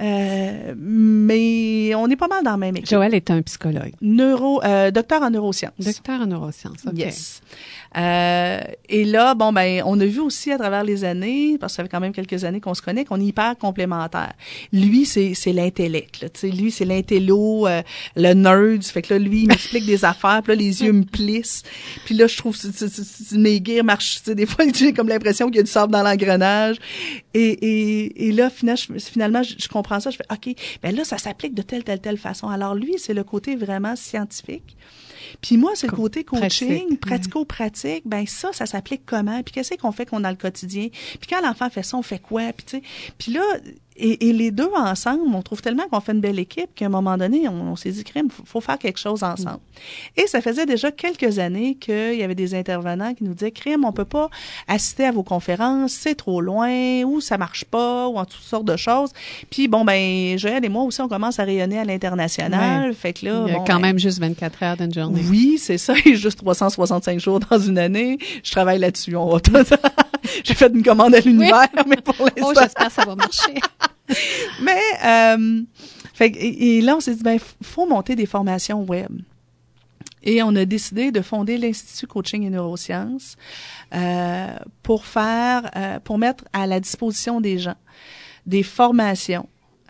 euh, mais on est pas mal dans le même équipe. Joël est un psychologue. Neuro, euh, docteur en neurosciences. Docteur en neurosciences, Yes. Euh, et là, bon, ben, on a vu aussi à travers les années, parce que ça fait quand même quelques années qu'on se connaît, qu'on est hyper complémentaires. Lui, c'est, c'est l'intellect, là, tu sais, lui, c'est l'intello, euh, le nerd, fait que là, lui, il m'explique des affaires, puis là, les yeux me plissent, puis là, je trouve, mes gears marchent, tu sais, des fois, j'ai comme l'impression qu'il y a du sable dans l'engrenage, et, et, et là, finalement, je, finalement, je comprends ça, je fais, OK, ben là, ça s'applique de telle, telle, telle façon. Alors, lui, c'est le côté vraiment scientifique. Puis moi, ce côté coaching, mm-hmm. pratico-pratique, ben ça, ça s'applique comment? Puis qu'est-ce qu'on fait qu'on a le quotidien? Puis quand l'enfant fait ça, on fait quoi? Puis, puis là, et, et, les deux ensemble, on trouve tellement qu'on fait une belle équipe qu'à un moment donné, on, s'est dit, crime, faut, faut faire quelque chose ensemble. Et ça faisait déjà quelques années qu'il y avait des intervenants qui nous disaient, crime, on peut pas assister à vos conférences, c'est trop loin, ou ça marche pas, ou en toutes sortes de choses. Puis bon, ben, Joël et moi aussi, on commence à rayonner à l'international. Fait que là, Il y a quand ben, même juste 24 heures d'une journée. Oui, c'est ça, et juste 365 jours dans une année. Je travaille là-dessus. On J'ai fait une commande à l'univers, mais pour l'instant. Oh, j'espère que ça va marcher. Mais, euh, fait, et, là, on s'est dit, ben, faut monter des formations web. Et on a décidé de fonder l'Institut Coaching et Neurosciences euh, pour faire, euh, pour mettre à la disposition des gens des formations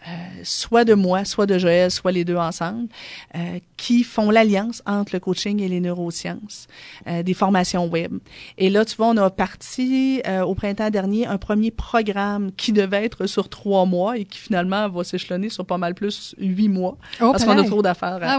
euh, soit de moi, soit de Joël, soit les deux ensemble, euh, qui font l'alliance entre le coaching et les neurosciences, euh, des formations web. Et là, tu vois, on a parti au printemps dernier un premier programme qui devait être sur trois mois et qui finalement va s'échelonner sur pas mal plus huit mois oh, parce qu'on a trop d'affaires. Ah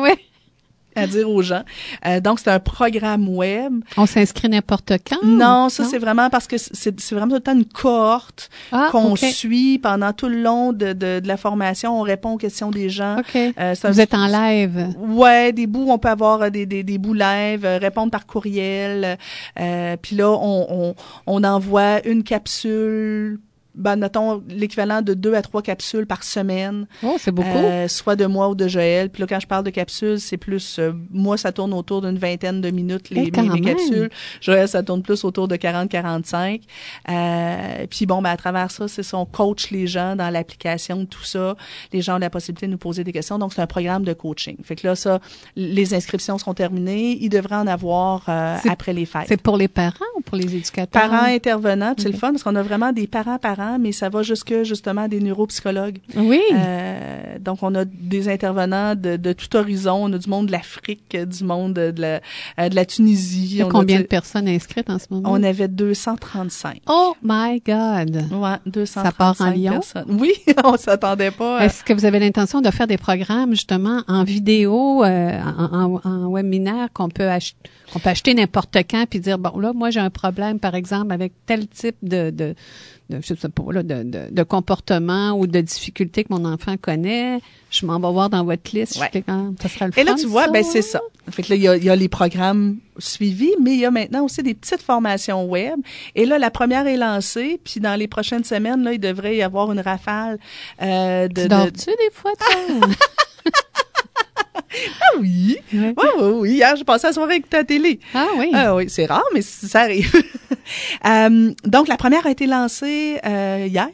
à dire aux gens. Euh, donc, c'est un programme web. On s'inscrit n'importe quand? Non, ça, c'est vraiment parce que c'est vraiment tout le temps une cohorte ah, qu'on suit pendant tout le long de, de, la formation. On répond aux questions des gens. Okay. Euh, Vous êtes en live? Ouais, des bouts, on peut avoir euh, des, des, des bouts live, répondre par courriel. Euh, Puis là, on, on, on envoie une capsule ben, notons l'équivalent de deux à trois capsules par semaine. Oh, c'est beaucoup. Euh, soit de moi ou de Joël. Puis là, quand je parle de capsules, c'est plus euh, moi, ça tourne autour d'une vingtaine de minutes les, eh, capsules. Joël, ça tourne plus autour de 40-45. Euh, puis bon, ben, à travers ça, c'est ça, on coach les gens dans l'application, tout ça. Les gens ont la possibilité de nous poser des questions. Donc, c'est un programme de coaching. Fait que là, ça, les inscriptions seront terminées. Ils devraient en avoir euh, après les fêtes. C'est pour les parents ou pour les éducateurs? Parents intervenants. C'est le fun parce qu'on a vraiment des parents-parents mais ça va jusque justement des neuropsychologues. Oui. Euh, donc on a des intervenants de, de, tout horizon. On a du monde de l'Afrique, du monde de la, euh, de la Tunisie. combien de personnes inscrites en ce moment On avait 235. Oh my God. Ouais, 235 Ça part en Lyon. Oui, on s'attendait pas. Est-ce que vous avez l'intention de faire des programmes justement en vidéo, euh, en, en, webinaire qu'on peut acheter? qu'on peut acheter n'importe quand puis dire bon là moi j'ai un problème par exemple avec tel type de, de de, je de, de, comportement ou de difficulté que mon enfant connaît, je m'en vais voir dans votre liste. ça sera le Et là, tu vois, ben c'est ça. Fait que là, il y a, y a, les programmes suivis, mais il y a maintenant aussi des petites formations web. Et là, la première est lancée, puis dans les prochaines semaines, là, il devrait y avoir une rafale euh, de... Tu tu des fois, toi? Ah oui. oui, Hier, j'ai passé la soirée avec ta télé. Ah oui. Ah oui, c'est rare, mais ça arrive. euh, donc, la première a été lancée euh, hier.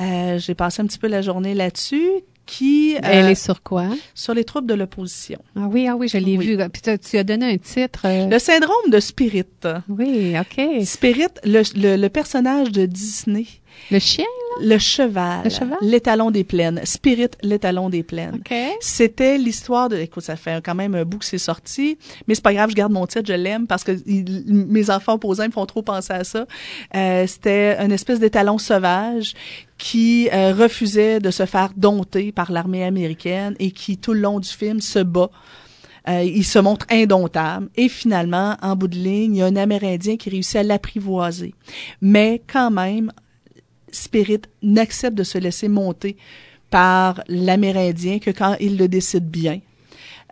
Euh, j'ai passé un petit peu la journée là-dessus. Qui, euh, Elle est sur quoi? Sur les troubles de l'opposition. Ah oui, ah oui, je l'ai vu. tu, as donné un titre. Euh, le syndrome de Spirit. Oui, OK. Spirit, le, le personnage de Disney le chien? Le cheval. Le cheval? L'étalon des plaines. Spirit, l'étalon des plaines. C'était l'histoire de, écoute, ça fait quand même un bout que c'est sorti, mais c'est pas grave, je garde mon titre, je l'aime parce que mes enfants posés me font trop penser à ça. Euh, c'était une espèce d'étalon sauvage qui euh, refusait de se faire dompter par l'armée américaine et qui, tout le long du film, se bat euh, il se montre indomptable et finalement, en bout de ligne, il y a un Amérindien qui réussit à l'apprivoiser. Mais quand même, Spirit n'accepte de se laisser monter par l'Amérindien que quand il le décide bien.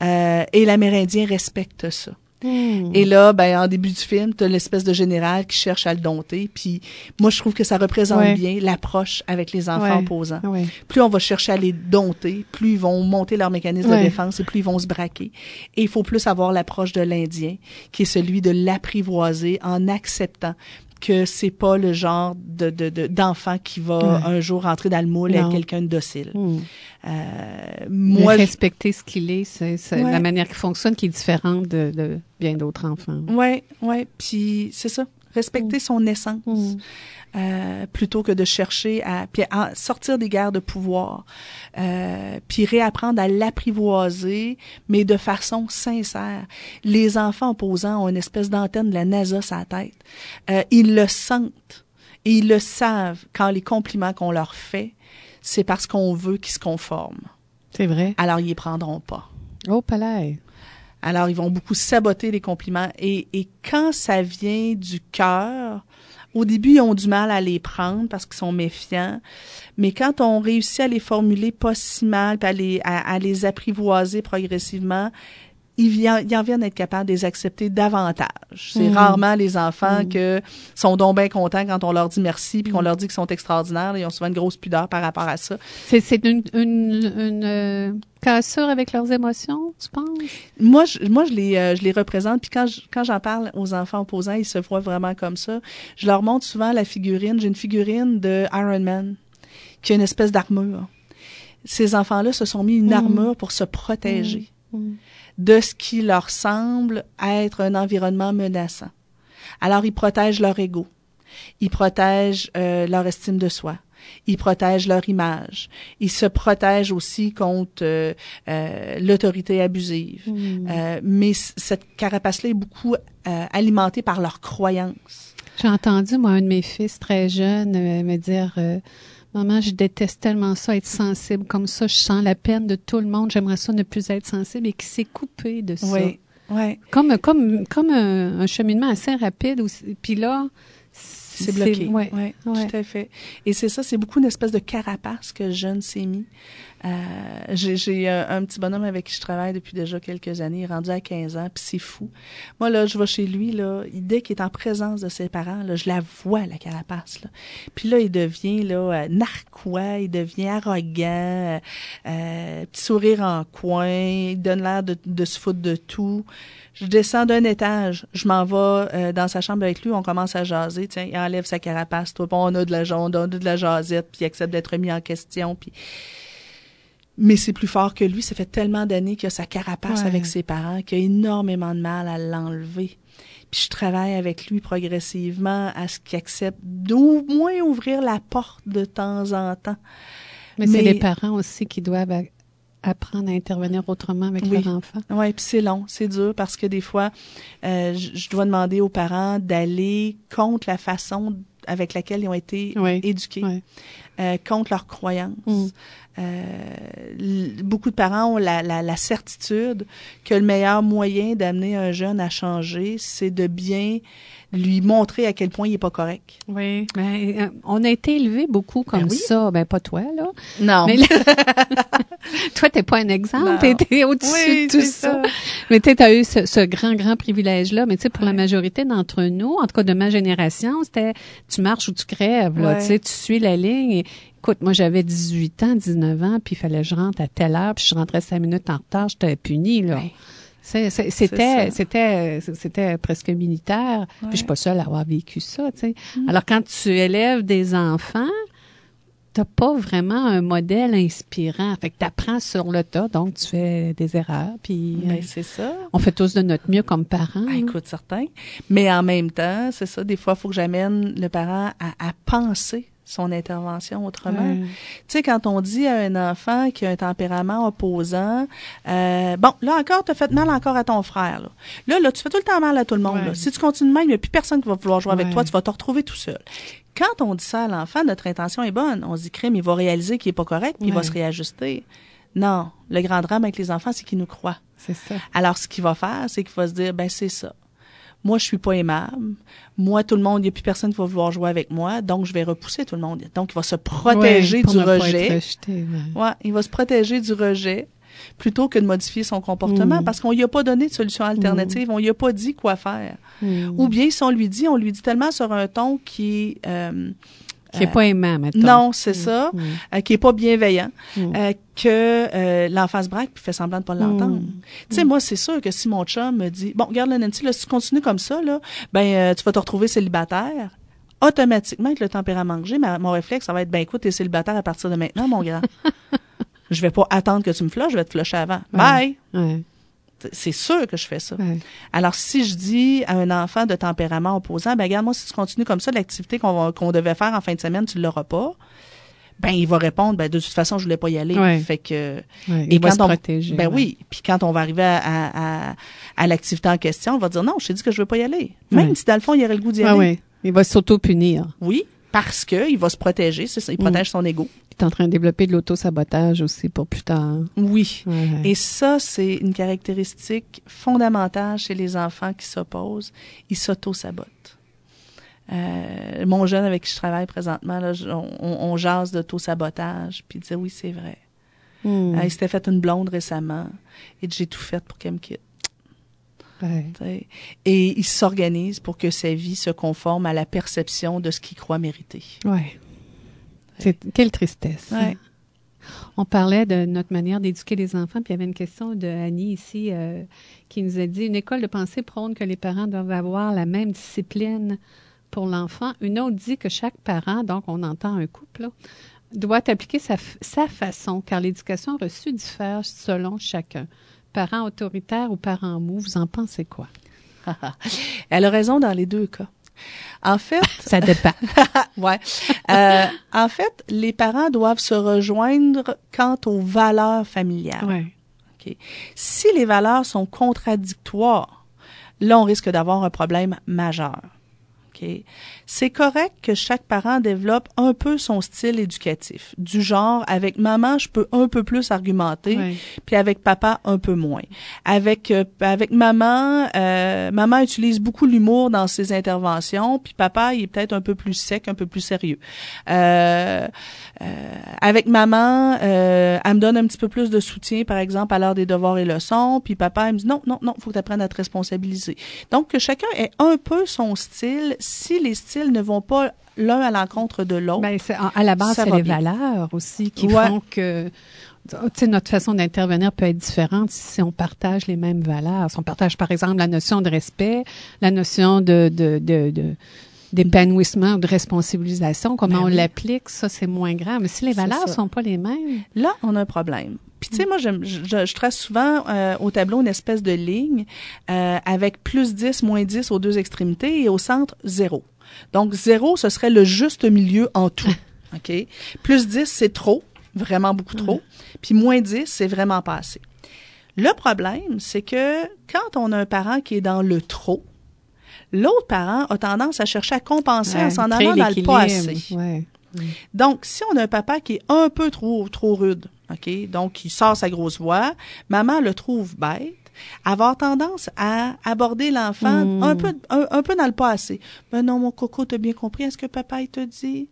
Euh, et l'Amérindien respecte ça. Hmm. Et là, ben, en début du film, tu as l'espèce de général qui cherche à le dompter. Puis moi, je trouve que ça représente bien l'approche avec les enfants opposants. Plus on va chercher à les dompter, plus ils vont monter leur mécanisme de défense et plus ils vont se braquer. Et il faut plus avoir l'approche de l'Indien, qui est celui de l'apprivoiser en acceptant que c'est pas le genre de, d'enfant qui va un jour rentrer dans le moule avec quelqu'un de docile. Hmm. Euh, moi, respecter ce qu'il est, c'est, la manière qu'il fonctionne qui est différente de, bien d'autres enfants. Ouais, ouais, puis c'est ça, respecter hmm. son essence. Hmm. Euh, plutôt que de chercher à, sortir des guerres de pouvoir, euh, puis réapprendre à l'apprivoiser, mais de façon sincère. Les enfants posant ont une espèce d'antenne de la NASA sur la tête. Euh, ils le sentent et ils le savent quand les compliments qu'on leur fait, c'est parce qu'on veut qu'ils se conforment. C'est vrai. Alors ils les prendront pas. Oh palais. Alors ils vont beaucoup saboter les compliments et, et quand ça vient du cœur, au début, ils ont du mal à les prendre parce qu'ils sont méfiants. Mais quand on réussit à les formuler pas si mal, puis les, à les apprivoiser progressivement, ils, ils en viennent être capables de les accepter davantage. C'est mm. rarement les enfants mm. que sont donc bien contents quand on leur dit merci puis qu'on mm. leur dit qu'ils sont extraordinaires. Ils ont souvent une grosse pudeur par rapport à ça. C'est une, une, une euh, cassure avec leurs émotions, tu penses? Moi, je, moi, je les, euh, je les représente. Puis quand, quand j'en parle aux enfants opposants, ils se voient vraiment comme ça. Je leur montre souvent la figurine. J'ai une figurine de Iron Man qui a une espèce d'armure. Ces enfants-là se sont mis une armure pour se protéger de ce qui leur semble être un environnement menaçant. Alors, ils protègent leur ego, ils protègent euh, leur estime de soi, ils protègent leur image. Ils se protègent aussi contre euh, euh, l'autorité abusive. Mmh. mais cette carapace-là est beaucoup alimentée par leurs croyances. J'ai entendu, moi, un de mes fils très jeune me dire Maman, je déteste tellement ça, être sensible comme ça. Je sens la peine de tout le monde. J'aimerais ça ne plus être sensible et qui s'est coupé de ça. Oui, Comme, comme, comme un, cheminement assez rapide. ou Puis là, c'est bloqué. Oui, ouais, tout à fait. Et c'est ça, c'est beaucoup une espèce de carapace que je ne s'est mis. Euh, j'ai euh, un petit bonhomme avec qui je travaille depuis déjà quelques années, il est rendu à 15 ans, puis c'est fou. Moi, là, je vais chez lui, là, dès qu'il est en présence de ses parents, là, je la vois, la carapace. Là. Puis là, il devient là, euh, narquois, il devient arrogant, petit sourire en coin, il donne l'air de, se foutre de tout. Je descends d'un étage, je m'en vais dans sa chambre avec lui, on commence à jaser, tiens, il enlève sa carapace, toi, bon, on a de la jonde, on a de la jasette, puis il accepte d'être mis en question, puis mais c'est plus fort que lui. Ça fait tellement d'années qu'il a sa carapace avec ses parents qu'il a énormément de mal à l'enlever. Puis je travaille avec lui progressivement à ce qu'il accepte d'au moins ouvrir la porte de temps en temps. Mais, c'est les parents aussi qui doivent apprendre à intervenir autrement avec leurs leur enfant. Oui, puis c'est long, c'est dur parce que des fois, euh, je dois demander aux parents d'aller contre la façon avec laquelle ils ont été éduqués, euh, contre leurs croyances. Mm. Euh, beaucoup de parents ont la, certitude que le meilleur moyen d'amener un jeune à changer, c'est de bien lui montrer à quel point il n'est pas correct. Oui. Ben, euh, on a été élevé beaucoup comme ben ça. Ben, pas toi, là. Non. Mais tu toi, t'es pas un exemple. étais au-dessus de tout ça. Mais tu sais, as eu ce, grand, grand privilège-là. Mais tu sais, pour la majorité d'entre nous, en tout cas de ma génération, c'était tu marches ou tu crèves, là. Tu sais, tu suis la ligne. écoute, moi, j'avais 18 ans, 19 ans, puis il fallait que je rentre à telle heure, puis je rentrais cinq minutes en retard, je t'avais puni, là. C'était, c'était, c'était presque militaire. Puis je suis pas seule à avoir vécu ça. Tu sais. Mm. Alors quand tu élèves des enfants, t'as pas vraiment un modèle inspirant. Fait que t'apprends sur le tas, donc tu fais des erreurs. Puis ben, euh, c'est ça. On fait tous de notre mieux comme parents. Ben, écoute, certain. Mais en même temps, c'est ça. Des fois, faut que j'amène le parent à, à penser son intervention autrement. Tu sais, quand on dit à un enfant qui a un tempérament opposant, euh, bon, là encore, t'as fait mal encore à ton frère. Là. là, tu fais tout le temps mal à tout le monde. Si tu continues mal, il n'y a plus personne qui va vouloir jouer avec toi, tu vas te retrouver tout seul. Quand on dit ça à l'enfant, notre intention est bonne. On se dit, crime, il va réaliser qu'il est pas correct, puis il va se réajuster. Non, le grand drame avec les enfants, c'est qu'ils nous croient. C'est ça. Alors, ce qu'il va faire, c'est qu'il va se dire, ben c'est ça moi je suis pas aimable, moi tout le monde, il n'y a plus personne qui va vouloir jouer avec moi, donc je vais repousser tout le monde. Donc il va se protéger du rejet. il va se protéger du rejet plutôt que de modifier son comportement mm. parce qu'on lui a pas donné de solution alternative, On mm. on lui a pas dit quoi faire. Mm. Ou bien si on lui dit, on lui dit tellement sur un ton qui euh, qui n'est pas euh, aimant, maintenant. Non, c'est mm, ça. Mm. Euh, qui n'est pas bienveillant. Mm. Euh, que l'enfant se braque puis fait semblant de pas l'entendre. Tu sais, moi, c'est sûr que si mon chum me dit, bon, regarde, là, Nancy, si tu continues comme ça, là, ben, tu vas te retrouver célibataire automatiquement, avec le tempérament que j'ai, mon réflexe, ça va être, ben écoute, t'es célibataire à partir de maintenant, mon grand. je vais pas attendre que tu me flushes, je vais te flusher avant. Bye! c'est sûr que je fais ça. Alors, si je dis à un enfant de tempérament opposant, ben regarde, moi, si tu continues comme ça, l'activité qu'on devait faire en fin de semaine, tu l'auras pas. Ben, il va répondre, ben, de toute façon, je voulais pas y aller. que, et il quand va protéger, ben oui. Puis quand on va arriver à, l'activité en question, on va dire non, je t'ai dit que je veux pas y aller. Même si dans le fond, il y aurait le goût d'y aller. Il va s'auto-punir. Oui. Parce que il va se protéger, c'est ça, il mm. protège son ego est en train de développer de l'auto-sabotage aussi pour plus tard. Oui. Et ça, c'est une caractéristique fondamentale chez les enfants qui s'opposent. Ils s'auto-sabotent. Euh, mon jeune avec qui je travaille présentement, là, on, jase d'auto-sabotage, puis il disait oui, c'est vrai. Hmm. il s'était fait une blonde récemment et j'ai tout fait pour qu'elle me quitte. Et il s'organise pour que sa vie se conforme à la perception de ce qu'il croit mériter. Ouais quelle tristesse. On parlait de notre manière d'éduquer les enfants, puis il y avait une question de Annie ici euh, qui nous a dit une école de pensée prône que les parents doivent avoir la même discipline pour l'enfant. Une autre dit que chaque parent, donc on entend un couple, doit appliquer sa, façon, car l'éducation reçue diffère selon chacun. Parents autoritaires ou parents mou. vous en pensez quoi? Elle a raison dans les deux cas. En fait, ça dépend. ouais. Euh, en fait, les parents doivent se rejoindre quant aux valeurs familiales. Si les valeurs sont contradictoires, là on risque d'avoir un problème majeur. C'est correct que chaque parent développe un peu son style éducatif, du genre avec maman je peux un peu plus argumenter, puis avec papa un peu moins. Avec euh, avec maman, euh, maman utilise beaucoup l'humour dans ses interventions, puis papa il est peut-être un peu plus sec, un peu plus sérieux. Euh, avec maman, elle me donne un petit peu plus de soutien par exemple à l'heure des devoirs et leçons, puis papa il me dit non non non faut que tu apprennes à te responsabiliser. Donc chacun ait un peu son style si les styles ne vont pas l'un à l'encontre de l'autre. Ben, à la base, c'est les valeurs aussi qui font que sais, notre façon d'intervenir peut être différente si on partage les mêmes valeurs. Si on partage, par exemple, la notion de respect, la notion de, de, de, d'épanouissement ou de responsabilisation, comment ben on l'applique, ça c'est moins grave. Mais si les valeurs sont pas les mêmes. Là, on a un problème. Puis tu sais, moi, je, trace souvent euh, au tableau une espèce de ligne euh, avec plus 10, moins 10 aux deux extrémités et au centre, zéro. Donc zéro, ce serait le juste milieu en tout. OK? Plus 10, c'est trop, vraiment beaucoup trop. Puis moins 10, c'est vraiment pas assez. Le problème, c'est que quand on a un parent qui est dans le trop, l'autre parent a tendance à chercher à compenser en s'en allant dans le pas assez. Donc, si on a un papa qui est un peu trop, trop rude, donc, il sort sa grosse voix. Maman le trouve bête avoir tendance à aborder l'enfant hmm. un peu un, peu dans le passé. mais ben non, mon coco, t'as bien compris est ce que papa te dit.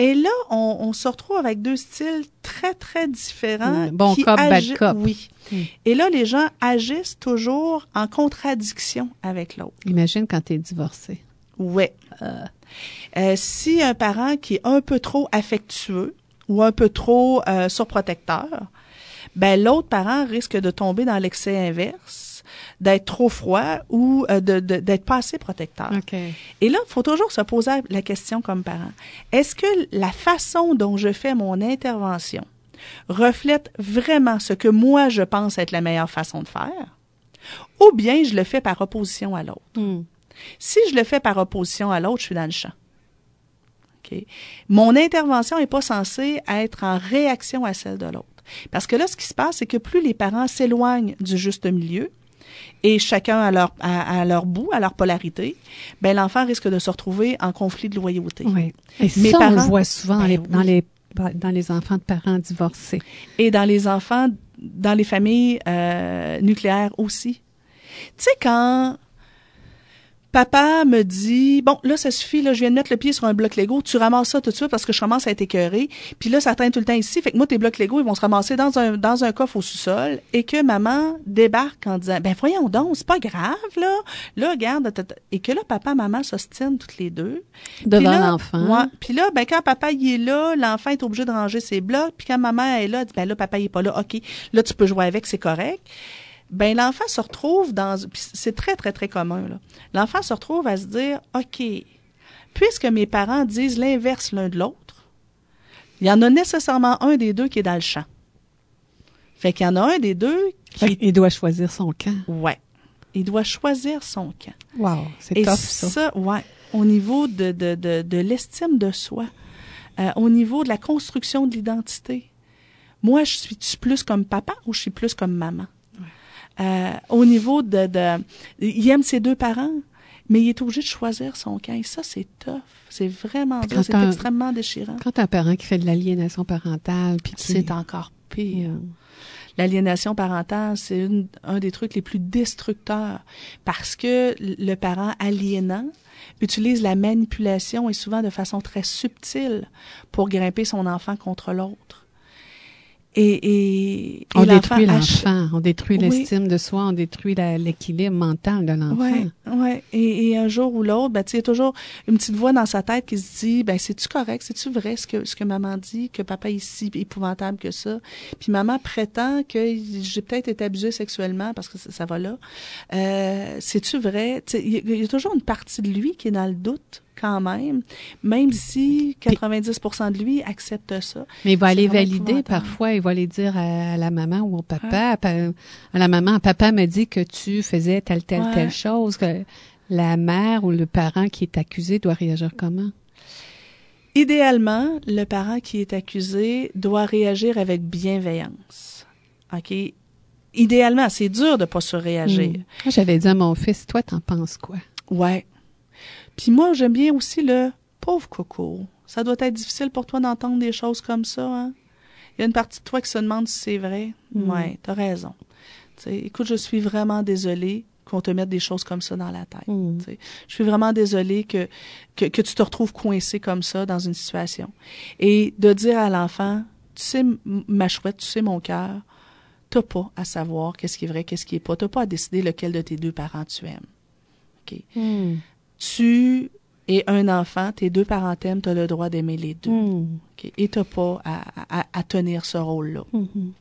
Et là, on, se retrouve avec deux styles très très différents. Hmm. Bon cop, bad cop. Oui. Hmm. Et là, les gens agissent toujours en contradiction avec l'autre. Imagine quand t'es divorcé. Oui. Euh, si un parent qui est un peu trop affectueux, ou un peu trop euh, surprotecteur, ben l'autre parent risque de tomber dans l'excès inverse, d'être trop froid ou euh, d'être pas assez protecteur. Et là, faut toujours se poser la question comme parent. Est-ce que la façon dont je fais mon intervention reflète vraiment ce que moi je pense être la meilleure façon de faire? Ou bien je le fais par opposition à l'autre? Hmm. Si je le fais par opposition à l'autre, je suis dans le champ. Mon intervention n'est pas censée être en réaction à celle de l'autre. Parce que là, ce qui se passe, c'est que plus les parents s'éloignent du juste milieu, et chacun à leur, à, leur bout, à leur polarité, ben, l'enfant risque de se retrouver en conflit de loyauté. Oui. Et on le voit souvent ben les, dans, les, enfants de parents divorcés. Et dans les enfants, dans les familles euh, nucléaires aussi. Tu sais, quand Papa me dit bon là ça suffit là je viens de mettre le pied sur un bloc Lego tu ramasses ça tout de suite parce que je commence à être écœuré. puis là ça traîne tout le temps ici fait que moi tes blocs Lego ils vont se ramasser dans un dans un coffre au sous-sol et que maman débarque en disant ben voyons donc c'est pas grave là là regarde et que là papa maman s'ostinent toutes les deux devant l'enfant puis là ben quand papa il est là l'enfant est obligé de ranger ses blocs puis quand maman est là elle dit ben là papa il est pas là ok là tu peux jouer avec c'est correct ben l'enfant se retrouve dans c'est très très très commun là. L'enfant se retrouve à se dire OK, puisque mes parents disent l'inverse l'un de l'autre, il y en a nécessairement un des deux qui est dans le champ. Fait qu'il y en a un des deux qui il doit choisir son camp. Ouais. Il doit choisir son camp. Wow, c'est top, ça. ça. ouais, au niveau de de de, de l'estime de soi, euh, au niveau de la construction de l'identité. Moi, je suis plus comme papa ou je suis plus comme maman? Euh, au niveau de, de, Il aime ses deux parents, mais il est obligé de choisir son cas. Et ça, c'est tough. C'est vraiment C'est extrêmement déchirant. Quand un parent qui fait de l'aliénation parentale, puis C'est encore pire. L'aliénation parentale, c'est un des trucs les plus destructeurs parce que le parent aliénant utilise la manipulation et souvent de façon très subtile pour grimper son enfant contre l'autre. Et, on, détruit l'enfant, on détruit l'estime de soi, on détruit l'équilibre mental de l'enfant. Ouais, ouais. Et, un jour ou l'autre, ben, il y a toujours une petite voix dans sa tête qui se dit, ben, c'est-tu correct, c'est-tu vrai ce que, ce que maman dit, que papa est si épouvantable que ça? Puis maman prétend que j'ai peut-être été abusée sexuellement parce que ça, va là. Euh, c'est-tu vrai? Il y, a toujours une partie de lui qui est dans le doute quand même, même si 90 de lui accepte ça. Mais il va aller valider parfois, il va aller dire à, la maman ou au papa, à, la maman, papa me dit que tu faisais telle, telle, telle chose, que la mère ou le parent qui est accusé doit réagir comment? Idéalement, le parent qui est accusé doit réagir avec bienveillance. OK? Idéalement, c'est dur de pas se réagir. Hmm. J'avais dit à mon fils, toi, t'en penses quoi? Ouais. Puis moi, j'aime bien aussi le pauvre coco. Ça doit être difficile pour toi d'entendre des choses comme ça. Hein? Il y a une partie de toi qui se demande si c'est vrai. Mm. Oui, tu as raison. écoute, je suis vraiment désolée qu'on te mette des choses comme ça dans la tête. Mm. Je suis vraiment désolée que, que, tu te retrouves coincé comme ça dans une situation. Et de dire à l'enfant, tu sais ma chouette, tu sais mon cœur, t'as pas à savoir qu'est-ce qui est vrai, qu'est-ce qui est pas. T'as pas à décider lequel de tes deux parents tu aimes. Mm tu es un enfant, tes deux parents tu as le droit d'aimer les deux. Hmm. Et tu pas à, tenir ce rôle-là. Hmm, hmm.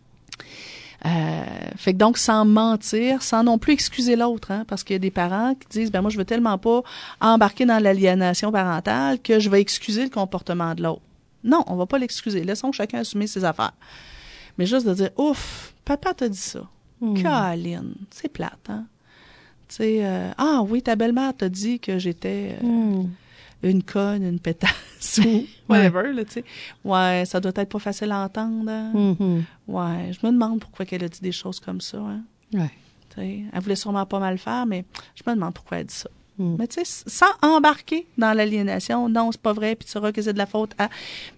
Euh, fait que donc sans mentir, sans non plus excuser l'autre, hein, parce qu'il y a des parents qui disent ben moi je veux tellement pas embarquer dans l'aliénation parentale que je vais excuser le comportement de l'autre. Non, on va pas l'excuser. Laissons chacun assumer ses affaires. Mais juste de dire ouf, papa t'a dit ça. c'est plate, hein? Euh, ah oui, ta belle-mère t'a dit que j'étais euh, hmm. une conne, une pétasse ou whatever, tu Ouais, ça doit être pas facile à entendre. Hein. Mm-hmm. Ouais, je me demande pourquoi qu'elle a dit des choses comme ça. Hein. Ouais. elle voulait sûrement pas mal faire, mais je me demande pourquoi elle dit ça. Mm. Mais tu sais, sans embarquer dans l'aliénation, non, c'est pas vrai, puis tu sauras que c'est de la faute à.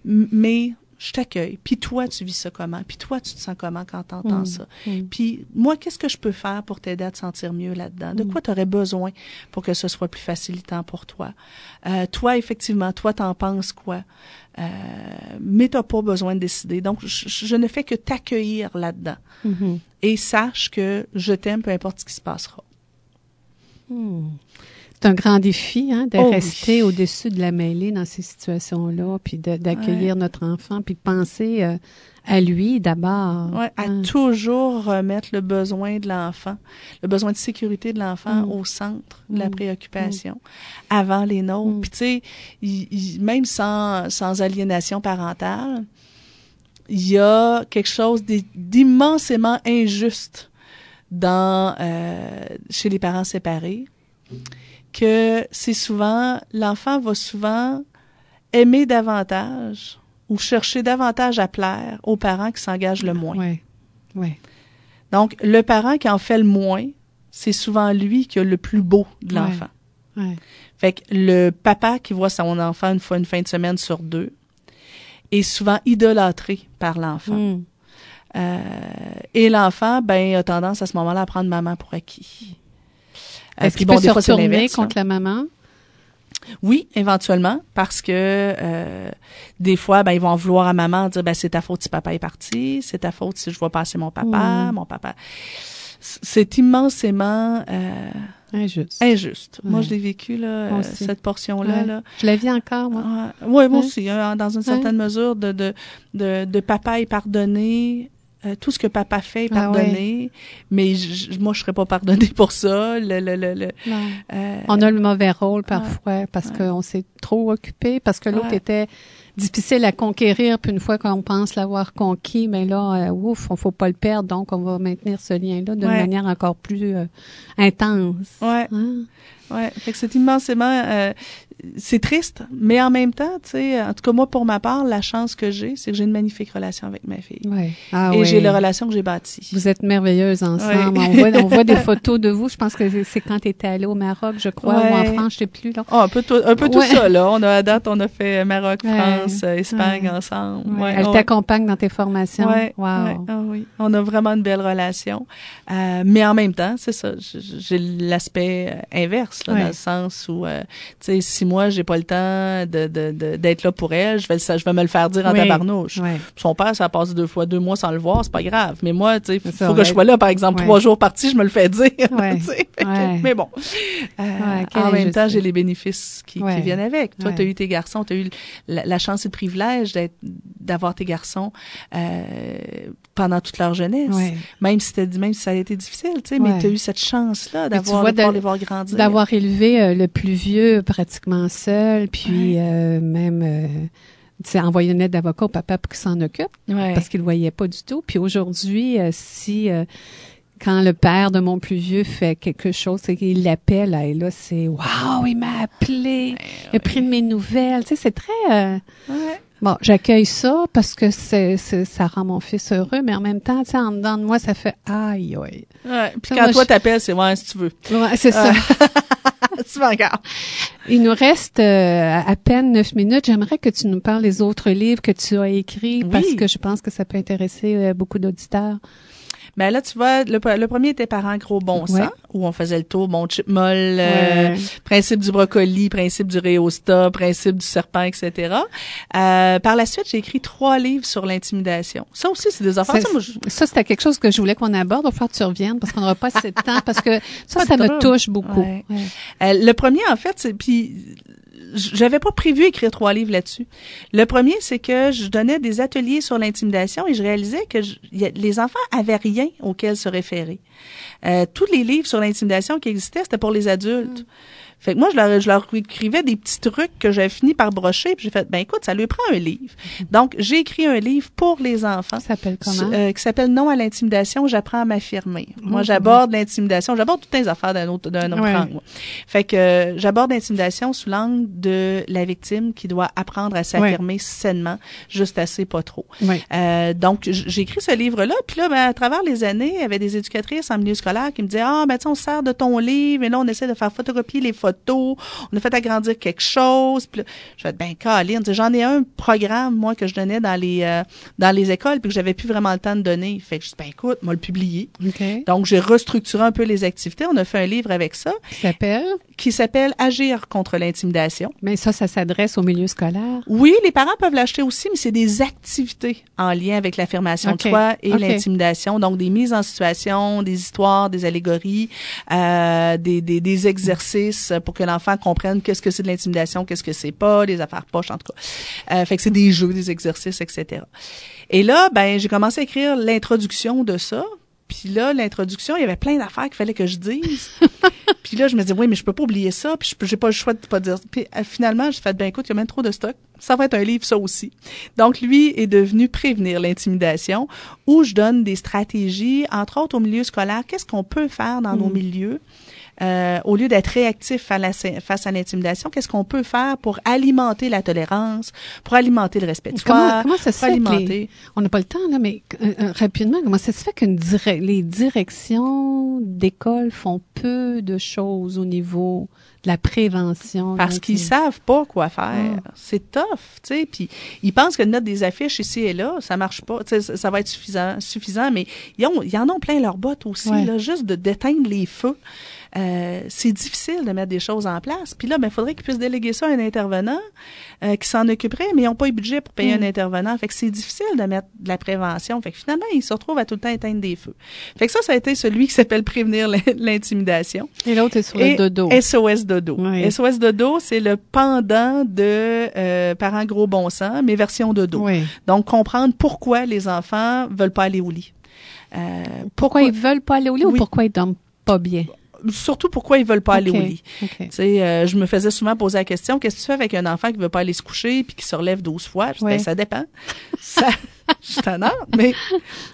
Mais je t'accueille. Puis toi, tu vis ça comment? Puis toi, tu te sens comment quand tu entends mm. ça? Mm. Puis moi, qu'est-ce que je peux faire pour t'aider à te sentir mieux là-dedans? De mm. quoi tu aurais besoin pour que ce soit plus facilitant pour toi? Euh, toi, effectivement, toi, t'en penses quoi? Euh, mais t'as pas besoin de décider. Donc, je ne fais que t'accueillir là-dedans. Mm-hmm. Et sache que je t'aime peu importe ce qui se passera. C'est un grand défi hein, de oh, rester au-dessus de la mêlée dans ces situations-là, puis d'accueillir notre enfant, puis penser euh, à lui d'abord. Oui, à hein. toujours remettre le besoin de l'enfant, le besoin de sécurité de l'enfant mm. au centre de la mm. préoccupation, avant les nôtres. Mm. Puis tu sais, même sans, sans aliénation parentale, il y a quelque chose d'immensément injuste dans, euh, chez les parents séparés que c'est souvent, l'enfant va souvent aimer davantage ou chercher davantage à plaire aux parents qui s'engagent le moins. Donc, le parent qui en fait le moins, c'est souvent lui qui a le plus beau de l'enfant. Fait que le papa qui voit son enfant une fois une fin de semaine sur deux est souvent idolâtré par l'enfant. Hmm. Euh, et l'enfant, ben, a tendance à ce moment-là à prendre maman pour acquis. Euh, Est-ce qu'il peut se retourner contre la maman? Oui, éventuellement, parce que euh, des fois, ben, ils vont vouloir à maman dire, ben, c'est ta faute si papa est parti, c'est ta faute si je vois passer mon papa, mon papa. C'est immensément euh, injuste. Injuste. Moi, je l'ai vécu là, euh, cette portion-là. Là. Je la vis encore, moi. oui, ouais, moi aussi, hein, dans une certaine mesure de, de, de, de papa est pardonné, euh, tout ce que papa fait est ah pardonné, mais moi je serais pas pardonnée pour ça. Le, euh, on a le mauvais rôle parfois parce qu'on s'est trop occupé, parce que l'autre était difficile à conquérir, puis une fois qu'on pense l'avoir conquis, mais ben là, euh, ouf, on faut pas le perdre, donc on va maintenir ce lien-là d'une manière encore plus intense. Ah. Ouais, fait que c'est immensément, euh, c'est triste, mais en même temps, tu sais, en tout cas moi pour ma part, la chance que j'ai, c'est que j'ai une magnifique relation avec ma fille. Ouais. Ah, Et j'ai la relation que j'ai bâtie. Vous êtes merveilleuses ensemble. on, voit, on voit des photos de vous. Je pense que c'est quand tu étais allée au Maroc, je crois, ou en France, je sais plus là. Ah, un peu tout, un peu tout ça là. On a à date, on a fait euh, Maroc, France, euh, Espagne ensemble. Elle t'accompagne dans tes formations. Wow. Ah, oui. On a vraiment une belle relation, euh, mais en même temps, c'est ça, j'ai l'aspect inverse dans le sens où, euh, tu sais, si moi, j'ai pas le temps d'être là pour elle, je vais, je vais me le faire dire en tabarnouche. Son père, ça passe deux fois deux mois sans le voir, c'est pas grave. Mais moi, tu sais, faut, que je sois là, par exemple, trois jours parti je me le fais dire. Mais bon, euh, en même temps, j'ai les bénéfices qui, viennent avec. Toi, tu as eu tes garçons, tu as eu la, chance et le privilège d'être, d'avoir tes garçons euh, pendant toute leur jeunesse. Même si, même si ça a été difficile, tu sais, mais tu as eu cette chance-là d'avoir, les voir grandir élevé euh, le plus vieux pratiquement seul, puis euh, même envoyer une aide d'avocat au papa pour qu'il s'en occupe parce qu'il ne voyait pas du tout. Puis aujourd'hui, euh, si quand le père de mon plus vieux fait quelque chose, c'est qu'il l'appelle et là c'est waouh, il m'a appelé, il a pris mes nouvelles. Tu sais, c'est très Bon, j'accueille ça parce que c'est, ça rend mon fils heureux, mais en même temps, tu sais, en dedans de moi, ça fait aïe, aïe. puis quand toi, t'appelles, c'est ouais, si tu veux. c'est ça. Il nous reste euh, à peine neuf minutes. J'aimerais que tu nous parles des autres livres que tu as écrits parce que je pense que ça peut intéresser euh, beaucoup d'auditeurs. Mais là, tu vois, le, premier était parent gros bon sang, où on faisait le tour, bon chip euh, principe du brocoli, principe du réostat, principe du serpent, etc. Euh, par la suite, j'ai écrit trois livres sur l'intimidation. Ça aussi, c'est des affaires. Ça, c'était quelque chose que je voulais qu'on aborde. Au faire que tu reviennes, parce qu'on n'aura pas assez de temps, parce que ça, ça, me touche beaucoup. Euh, le premier, en fait, c'est puis j'avais pas prévu écrire trois livres là-dessus. Le premier, c'est que je donnais des ateliers sur l'intimidation et je réalisais que les enfants avaient rien auquel se référer. Euh, tous les livres sur l'intimidation qui existaient, c'était pour les adultes. Fait que moi, je leur, je leur écrivais des petits trucs que j'avais fini par brocher, puis j'ai fait, ben écoute, ça lui prend un livre. Mhm. Donc, j'ai écrit un livre pour les enfants. s'appelle comment? Euh, qui s'appelle Non à l'intimidation, j'apprends à m'affirmer. Moi, oh, j'aborde l'intimidation, j'aborde toutes les affaires d'un autre, d'un autre angle. Fait que euh, j'aborde l'intimidation sous l'angle de la victime qui doit apprendre à s'affirmer sainement, juste assez, pas trop. Euh, donc, j'ai écrit ce livre-là, puis là, ben, à travers les années, il y avait des éducatrices en milieu scolaire qui me disaient, ah, ben on sert de ton livre, et là, on essaie de faire photocopier les photos on a fait agrandir quelque chose. je fais, ben, Caroline, j'en ai un programme, moi, que je donnais dans les, euh, dans les écoles, puis que j'avais plus vraiment le temps de donner. Fait que je dis, ben, écoute, moi, le publier. Donc, j'ai restructuré un peu les activités. On a fait un livre avec ça. Qui s'appelle? qui s'appelle Agir contre l'intimidation. Mais ça, ça s'adresse au milieu scolaire? Oui, les parents peuvent l'acheter aussi, mais c'est des activités en lien avec l'affirmation de soi et l'intimidation. Donc, des mises en situation, des histoires, des allégories, euh, des, des, des, exercices pour que l'enfant comprenne qu'est-ce que c'est de l'intimidation, qu'est-ce que c'est pas, des affaires poches, en tout cas. Euh, fait que c'est des jeux, des exercices, etc. Et là, ben, j'ai commencé à écrire l'introduction de ça. Puis là, l'introduction, il y avait plein d'affaires qu'il fallait que je dise. puis là, je me disais, oui, mais je peux pas oublier ça. Puis j'ai pas le choix de pas dire. Puis euh, finalement, j'ai fait ben écoute, il y a même trop de stock. Ça va être un livre, ça aussi. Donc lui est devenu prévenir l'intimidation, où je donne des stratégies, entre autres au milieu scolaire. Qu'est-ce qu'on peut faire dans nos mm. milieux? Euh, au lieu d'être réactif face à l'intimidation, qu'est-ce qu'on peut faire pour alimenter la tolérance, pour alimenter le respect comment, comment ça se fait On n'a pas le temps, là, mais euh, euh, rapidement, comment ça se fait que les directions d'école font peu de choses au niveau de la prévention. Parce qu'ils savent pas quoi faire. Ah. C'est tough, tu sais. Puis ils pensent que notre des affiches ici et là, ça marche pas. ça va être suffisant, suffisant. Mais ils, ont, en ont plein leurs bottes aussi, là, juste de d'éteindre les feux. Euh, c'est difficile de mettre des choses en place. Puis là, ben, faudrait qu'ils puissent déléguer ça à un intervenant euh, qui s'en occuperait, mais ils n'ont pas eu budget pour payer mm. un intervenant. Fait que c'est difficile de mettre de la prévention. Fait que finalement, ils se retrouvent à tout le temps éteindre des feux. Fait que ça, ça a été celui qui s'appelle prévenir l'intimidation. Et l'autre est SOS dodo. SOS dodo. SOS dodo, c'est le pendant de euh, parents gros bon sens, mais version dodo. Donc comprendre pourquoi les enfants veulent pas aller au lit. Euh, pourquoi, ils veulent pas aller au lit ou pourquoi ils dorment pas bien? surtout pourquoi ils veulent pas aller au lit. Euh, je me faisais souvent poser la question qu'est-ce que tu fais avec un enfant qui veut pas aller se coucher puis qui se relève 12 fois ben, ça dépend. ça je suis mais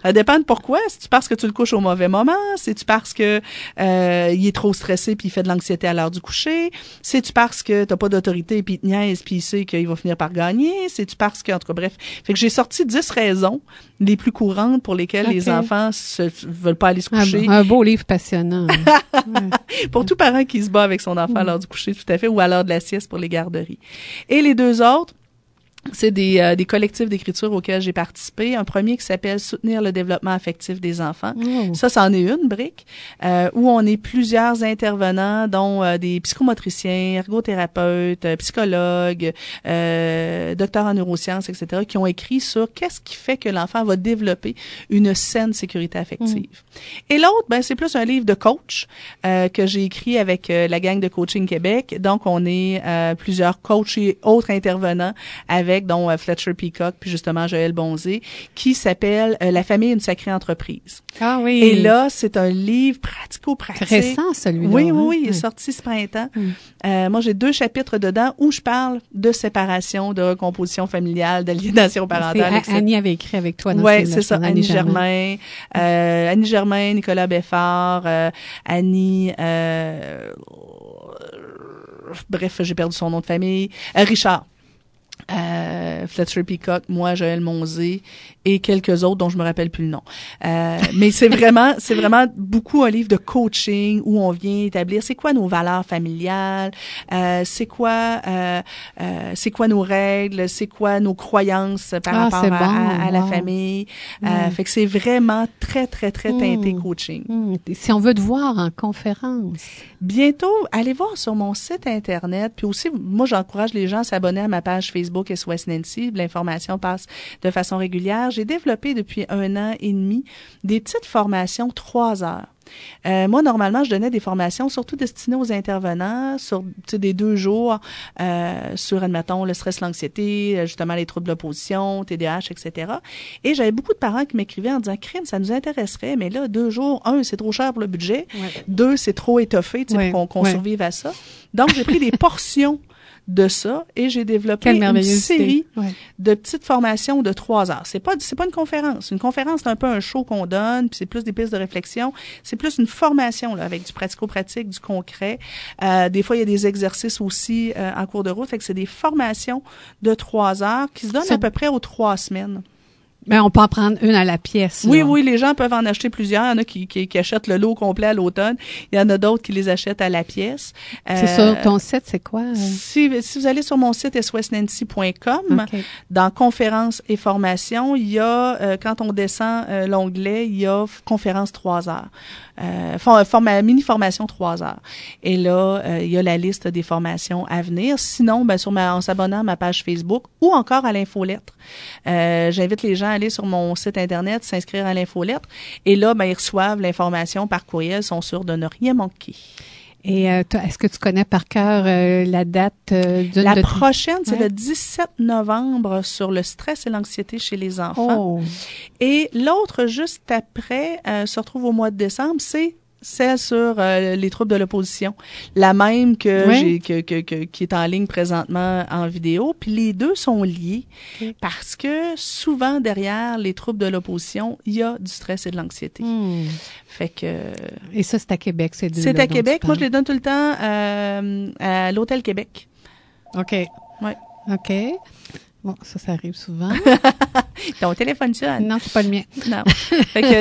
ça dépend de pourquoi. C'est-tu parce que tu le couches au mauvais moment? C'est-tu parce que euh, il est trop stressé puis il fait de l'anxiété à l'heure du coucher? C'est-tu parce que t'as pas d'autorité puis il te niaise puis il sait qu'il va finir par gagner? C'est-tu parce que, en tout bref. Fait que j'ai sorti 10 raisons les plus courantes pour lesquelles les enfants se, veulent pas aller se coucher. Un, beau livre passionnant. pour tout parent qui se bat avec son enfant à l'heure du coucher, tout à fait, ou à l'heure de la sieste pour les garderies. Et les deux autres, c'est des, euh, des, collectifs d'écriture auxquels j'ai participé. Un premier qui s'appelle Soutenir le développement affectif des enfants. Oh. Ça, c'en est une brique euh, où on est plusieurs intervenants, dont euh, des psychomotriciens, ergothérapeutes, euh, psychologues, docteurs en neurosciences, etc., qui ont écrit sur qu'est-ce qui fait que l'enfant va développer une saine sécurité affective. Mm. Et l'autre, ben, c'est plus un livre de coach que j'ai écrit avec la gang de Coaching Québec. Donc, on est plusieurs coachs et autres intervenants avec dont euh, Fletcher Peacock, puis justement Joël Bonzé, qui s'appelle euh, La famille, une sacrée entreprise. Ah oui. Et là, c'est un livre pratico-pratique. Récent, celui-là. Oui, hein? oui, il est sorti ce printemps. Mm. Euh, moi, j'ai deux chapitres dedans où je parle de séparation, de recomposition familiale, d'aliénation parentale. Annie avait écrit avec toi. Oui, c'est ça. Annie Germain, Annie Germain, Nicolas Beffard, Annie. bref, j'ai perdu son nom de famille. Richard. Fletcher Peacock, moi, Joël Monzé et quelques autres dont je me rappelle plus le nom. Euh, mais c'est vraiment, c'est vraiment beaucoup un livre de coaching où on vient établir c'est quoi nos valeurs familiales, euh, c'est quoi, euh, euh c'est quoi nos règles, c'est quoi nos croyances par ah, rapport à, la famille. Euh, mm. fait que c'est vraiment très, très, très mm. teinté coaching. Mm. Si on veut te voir en conférence. Bientôt, allez voir sur mon site Internet. Puis aussi, moi, j'encourage les gens à s'abonner à ma page Facebook SOS Nancy L'information passe de façon régulière. J'ai développé depuis un an et demi des petites formations trois heures. Euh, moi, normalement, je donnais des formations surtout destinées aux intervenants sur des deux jours euh, sur, admettons, le stress, l'anxiété, euh, justement les troubles de l'opposition, TDAH, etc. Et j'avais beaucoup de parents qui m'écrivaient en disant, crime, ça nous intéresserait, mais là, deux jours, un, c'est trop cher pour le budget, deux, c'est trop étoffé pour qu'on survive à ça. Donc, j'ai pris des portions de ça et j'ai développé une série de petites formations de trois heures. C'est pas c'est pas une conférence. Une conférence c'est un peu un show qu'on donne, puis c'est plus des pistes de réflexion. C'est plus une formation avec du pratico-pratique, du concret. Euh, des fois il y a des exercices aussi euh, en cours de route. Fait que c'est des formations de trois heures qui se donnent à peu près aux trois semaines. Mais ben, on peut en prendre une à la pièce. Oui, oui, les gens peuvent en acheter plusieurs. Il y en a qui, qui, achètent le lot complet à l'automne. Il y en a d'autres qui les achètent à la pièce. c'est ça. Euh, ton site, c'est quoi? Si, vous allez sur mon site swestnancy.com, dans conférences et formations, il y a, euh, quand on descend euh, l'onglet, il y a conférence 3 heures euh, mini formation trois heures. Et là, euh, il y a la liste des formations à venir. Sinon, ben, sur ma, en s'abonnant à ma page Facebook ou encore à l'infolettre. Euh, J'invite les gens à aller sur mon site Internet, s'inscrire à l'infolettre. Et là, ben, ils reçoivent l'information par courriel, sont sûrs de ne rien manquer. Et euh, est-ce que tu connais par cœur euh, la date euh, La prochaine, c'est le 17 novembre sur le stress et l'anxiété chez les enfants. Oh. Et l'autre, juste après, euh, se retrouve au mois de décembre, c'est c'est sur euh, les troupes de l'opposition, la même que, que, que, que, qui est en ligne présentement en vidéo. Puis les deux sont liés parce que souvent derrière les troupes de l'opposition, il y a du stress et de l'anxiété. Hmm. Fait que et ça c'est à Québec, c'est C'est à Québec. Moi je les donne tout le temps euh, à l'hôtel Québec. Ok. Ouais. OK. Bon, ça, ça arrive souvent. Ton téléphone sonne. Non, c'est pas le mien. non.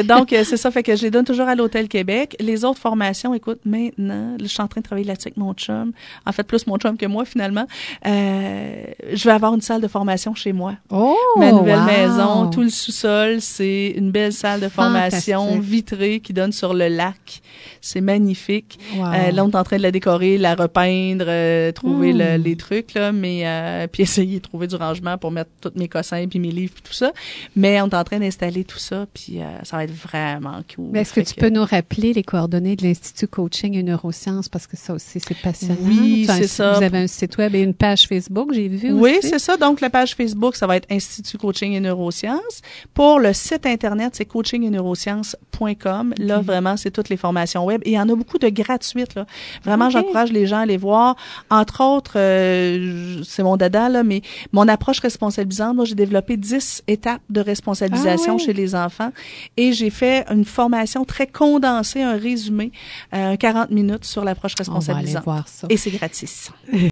donc, euh, c'est ça. Fait que je les donne toujours à l'Hôtel Québec. Les autres formations, écoute, maintenant, je suis en train de travailler là-dessus avec mon chum. En fait, plus mon chum que moi, finalement. Euh, je vais avoir une salle de formation chez moi. Oh! Ma nouvelle maison, tout le sous-sol, c'est une belle salle de formation vitrée qui donne sur le lac. C'est magnifique. Euh, là, on est en train de la décorer, la repeindre, euh, trouver hmm. les trucs, là, mais euh, puis essayer de trouver du rangement pour mettre tous mes cossins puis mes livres tout ça. Mais on est en train d'installer tout ça, puis ça va être vraiment cool. Est-ce que tu peux nous rappeler les coordonnées de l'Institut Coaching et Neurosciences parce que ça aussi c'est passionnant. Oui, c'est ça. Vous avez un site web et une page Facebook, j'ai vu. Oui, c'est ça. Donc la page Facebook, ça va être Institut Coaching et Neurosciences. Pour le site internet, c'est coachingetneurosciences.com. Là, vraiment, c'est toutes les formations web. Et il y en a beaucoup de gratuites. Là. Vraiment, ah, j'encourage les gens à les voir. Entre autres, euh, c'est mon dada, là, mais mon approche responsabilisante, moi, j'ai développé 10 étapes de responsabilisation ah, chez les enfants. Et j'ai fait une formation très condensée, un résumé, euh, 40 minutes sur l'approche responsabilisante. Et c'est gratis.